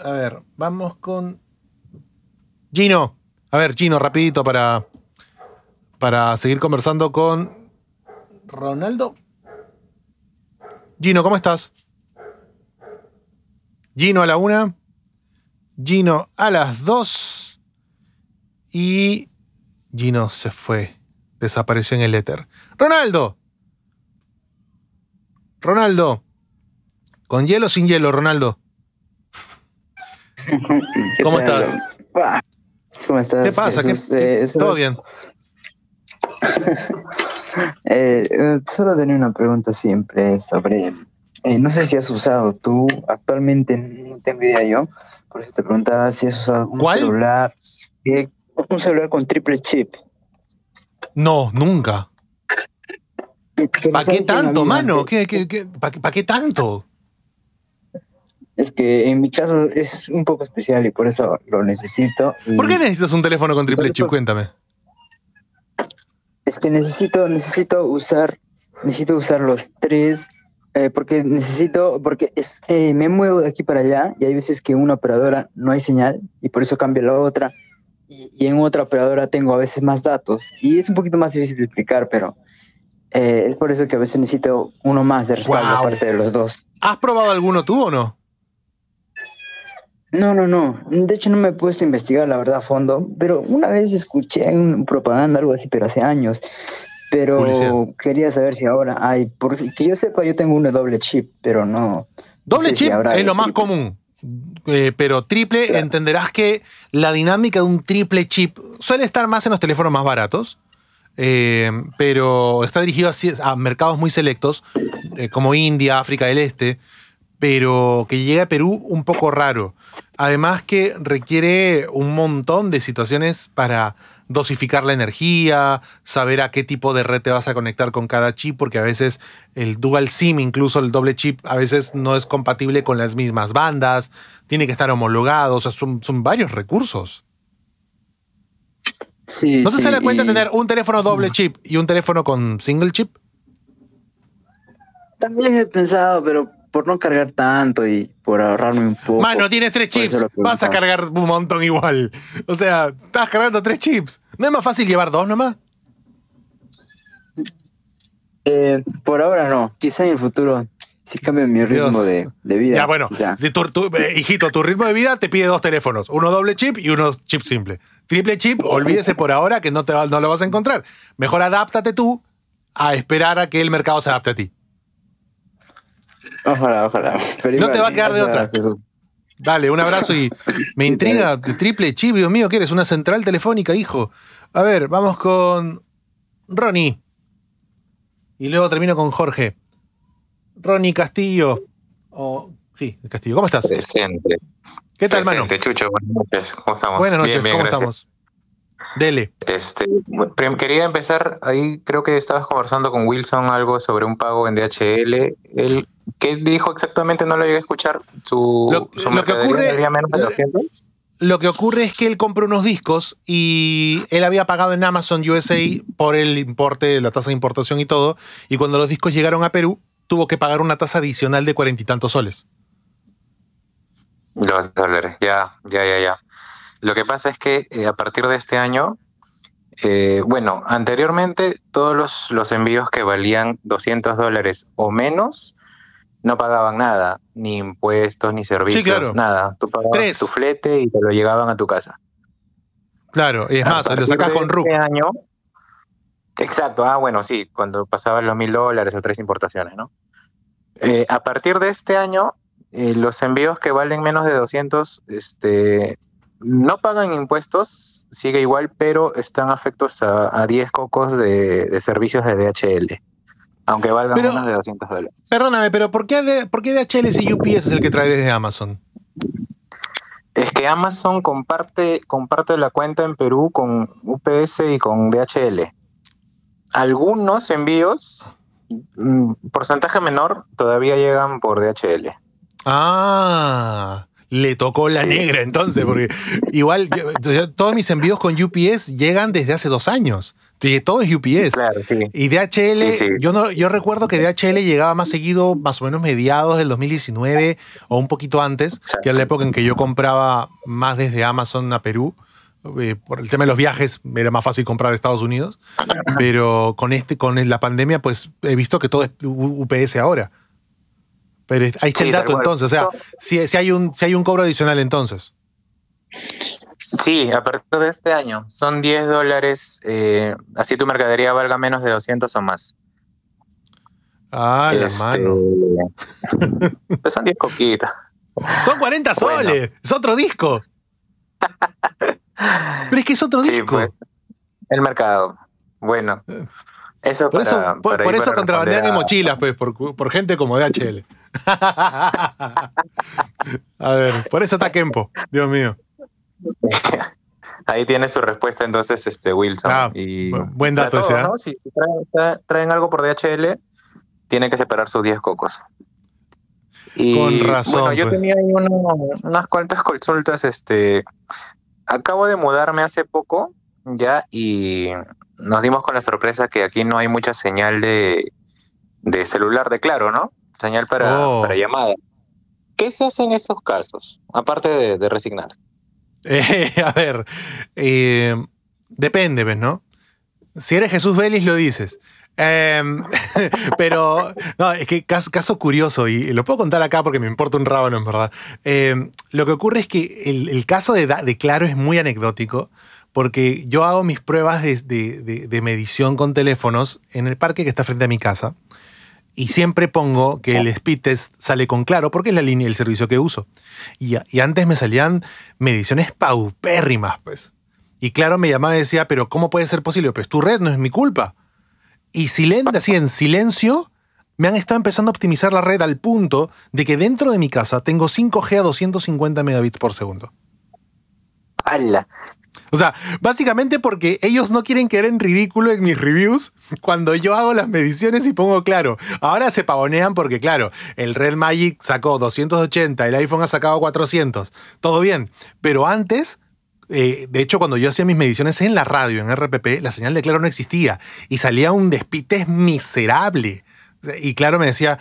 A ver, vamos con Gino. A ver, Gino, rapidito para, para seguir conversando con Ronaldo. Gino, ¿cómo estás? Gino a la una. Gino a las dos. Y Gino se fue. Desapareció en el éter. Ronaldo. Ronaldo. ¿Con hielo o sin hielo, Ronaldo? ¿Cómo estás? *laughs* ¿Cómo estás? ¿Qué pasa? Eh, ¿Todo bien? *laughs* Eh, eh, solo tenía una pregunta siempre sobre, eh, no sé si has usado tú, actualmente no tengo idea yo, por eso te preguntaba si has usado un celular, eh, un celular con triple chip. No, nunca. ¿Para qué tanto, mano? ¿Qué, qué, qué, para qué tanto? Es que en mi caso es un poco especial y por eso lo necesito. ¿Por qué necesitas un teléfono con triple chip? Cuéntame es que necesito, necesito usar, necesito usar los tres, eh, porque necesito, porque es, eh, me muevo de aquí para allá y hay veces que una operadora no hay señal y por eso cambio la otra y, en otra operadora tengo a veces más datos y es un poquito más difícil de explicar, pero eh, es por eso que a veces necesito uno más de respaldo aparte de los dos. ¿Has probado alguno tú o no? No, no, no. De hecho, no me he puesto a investigar la verdad a fondo, pero una vez escuché en propaganda algo así, pero hace años. Pero quería saber si ahora hay, porque que yo sepa, yo tengo un doble chip, pero no. Doble chip es lo más común, eh, pero triple, entenderás que la dinámica de un triple chip suele estar más en los teléfonos más baratos, eh, pero está dirigido a, mercados muy selectos, eh, como India, África del Este, pero que llega a Perú un poco raro. Además que requiere un montón de situaciones para dosificar la energía, saber a qué tipo de red te vas a conectar con cada chip, porque a veces el dual SIM, incluso el doble chip, a veces no es compatible con las mismas bandas, tiene que estar homologado, o sea, son, varios recursos. ¿No se sale cuenta tener un teléfono doble mm. chip y un teléfono con single chip? También he pensado, pero por no cargar tanto y por ahorrarme un poco. Mano, tienes tres chips. Vas a cargar un montón igual. O sea, estás cargando tres chips. ¿No es más fácil llevar dos nomás? Eh, por ahora no. Quizá en el futuro sí cambie mi ritmo de, vida. Ya, bueno. Eh, hijito, tu ritmo de vida te pide dos teléfonos. Uno doble chip y uno chip simple. Triple chip, olvídese por ahora que no, te no lo vas a encontrar. Mejor adáptate tú a esperar a que el mercado se adapte a ti. Ojalá, ojalá. no te va a quedar de otra. Dale, un abrazo y me *laughs* intriga. Triple chip, Dios mío, ¿qué eres? Una central telefónica, hijo. A ver, vamos con Ronnie. Y luego termino con Jorge. Ronnie Castillo. sí, Castillo. ¿Cómo estás? Presente. ¿Qué tal, Presente, Chucho, buenas noches. ¿Cómo estamos? Buenas noches, ¿cómo estamos? Dele. Este, quería empezar, ahí creo que estabas conversando con Wilson algo sobre un pago en DHL. Él ¿Qué dijo exactamente? No lo llegué a escuchar. lo, que ocurre, es que él compró unos discos y él había pagado en Amazon USA por el importe, la tasa de importación y todo. Y cuando los discos llegaron a Perú, tuvo que pagar una tasa adicional de cuarenta y tantos soles. Dos dólares, ya, ya, ya, ya. Lo que pasa es que eh, a partir de este año, eh, bueno, anteriormente todos los, los envíos que valían 200 dólares o menos no pagaban nada, ni impuestos, ni servicios, nada. Tú pagabas tu flete y te lo llegaban a tu casa. Claro, y es más, lo sacas con RUP. año, exacto, ah, bueno, sí, cuando pasaban los mil dólares o tres importaciones, ¿no? Eh, a partir de este año, eh, los envíos que valen menos de 200 este, no pagan impuestos, sigue igual, pero están afectos a, a 10 cocos de servicios de DHL. Aunque valgan menos de 200 dólares. Perdóname, pero ¿por qué, DHL y UPS es el que trae desde Amazon? Es que Amazon comparte, comparte la cuenta en Perú con UPS y con DHL. Algunos envíos, mm, porcentaje menor, todavía llegan por DHL. Ah, le tocó la negra entonces, porque igual todos mis envíos con UPS llegan desde hace dos años. Todo es UPS. Y DHL, Yo, no, yo recuerdo que DHL llegaba más seguido, más o menos mediados del 2019 o un poquito antes, que era la época en que yo compraba más desde Amazon a Perú. Eh, por el tema de los viajes era más fácil comprar a Estados Unidos, pero con, este, con la pandemia pues he visto que todo es UPS ahora. Pero hay está el dato entonces, o sea, si, si, hay un, si hay un cobro adicional entonces. Sí, a partir de este año. Son 10 dólares, eh, así tu mercadería valga menos de 200 o más. Ah, este, la mano. *laughs* Pues son 10 coquitas. Son 40 soles, es otro disco. *laughs* Pero es que es otro disco. Pues, el mercado. Bueno. Eso eh, por para, eso, por, eso contrabandean a... mochilas, pues, por, por gente como DHL. *laughs* A ver, por eso está Kempo, Dios mío. Ahí tiene su respuesta entonces este Wilson. Ah, buen dato ese. Si traen, algo por DHL, tiene que separar sus 10 cocos. Con razón. Bueno, yo pues. tenía ahí unas cuantas consultas. Este, acabo de mudarme hace poco ya y nos dimos con la sorpresa que aquí no hay mucha señal de, de celular de claro, ¿no? señal oh. para, llamada. ¿Qué se hace en esos casos? Aparte de, resignarse. *laughs* Eh, a ver, eh, depende, ¿ves, pues, no? Si eres Jesús Vélez, lo dices. Em, *laughs* pero, no, es que caso, curioso, y lo puedo contar acá porque me importa un rábano, en verdad. Em, lo que ocurre es que el, caso de, Claro es muy anecdótico, porque yo hago mis pruebas de, medición con teléfonos en el parque que está frente a mi casa. Y siempre pongo que el oh. speed test sale con claro porque es la línea el servicio que uso. Y, antes me salían mediciones paupérrimas, pues. Y claro, me llamaba y decía, pero ¿cómo puede ser posible? Pues tu red no es mi culpa. Y silencio, así en silencio, me han estado empezando a optimizar la red al punto de que dentro de mi casa tengo 5G a 250 megabits por segundo. ¡Hala! O sea, básicamente porque ellos no quieren quedar en ridículo en mis reviews cuando yo hago las mediciones y pongo claro. Ahora se pavonean porque, claro, el Red Magic sacó 280, el iPhone ha sacado 400. Todo bien. Pero antes eh, de hecho, cuando yo hacía mis mediciones en la radio, en RPP, la señal de claro no existía y salía un despites miserable. Y claro, me decía,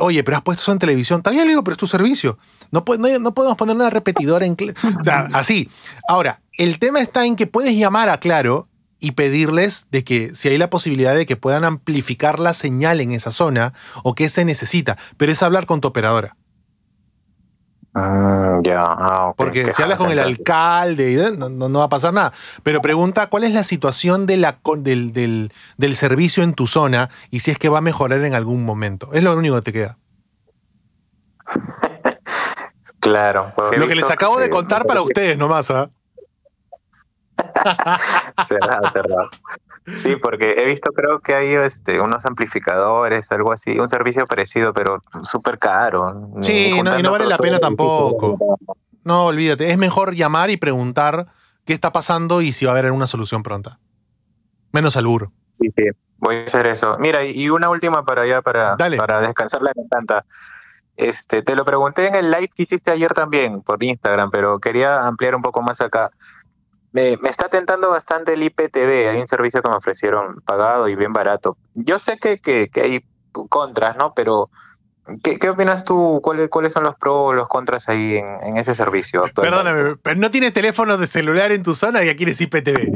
oye, pero has puesto eso en televisión. También le digo, pero es tu servicio. No, podemos poner una repetidora en... O sea, *laughs* así. Ahora, el tema está en que puedes llamar a Claro y pedirles de que si hay la posibilidad de que puedan amplificar la señal en esa zona o que se necesita, pero es hablar con tu operadora. Mm, ah, Porque si hablas con el alcalde, eh, no, va a pasar nada. Pero pregunta, ¿cuál es la situación de la, del, servicio en tu zona y si es que va a mejorar en algún momento? Es lo único que te queda. *laughs* claro. Pues, lo que les acabo de contar para ustedes nomás, ¿ah? *laughs* Sí, porque he visto, creo que hay este, unos amplificadores, algo así, un servicio parecido, pero súper caro. Sí, y no vale la pena tampoco. No, olvídate. Es mejor llamar y preguntar qué está pasando y si va a haber una solución pronta. Menos al burro. Sí, sí, voy a hacer eso. Mira, y una última para allá, para, para descansar la encanta. Este, te lo pregunté en el live que hiciste ayer también por Instagram, pero quería ampliar un poco más acá me, está tentando bastante el IPTV. Hay un servicio que me ofrecieron pagado y bien barato. Yo sé que, que, hay contras, ¿no? Pero, ¿qué, opinas tú? ¿Cuáles, son los pros o los contras ahí en, ese servicio? Perdóname, pero no tienes teléfono de celular en tu zona y aquí eres IPTV.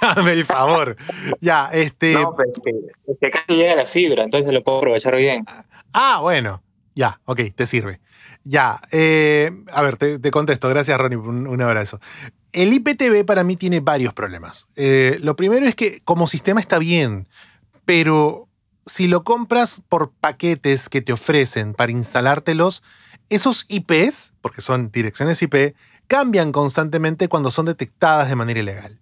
Dame *laughs* el favor. ya, este. No, que, llega la fibra, entonces lo puedo aprovechar bien. Ah, bueno. Ya, ok, te sirve. Ya, eh, a ver, te, contesto. Gracias, Ronnie, un, un abrazo el IPTV para mí tiene varios problemas. Eh, lo primero es que como sistema está bien, pero si lo compras por paquetes que te ofrecen para instalártelos, esos IPs, porque son direcciones IP, cambian constantemente cuando son detectadas de manera ilegal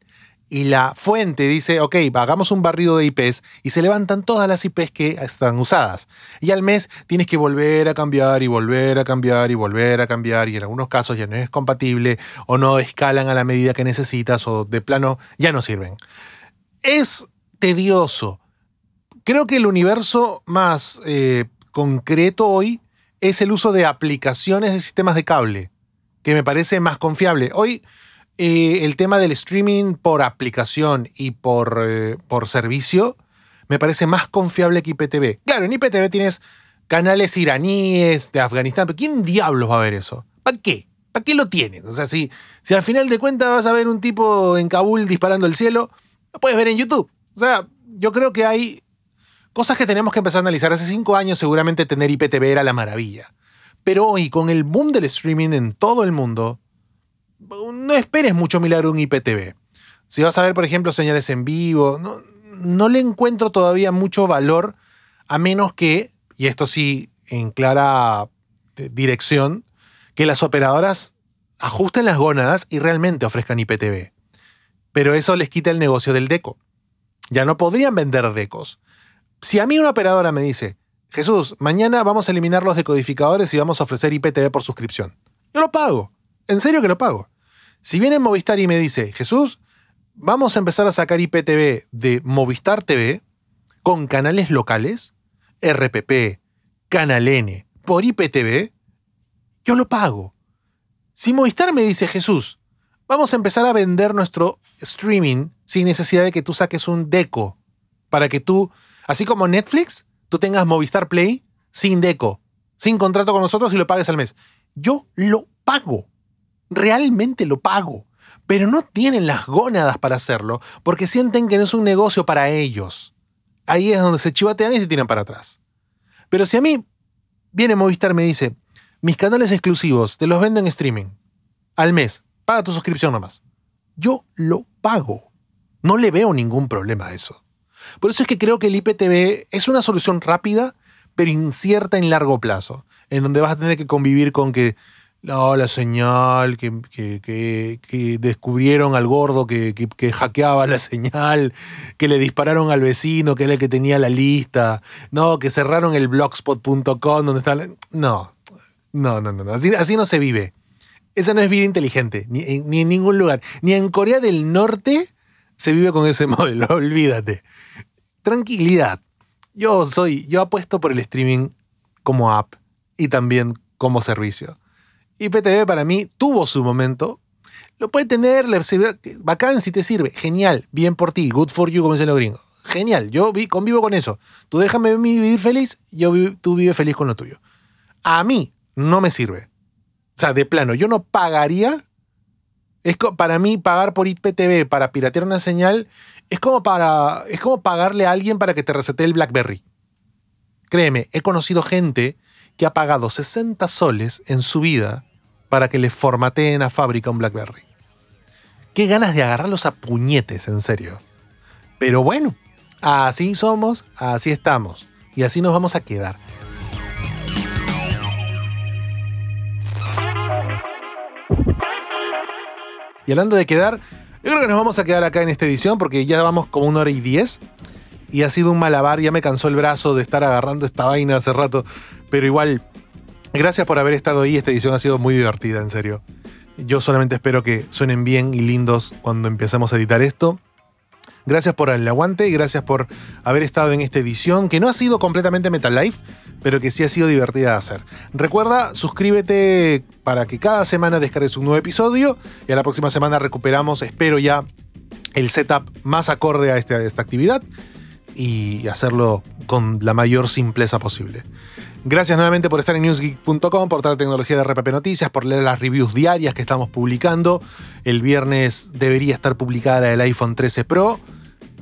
y la fuente dice, ok, hagamos un barrido de IPs y se levantan todas las IPs que están usadas. Y al mes tienes que volver a cambiar y volver a cambiar y volver a cambiar y en algunos casos ya no es compatible o no escalan a la medida que necesitas o de plano ya no sirven. Es tedioso. Creo que el universo más eh, concreto hoy es el uso de aplicaciones de sistemas de cable, que me parece más confiable. Hoy eh, el tema del streaming por aplicación y por, eh, por servicio me parece más confiable que IPTV. Claro, en IPTV tienes canales iraníes, de Afganistán, pero ¿quién diablos va a ver eso? ¿Para qué? ¿Para qué lo tienes? O sea, si, si al final de cuentas vas a ver un tipo en Kabul disparando el cielo, lo puedes ver en YouTube. O sea, yo creo que hay cosas que tenemos que empezar a analizar. Hace cinco años seguramente tener IPTV era la maravilla. Pero hoy, con el boom del streaming en todo el mundo, no esperes mucho milagro un IPTV. Si vas a ver, por ejemplo, señales en vivo, no, no le encuentro todavía mucho valor, a menos que, y esto sí en clara eh, dirección, que las operadoras ajusten las gónadas y realmente ofrezcan IPTV. Pero eso les quita el negocio del deco. Ya no podrían vender decos. Si a mí una operadora me dice, Jesús, mañana vamos a eliminar los decodificadores y vamos a ofrecer IPTV por suscripción, yo lo pago. En serio que lo pago. Si viene Movistar y me dice, Jesús, vamos a empezar a sacar IPTV de Movistar TV con canales locales, RPP, Canal N, por IPTV, yo lo pago. Si Movistar me dice, Jesús, vamos a empezar a vender nuestro streaming sin necesidad de que tú saques un deco, para que tú, así como Netflix, tú tengas Movistar Play sin deco, sin contrato con nosotros y lo pagues al mes. Yo lo pago realmente lo pago, pero no tienen las gónadas para hacerlo porque sienten que no es un negocio para ellos. Ahí es donde se chivatean y se tiran para atrás. Pero si a mí viene Movistar y me dice, mis canales exclusivos te los vendo en streaming al mes, paga tu suscripción nomás. Yo lo pago. No le veo ningún problema a eso. Por eso es que creo que el IPTV es una solución rápida, pero incierta en largo plazo, en donde vas a tener que convivir con que no, la señal, que, descubrieron al gordo que, hackeaba la señal, que le dispararon al vecino, que era el que tenía la lista, no, que cerraron el blogspot.com donde está No, no, no, no, así, así, no se vive. Esa no es vida inteligente, ni, ni en ningún lugar. Ni en Corea del Norte se vive con ese *laughs* modelo, olvídate. Tranquilidad. Yo soy, yo apuesto por el streaming como app y también como servicio IPTV para mí tuvo su momento. Lo puede tener, le sirve, bacán si te sirve. Genial, bien por ti, good for you, como dicen los gringos. Genial, yo convivo con eso. Tú déjame vivir feliz, yo tú vive feliz con lo tuyo. A mí no me sirve. O sea, de plano, yo no pagaría. Es para mí pagar por IPTV para piratear una señal es como para es como pagarle a alguien para que te recete el BlackBerry. Créeme, he conocido gente que ha pagado 60 soles en su vida para que le formateen a fábrica un BlackBerry. Qué ganas de agarrarlos a puñetes, en serio. Pero bueno, así somos, así estamos, y así nos vamos a quedar. Y hablando de quedar, yo creo que nos vamos a quedar acá en esta edición porque ya vamos como una hora y diez. Y ha sido un malabar, ya me cansó el brazo de estar agarrando esta vaina hace rato. Pero igual, gracias por haber estado ahí. Esta edición ha sido muy divertida, en serio. Yo solamente espero que suenen bien y lindos cuando empecemos a editar esto. Gracias por el aguante y gracias por haber estado en esta edición, que no ha sido completamente Metal Life, pero que sí ha sido divertida de hacer. Recuerda, suscríbete para que cada semana descargues un nuevo episodio y a la próxima semana recuperamos, espero ya, el setup más acorde a, este, esta actividad y hacerlo con la mayor simpleza posible. Gracias nuevamente por estar en newsgeek.com, por la tecnología de RPP Noticias, por leer las reviews diarias que estamos publicando. El viernes debería estar publicada la del iPhone 13 Pro.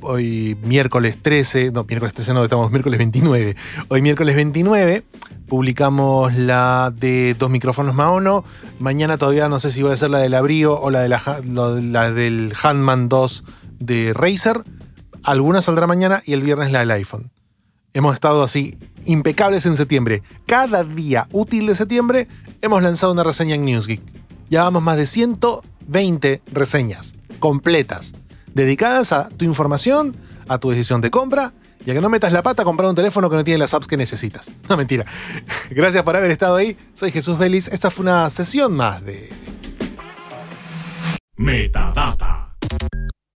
Hoy miércoles 13, no, miércoles 13 no, estamos miércoles 29. Hoy miércoles 29 publicamos la de dos micrófonos Maono. Mañana todavía no sé si va a ser la del Abrío o la, de la del Handman 2 de Razer. Alguna saldrá mañana y el viernes la del iPhone. Hemos estado así impecables en septiembre. Cada día útil de septiembre hemos lanzado una reseña en NewsGeek. Llevamos más de 120 reseñas completas, dedicadas a tu información, a tu decisión de compra y a que no metas la pata a comprar un teléfono que no tiene las apps que necesitas. *laughs* No, mentira. *laughs* Gracias por haber estado ahí. Soy Jesús Vélez. Esta fue una sesión más de... Metadata.